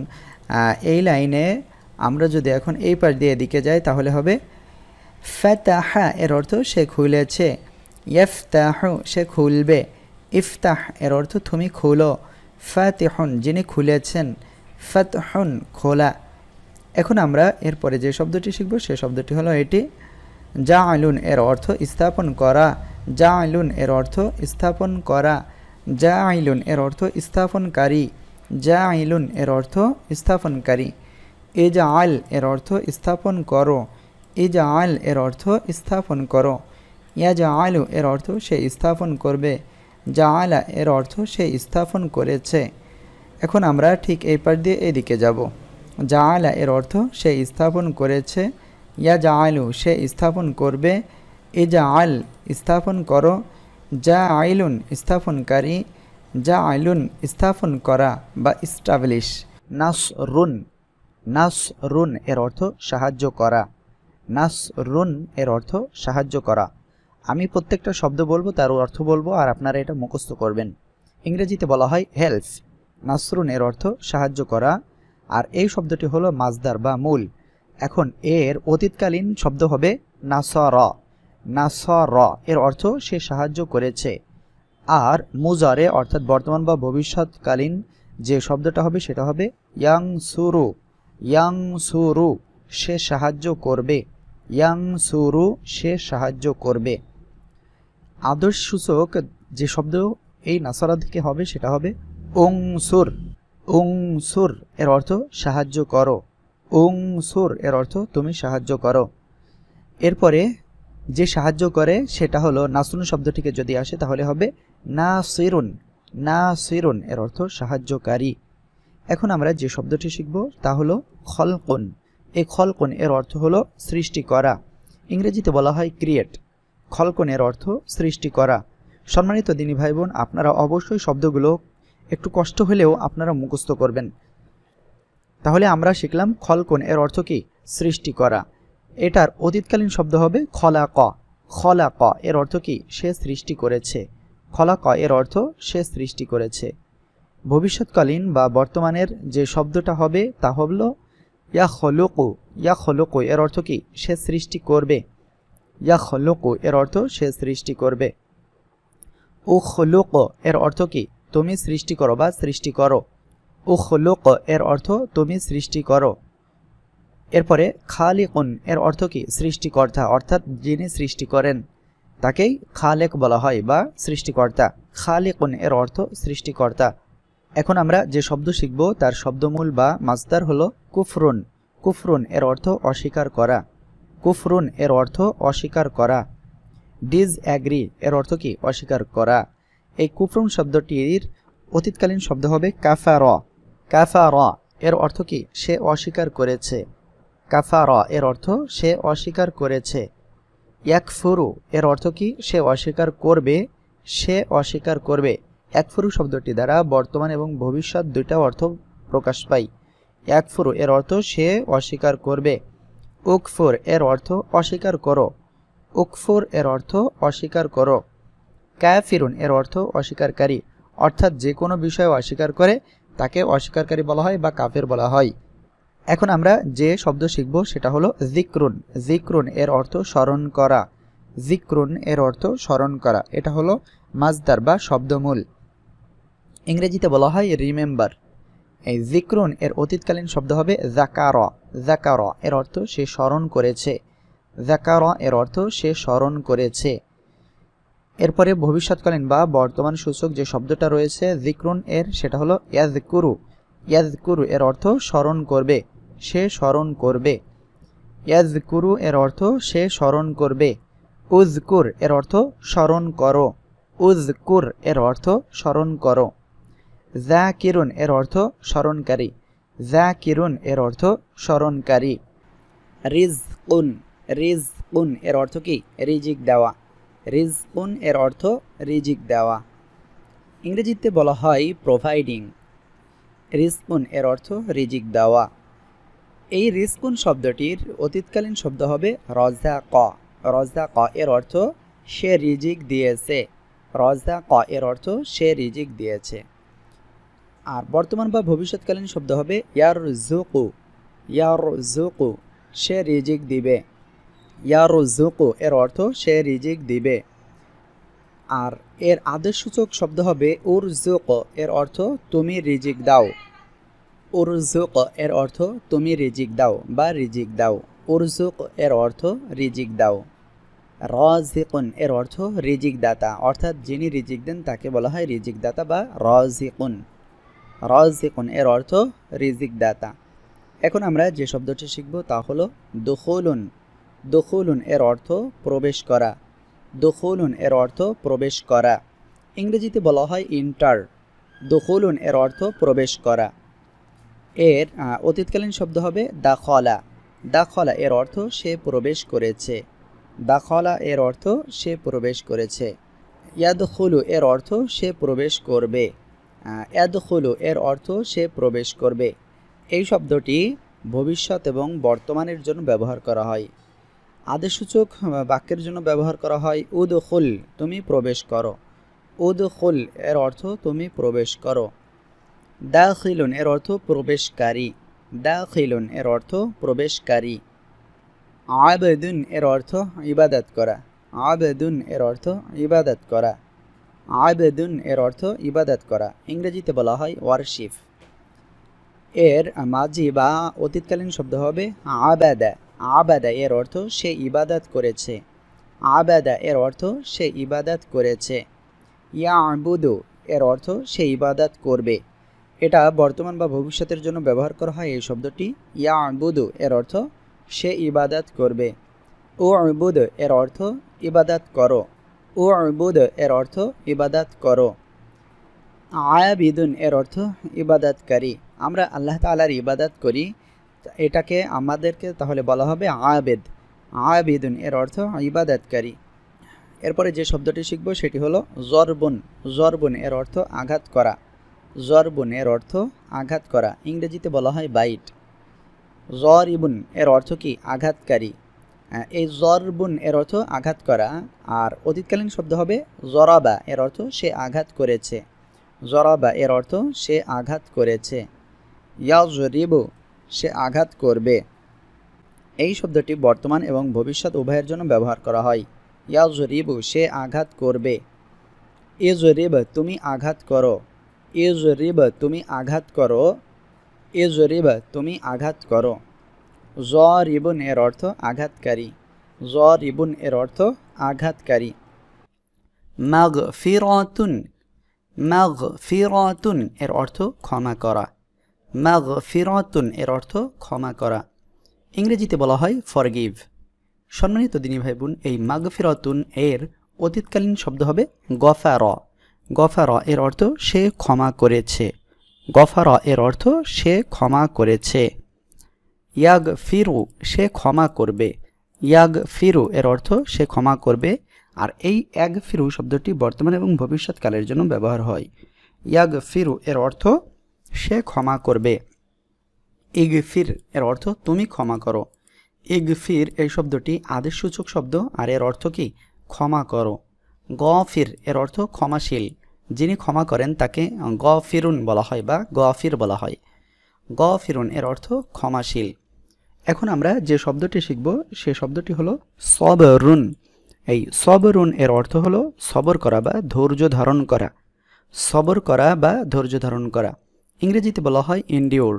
এই লাইনে আমরা যদি এখন এই পাশ দিয়ে এদিকে যাই তাহলে হবে ফ্যাতাহা এর অর্থ সে খুলেছে ইয়ফতাহ সে খুলবে ইফতাহ এর অর্থ তুমি খুলো ফ্যাতেহন যিনি খুলেছেন ফ্যাতহন খোলা এখন আমরা এরপরে যে শব্দটি শিখব সে শব্দটি হলো এটি যা আলুন এর অর্থ স্থাপন করা যা আইলুন এর অর্থ স্থাপন করা যা আইলুন এর অর্থ স্থাপনকারী যা আইলুন এর অর্থ স্থাপনকারী এজা আল এর অর্থ স্থাপন করো এজা আল এর অর্থ স্থাপন করো ইয়াজা আলু এর অর্থ সে স্থাপন করবে যা আলা এর অর্থ সে স্থাপন করেছে এখন আমরা ঠিক এই পার দিয়ে এদিকে যাব যা আলা এর অর্থ সে স্থাপন করেছে ইয়া যা আলু সে স্থাপন করবে যা আল স্থাপন করো যা আইলুন স্থাপনকারী যা আইলুন স্থাপন করা বা স্টাবলিশ নাস রুন নাস রুন এর অর্থ সাহায্য করা নাস রুন এর অর্থ সাহায্য করা আমি প্রত্যেকটা শব্দ বলবো তার অর্থ বলবো আর আপনারা এটা মুখস্থ করবেন ইংরেজিতে বলা হয় হেল্প নাসরুন এর অর্থ সাহায্য করা আর এই শব্দটি হলো মাজদার বা মূল এখন এর অতীতকালীন শব্দ হবে নাসর নাসর এর অর্থ সে সাহায্য করেছে আর মুজারে অর্থাৎ বর্তমান বা ভবিষ্যৎকালীন যে শব্দটা হবে সেটা হবে ইয়াং সুরু ইয়াং সুরু সে সাহায্য করবে ইয়াং সুরু সে সাহায্য করবে আদর্শ সূচক যে শব্দ এই নাসারা থেকে হবে সেটা হবে ওং সুর ওং সুর এর অর্থ সাহায্য করো ওং সুর এর অর্থ তুমি সাহায্য করো এরপরে যে সাহায্য করে সেটা হলো নাসরুন শব্দটিকে যদি আসে তাহলে হবে না সেরুন না সেরুন এর অর্থ সাহায্যকারী এখন আমরা যে শব্দটি শিখব তা হলো খলকন এই খলকন এর অর্থ হলো সৃষ্টি করা ইংরেজিতে বলা হয় ক্রিয়েট খলকন এর অর্থ সৃষ্টি করা সম্মানিত দিনী ভাই বোন আপনারা অবশ্যই শব্দগুলো একটু কষ্ট হলেও আপনারা মুখস্থ করবেন তাহলে আমরা শিখলাম খলকন এর অর্থ কি সৃষ্টি করা এটার অতীতকালীন শব্দ হবে খলা ক খলা ক এর অর্থ কি সে সৃষ্টি করেছে খলা ক এর অর্থ সে সৃষ্টি করেছে ভবিষ্যৎকালীন বা বর্তমানের যে শব্দটা হবে তা হল ইয়া খলকু ইয়া খলকু এর অর্থ কি সে সৃষ্টি করবে ইয়া খলকু এর অর্থ সে সৃষ্টি করবে ও খলুক এর অর্থ কি তুমি সৃষ্টি করো বা সৃষ্টি করো ও খলোক এর অর্থ তুমি সৃষ্টি করো এরপরে খালিকুন এর অর্থ কি সৃষ্টিকর্তা অর্থাৎ যিনি সৃষ্টি করেন তাকেই খালেক বলা হয় বা সৃষ্টিকর্তা খালিকুন এর অর্থ সৃষ্টিকর্তা এখন আমরা যে শব্দ শিখব তার শব্দমূল বা মাস্তার হলো কুফরুন কুফরুন এর অর্থ অস্বীকার করা কুফরুন এর অর্থ অস্বীকার করা ডিজ অ্যাগ্রি এর অর্থ কি অস্বীকার করা এই কুফরুন শব্দটির অতীতকালীন শব্দ হবে কাফা র কাফা র এর অর্থ কি সে অস্বীকার করেছে কাফারা এর অর্থ সে অস্বীকার করেছে একফুরু এর অর্থ কি সে অস্বীকার করবে সে অস্বীকার করবে একফুরু শব্দটি দ্বারা বর্তমান এবং ভবিষ্যৎ দুইটা অর্থ প্রকাশ পায় একফুরু এর অর্থ সে অস্বীকার করবে উকফুর এর অর্থ অস্বীকার করো উকফুর এর অর্থ অস্বীকার করো কায়াফিরুন এর অর্থ অস্বীকারকারী অর্থাৎ যে কোনো বিষয়ে অস্বীকার করে তাকে অস্বীকারকারী বলা হয় বা কাফের বলা হয় এখন আমরা যে শব্দ শিখব সেটা হলো জিক্রুন জিক্রুন এর অর্থ স্মরণ করা জিক্রুন এর অর্থ স্মরণ করা এটা হলো মাজদার বা শব্দমূল ইংরেজিতে বলা হয় রিমেম্বার এই জিক্রুন এর অতীতকালীন শব্দ হবে জাকার জাকার এর অর্থ সে স্মরণ করেছে জাকার এর অর্থ সে স্মরণ করেছে এরপরে ভবিষ্যৎকালীন বা বর্তমান সূচক যে শব্দটা রয়েছে জিক্রুন এর সেটা হলো ইয়াজকুরু ইয়াজকুরু এর অর্থ স্মরণ করবে সে স্মরণ করবে ইয়াজকুরু এর অর্থ সে স্মরণ করবে উজকুর এর অর্থ স্মরণ করো উজকুর এর অর্থ স্মরণ করো জা কিরুন এর অর্থ স্মরণকারী জা কিরুন এর অর্থ স্মরণকারী রিজ উন রিজ উন এর অর্থ কি রিজিক দেওয়া রিজ উন এর অর্থ রিজিক দেওয়া ইংরেজিতে বলা হয় প্রোভাইডিং রিজ উন এর অর্থ রিজিক দেওয়া এই রিসকুন শব্দটির অতীতকালীন শব্দ হবে রজা ক রজা ক এর অর্থ সে রিজিক দিয়েছে রজা ক এর অর্থ সে রিজিক দিয়েছে আর বর্তমান বা ভবিষ্যৎকালীন শব্দ হবে ইয়ার জুকু ইয়ার জুকু সে রিজিক দিবে ইয়ার জুকু এর অর্থ সে রিজিক দিবে আর এর আদেশসূচক শব্দ হবে উর জুক এর অর্থ তুমি রিজিক দাও উরজুক এর অর্থ তুমি রিজিক দাও বা রিজিক দাও উরজুক এর অর্থ রিজিক দাও রজিকুন এর অর্থ রিজিক দাতা অর্থাৎ যিনি রিজিক দেন তাকে বলা হয় রিজিক দাতা বা রজিকুন রজিকুন এর অর্থ রিজিক দাতা এখন আমরা যে শব্দটি শিখব তা হলো দুখুলুন দখলুন এর অর্থ প্রবেশ করা দুখুলুন এর অর্থ প্রবেশ করা ইংরেজিতে বলা হয় ইন্টার দুখুলুন এর অর্থ প্রবেশ করা এর অতীতকালীন শব্দ হবে দা খলা দা খলা এর অর্থ সে প্রবেশ করেছে দা খলা এর অর্থ সে প্রবেশ করেছে খুলু এর অর্থ সে প্রবেশ করবে এদ খুলু এর অর্থ সে প্রবেশ করবে এই শব্দটি ভবিষ্যৎ এবং বর্তমানের জন্য ব্যবহার করা হয় আদেশসূচক বাক্যের জন্য ব্যবহার করা হয় উদ খুল তুমি প্রবেশ করো উদ খুল এর অর্থ তুমি প্রবেশ করো দা খিলুন এর অর্থ প্রবেশকারী দা খিলুন এর অর্থ প্রবেশকারী আবেদুন এর অর্থ ইবাদত করা আবেদুন এর অর্থ ইবাদত করা আবেদুন এর অর্থ ইবাদত করা ইংরেজিতে বলা হয় ওয়ারশিফ এর মাঝি বা অতীতকালীন শব্দ হবে আবাদা আবাদা এর অর্থ সে ইবাদত করেছে আবাদা এর অর্থ সে ইবাদত করেছে ইয়া আবুদু এর অর্থ সে ইবাদত করবে এটা বর্তমান বা ভবিষ্যতের জন্য ব্যবহার করা হয় এই শব্দটি ইয়া আবুদু এর অর্থ সে ইবাদাত করবে ও আবুদ এর অর্থ ইবাদাত করো ও আবুদ এর অর্থ ইবাদাত করো আয়াবিদুন এর অর্থ ইবাদাতকারী আমরা আল্লাহ তালার ইবাদাত করি এটাকে আমাদেরকে তাহলে বলা হবে আয়াবেদ আয়াবিদুন এর অর্থ ইবাদাতকারী এরপরে যে শব্দটি শিখব সেটি হলো জরবন জরবন এর অর্থ আঘাত করা এর অর্থ আঘাত করা ইংরেজিতে বলা হয় বাইট জর ইবুন এর অর্থ কি আঘাতকারী এই জরবুন এর অর্থ আঘাত করা আর অতীতকালীন শব্দ হবে জরাবা এর অর্থ সে আঘাত করেছে জরাবা এর অর্থ সে আঘাত করেছে ইয়াজরিবু সে আঘাত করবে এই শব্দটি বর্তমান এবং ভবিষ্যৎ উভয়ের জন্য ব্যবহার করা হয় ইয়াজরিবু সে আঘাত করবে এজরিব তুমি আঘাত করো এজ রিব তুমি আঘাত করো এজ রিব তুমি আঘাত করো জ রিবুন এর অর্থ আঘাতকারী জ রিবুন এর অর্থ আঘাতকারী মাগ ফিরতুন মাগ ফিরতুন এর অর্থ ক্ষমা করা মাগ ফিরতুন এর অর্থ ক্ষমা করা ইংরেজিতে বলা হয় ফরগিভ সম্মানিত দিনী ভাই বোন এই মাগ ফিরতুন এর অতীতকালীন শব্দ হবে গফা র গফারা এর অর্থ সে ক্ষমা করেছে গফারা এর অর্থ সে ক্ষমা করেছে ইয়াগ ফিরু সে ক্ষমা করবে ইয়াগ ফিরু এর অর্থ সে ক্ষমা করবে আর এই এক ফিরু শব্দটি বর্তমান এবং ভবিষ্যৎকালের জন্য ব্যবহার হয় ইয়াগ ফিরু এর অর্থ সে ক্ষমা করবে ইগ ফির এর অর্থ তুমি ক্ষমা করো ইগ ফির এই শব্দটি আদেশসূচক শব্দ আর এর অর্থ কি ক্ষমা করো গফির এর অর্থ ক্ষমাশীল যিনি ক্ষমা করেন তাকে গফিরুন বলা হয় বা গফির বলা হয় গফিরুন এর অর্থ ক্ষমাশীল এখন আমরা যে শব্দটি শিখব সে শব্দটি হলো সবরুন এই সবরুন এর অর্থ হলো সবর করা বা ধৈর্য ধারণ করা সবর করা বা ধৈর্য ধারণ করা ইংরেজিতে বলা হয় ইন্ডিওর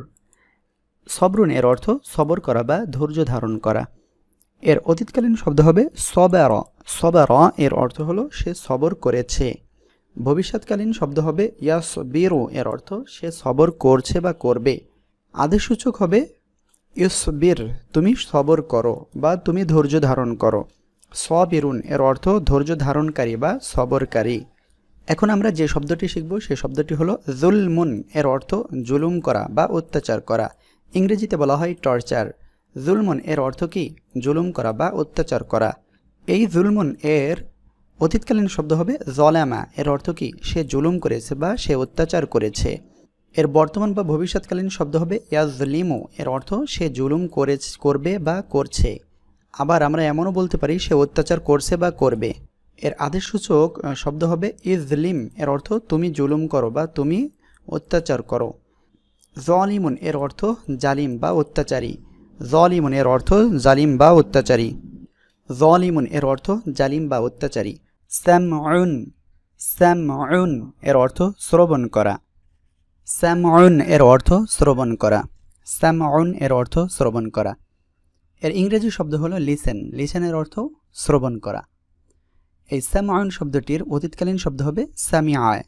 সবরুন এর অর্থ সবর করা বা ধৈর্য ধারণ করা এর অতীতকালীন শব্দ হবে সবার সবার এর অর্থ হলো সে সবর করেছে ভবিষ্যৎকালীন শব্দ হবে ইয়াস বেরো এর অর্থ সে সবর করছে বা করবে আদেশসূচক হবে বীর তুমি সবর করো বা তুমি ধৈর্য ধারণ করো সবেরুন এর অর্থ ধৈর্য ধারণকারী বা সবরকারী এখন আমরা যে শব্দটি শিখব সে শব্দটি হলো জুলমুন এর অর্থ জুলুম করা বা অত্যাচার করা ইংরেজিতে বলা হয় টর্চার জুলমুন এর অর্থ কি জুলুম করা বা অত্যাচার করা এই জুলমুন এর অতীতকালীন শব্দ হবে জলামা এর অর্থ কি সে জুলুম করেছে বা সে অত্যাচার করেছে এর বর্তমান বা ভবিষ্যৎকালীন শব্দ হবে ইয়াজলিমু এর অর্থ সে জুলুম করে করবে বা করছে আবার আমরা এমনও বলতে পারি সে অত্যাচার করছে বা করবে এর আদেশসূচক শব্দ হবে ইজলিম এর অর্থ তুমি জুলুম করো বা তুমি অত্যাচার করো জলিমুন এর অর্থ জালিম বা অত্যাচারী জলিমুন এর অর্থ জালিম বা অত্যাচারী জলিমুন এর অর্থ জালিম বা অত্যাচারী স্যাম স্যাম অয়ুন এর অর্থ শ্রবণ করা স্যাম অয়ুন এর অর্থ শ্রবণ করা স্যাম অয়ুন এর অর্থ শ্রবণ করা এর ইংরেজি শব্দ হলো লিসেন লিসেনের অর্থ শ্রবণ করা এই স্যাম অয়ুন শব্দটির অতীতকালীন শব্দ হবে স্যামিআয়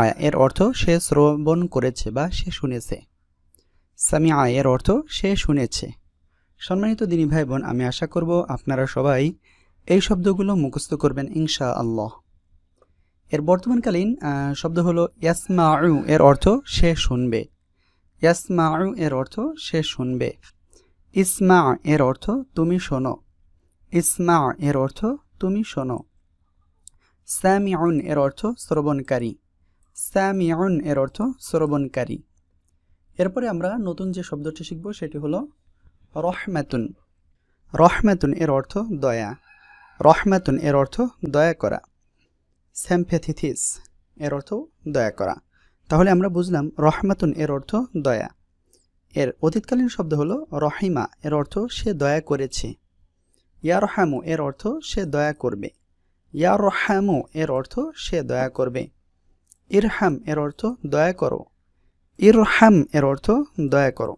আয় এর অর্থ সে শ্রবণ করেছে বা সে শুনেছে সামিয়া এর অর্থ সে শুনেছে সম্মানিত দিনী ভাই বোন আমি আশা করব আপনারা সবাই এই শব্দগুলো মুখস্থ করবেন ইনশা আল্লাহ এর বর্তমানকালীন শব্দ হলো ইয়াসমাউ এর অর্থ সে শুনবে ইয়াসমাউ এর অর্থ সে শুনবে ইসমা এর অর্থ তুমি শোনো ইসমা এর অর্থ তুমি শোনো স্যামিউন এর অর্থ শ্রবণকারী স্যামিউন এর অর্থ শ্রবণকারী এরপরে আমরা নতুন যে শব্দটি শিখব সেটি হলো রহমেতুন রহমেতুন এর অর্থ দয়া রহমেতুন এর অর্থ দয়া করা স্যাম্পেথিথিস এর অর্থ দয়া করা তাহলে আমরা বুঝলাম রহমেতুন এর অর্থ দয়া এর অতীতকালীন শব্দ হলো রহিমা এর অর্থ সে দয়া করেছে ইয়া রহামু এর অর্থ সে দয়া করবে ইয়া রহামু এর অর্থ সে দয়া করবে ইরহাম এর অর্থ দয়া করো ইরহাম এর অর্থ দয়া করো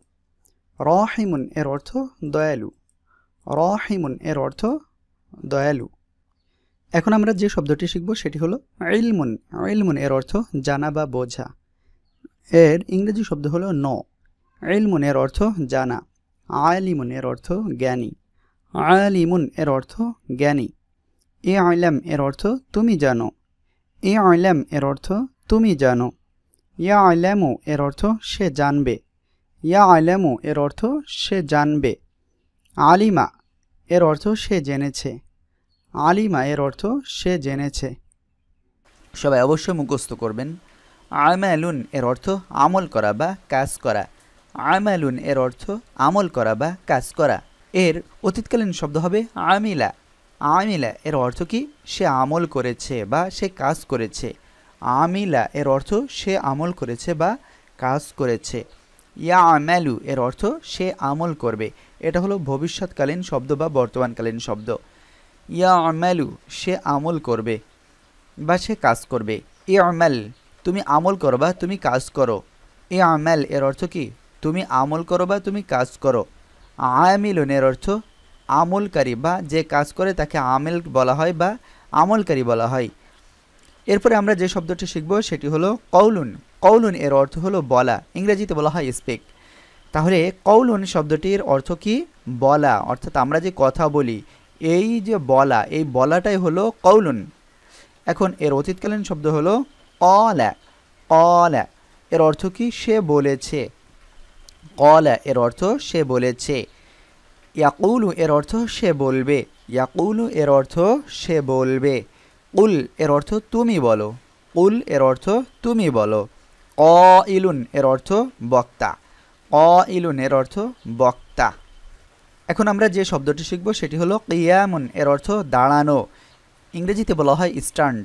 রহিমুন এর অর্থ দয়ালু রহিমুন এর অর্থ দয়ালু এখন আমরা যে শব্দটি শিখব সেটি হলো ইলমুন ইলমুন এর অর্থ জানা বা বোঝা এর ইংরেজি শব্দ হলো ন ইলমুন এর অর্থ জানা আলিমুন এর অর্থ জ্ঞানী আলিমুন এর অর্থ জ্ঞানী এ আইলাম এর অর্থ তুমি জানো এ আইলাম এর অর্থ তুমি জানো ইয়া আলামু এর অর্থ সে জানবে ইয়া আলামু এর অর্থ সে জানবে আলিমা এর অর্থ সে জেনেছে আলিমা এর অর্থ সে জেনেছে সবাই অবশ্যই মুখস্থ করবেন আমালুন এর অর্থ আমল করা বা কাজ করা আমালুন এর অর্থ আমল করা বা কাজ করা এর অতীতকালীন শব্দ হবে আমিলা আমিলা এর অর্থ কি সে আমল করেছে বা সে কাজ করেছে আমিলা এর অর্থ সে আমল করেছে বা কাজ করেছে ইয়া আমেলু এর অর্থ সে আমল করবে এটা হলো ভবিষ্যৎকালীন শব্দ বা বর্তমানকালীন শব্দ ইয়া আমালু সে আমল করবে বা সে কাজ করবে এ আমেল তুমি আমল করো বা তুমি কাজ করো এ আমেল এর অর্থ কি তুমি আমল করো বা তুমি কাজ করো আমিলুন এর অর্থ আমলকারী বা যে কাজ করে তাকে আমেল বলা হয় বা আমলকারী বলা হয় এরপরে আমরা যে শব্দটি শিখব সেটি হলো কৌলুন কৌলুন এর অর্থ হলো বলা ইংরেজিতে বলা হয় স্পিক তাহলে কৌলুন শব্দটির অর্থ কি বলা অর্থাৎ আমরা যে কথা বলি এই যে বলা এই বলাটাই হলো কৌলুন এখন এর অতীতকালীন শব্দ হলো অলা অলা এর অর্থ কি সে বলেছে কলা এর অর্থ সে বলেছে ইয়াকুলু এর অর্থ সে বলবে ইয়াকুলু এর অর্থ সে বলবে উল এর অর্থ তুমি বলো উল এর অর্থ তুমি বলো ক ইলুন এর অর্থ বক্তা ক ইলুন এর অর্থ বক্তা এখন আমরা যে শব্দটি শিখব সেটি হলো কিয়ামুন এর অর্থ দাঁড়ানো ইংরেজিতে বলা হয় স্ট্যান্ড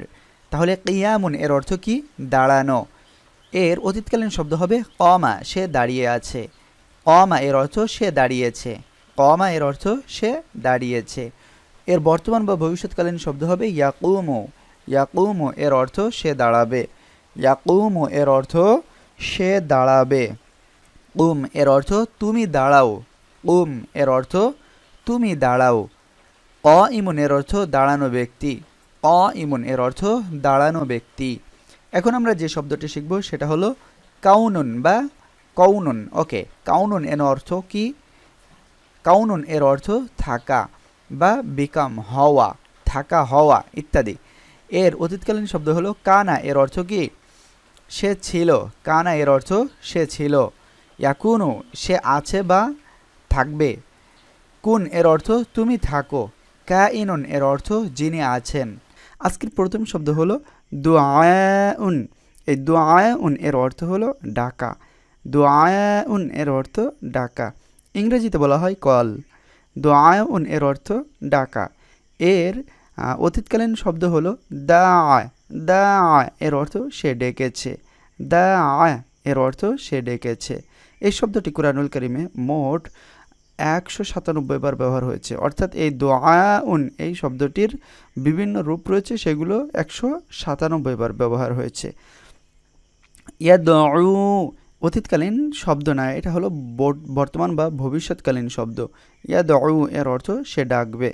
তাহলে কিয়ামুন এর অর্থ কি দাঁড়ানো এর অতীতকালীন শব্দ হবে কমা সে দাঁড়িয়ে আছে কমা এর অর্থ সে দাঁড়িয়েছে কমা এর অর্থ সে দাঁড়িয়েছে এর বর্তমান বা ভবিষ্যৎকালীন শব্দ হবে ইয়াকুমো ইয়াকুমো এর অর্থ সে দাঁড়াবে ইয়াকুমো এর অর্থ সে দাঁড়াবে উম এর অর্থ তুমি দাঁড়াও উম এর অর্থ তুমি দাঁড়াও ক ইমন এর অর্থ দাঁড়ানো ব্যক্তি ক ইমন এর অর্থ দাঁড়ানো ব্যক্তি এখন আমরা যে শব্দটি শিখব সেটা হলো কাউনন বা কৌনন ওকে কাউনুন এর অর্থ কি কাউনন এর অর্থ থাকা বা বিকাম হওয়া থাকা হওয়া ইত্যাদি এর অতীতকালীন শব্দ হলো কানা এর অর্থ কি সে ছিল কানা এর অর্থ সে ছিল ইয়াকুনু সে আছে বা থাকবে কুন এর অর্থ তুমি থাকো কা ইনুন এর অর্থ যিনি আছেন আজকের প্রথম শব্দ হলো দুআউন এই দুআউন এর অর্থ হলো ডাকা দুআউন এর অর্থ ডাকা ইংরেজিতে বলা হয় কল দোয়ায়ন এর অর্থ ডাকা এর অতীতকালীন শব্দ হলো দা আয় দা আয় এর অর্থ সে ডেকেছে দা আয় এর অর্থ সে ডেকেছে এই শব্দটি কোরআনুল করিমে মোট একশো সাতানব্বই বার ব্যবহার হয়েছে অর্থাৎ এই দোয়ায়ন এই শব্দটির বিভিন্ন রূপ রয়েছে সেগুলো একশো সাতানব্বই বার ব্যবহার হয়েছে ইয়া দু অতীতকালীন শব্দ না এটা হলো বর্তমান বা ভবিষ্যৎকালীন শব্দ ইয়া দউ এর অর্থ সে ডাকবে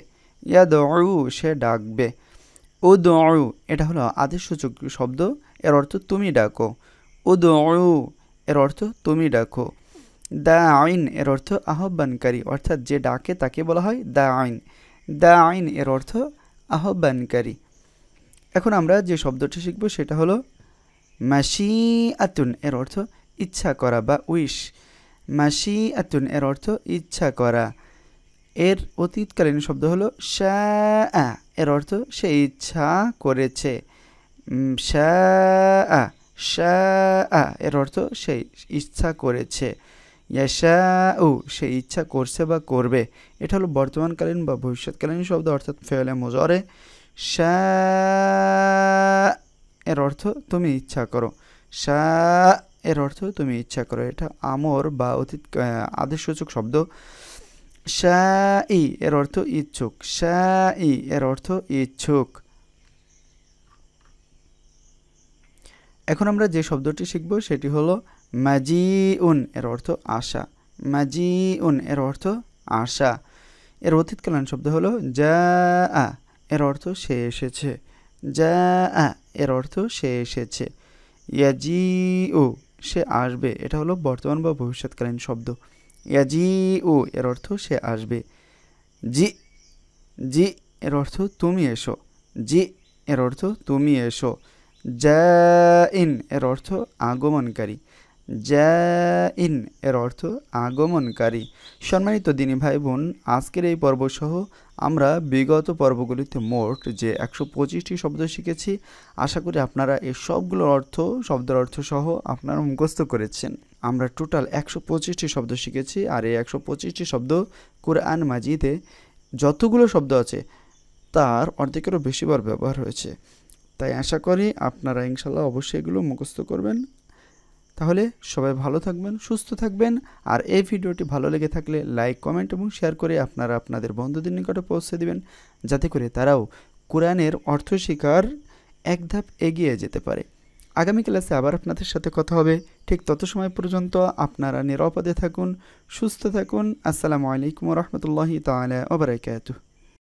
ইয়া দউ সে ডাকবে ও দউ এটা হলো আদেশসূচক শব্দ এর অর্থ তুমি ডাকো ও দউ এর অর্থ তুমি ডাকো দা আইন এর অর্থ আহ্বানকারী অর্থাৎ যে ডাকে তাকে বলা হয় দা আইন দা আইন এর অর্থ আহ্বানকারী এখন আমরা যে শব্দটি শিখব সেটা হলো ম্যাশি আতুন এর অর্থ ইচ্ছা করা বা উইশ মাসি আতুন এর অর্থ ইচ্ছা করা এর অতীতকালীন শব্দ হলো শ্যা এর অর্থ সে ইচ্ছা করেছে শ্যা আ এর অর্থ সে ইচ্ছা করেছে ও সে ইচ্ছা করছে বা করবে এটা হলো বর্তমানকালীন বা ভবিষ্যৎকালীন শব্দ অর্থাৎ ফেলে মজরে শ্যা এর অর্থ তুমি ইচ্ছা করো শ্যা এর অর্থ তুমি ইচ্ছা করো এটা আমর বা অতীত আদেশসূচক শব্দ শাই ই এর অর্থ ইচ্ছুক শাই ই এর অর্থ ইচ্ছুক এখন আমরা যে শব্দটি শিখব সেটি হলো ম্যাজি উন এর অর্থ আশা ম্যাজি উন এর অর্থ আশা এর অতীতকালীন শব্দ হলো যা আ এর অর্থ সে এসেছে যা আ এর অর্থ সে এসেছে ইয়াজিউ ও সে আসবে এটা হলো বর্তমান বা ভবিষ্যৎকালীন শব্দ ইয়াজি ও এর অর্থ সে আসবে জি জি এর অর্থ তুমি এসো জি এর অর্থ তুমি এসো জ্যা ইন এর অর্থ আগমনকারী জ্যা ইন এর অর্থ আগমনকারী সম্মানিত দিনী ভাই বোন আজকের এই পর্বসহ আমরা বিগত পর্বগুলিতে মোট যে একশো পঁচিশটি শব্দ শিখেছি আশা করি আপনারা এই সবগুলো অর্থ শব্দের অর্থ সহ আপনারা মুখস্থ করেছেন আমরা টোটাল একশো পঁচিশটি শব্দ শিখেছি আর এই একশো পঁচিশটি শব্দ কোরআন মাজিদে যতগুলো শব্দ আছে তার অর্ধেকেরও বেশিবার ব্যবহার হয়েছে তাই আশা করি আপনারা ইনশাল্লাহ অবশ্যই এগুলো মুখস্থ করবেন তাহলে সবাই ভালো থাকবেন সুস্থ থাকবেন আর এই ভিডিওটি ভালো লেগে থাকলে লাইক কমেন্ট এবং শেয়ার করে আপনারা আপনাদের বন্ধুদের নিকটে পৌঁছে দিবেন যাতে করে তারাও কোরআনের অর্থ শিকার এক ধাপ এগিয়ে যেতে পারে আগামী ক্লাসে আবার আপনাদের সাথে কথা হবে ঠিক তত সময় পর্যন্ত আপনারা নিরাপদে থাকুন সুস্থ থাকুন আসসালামু আলাইকুম রহমতুল্লাহ তালা ওবরাকাতু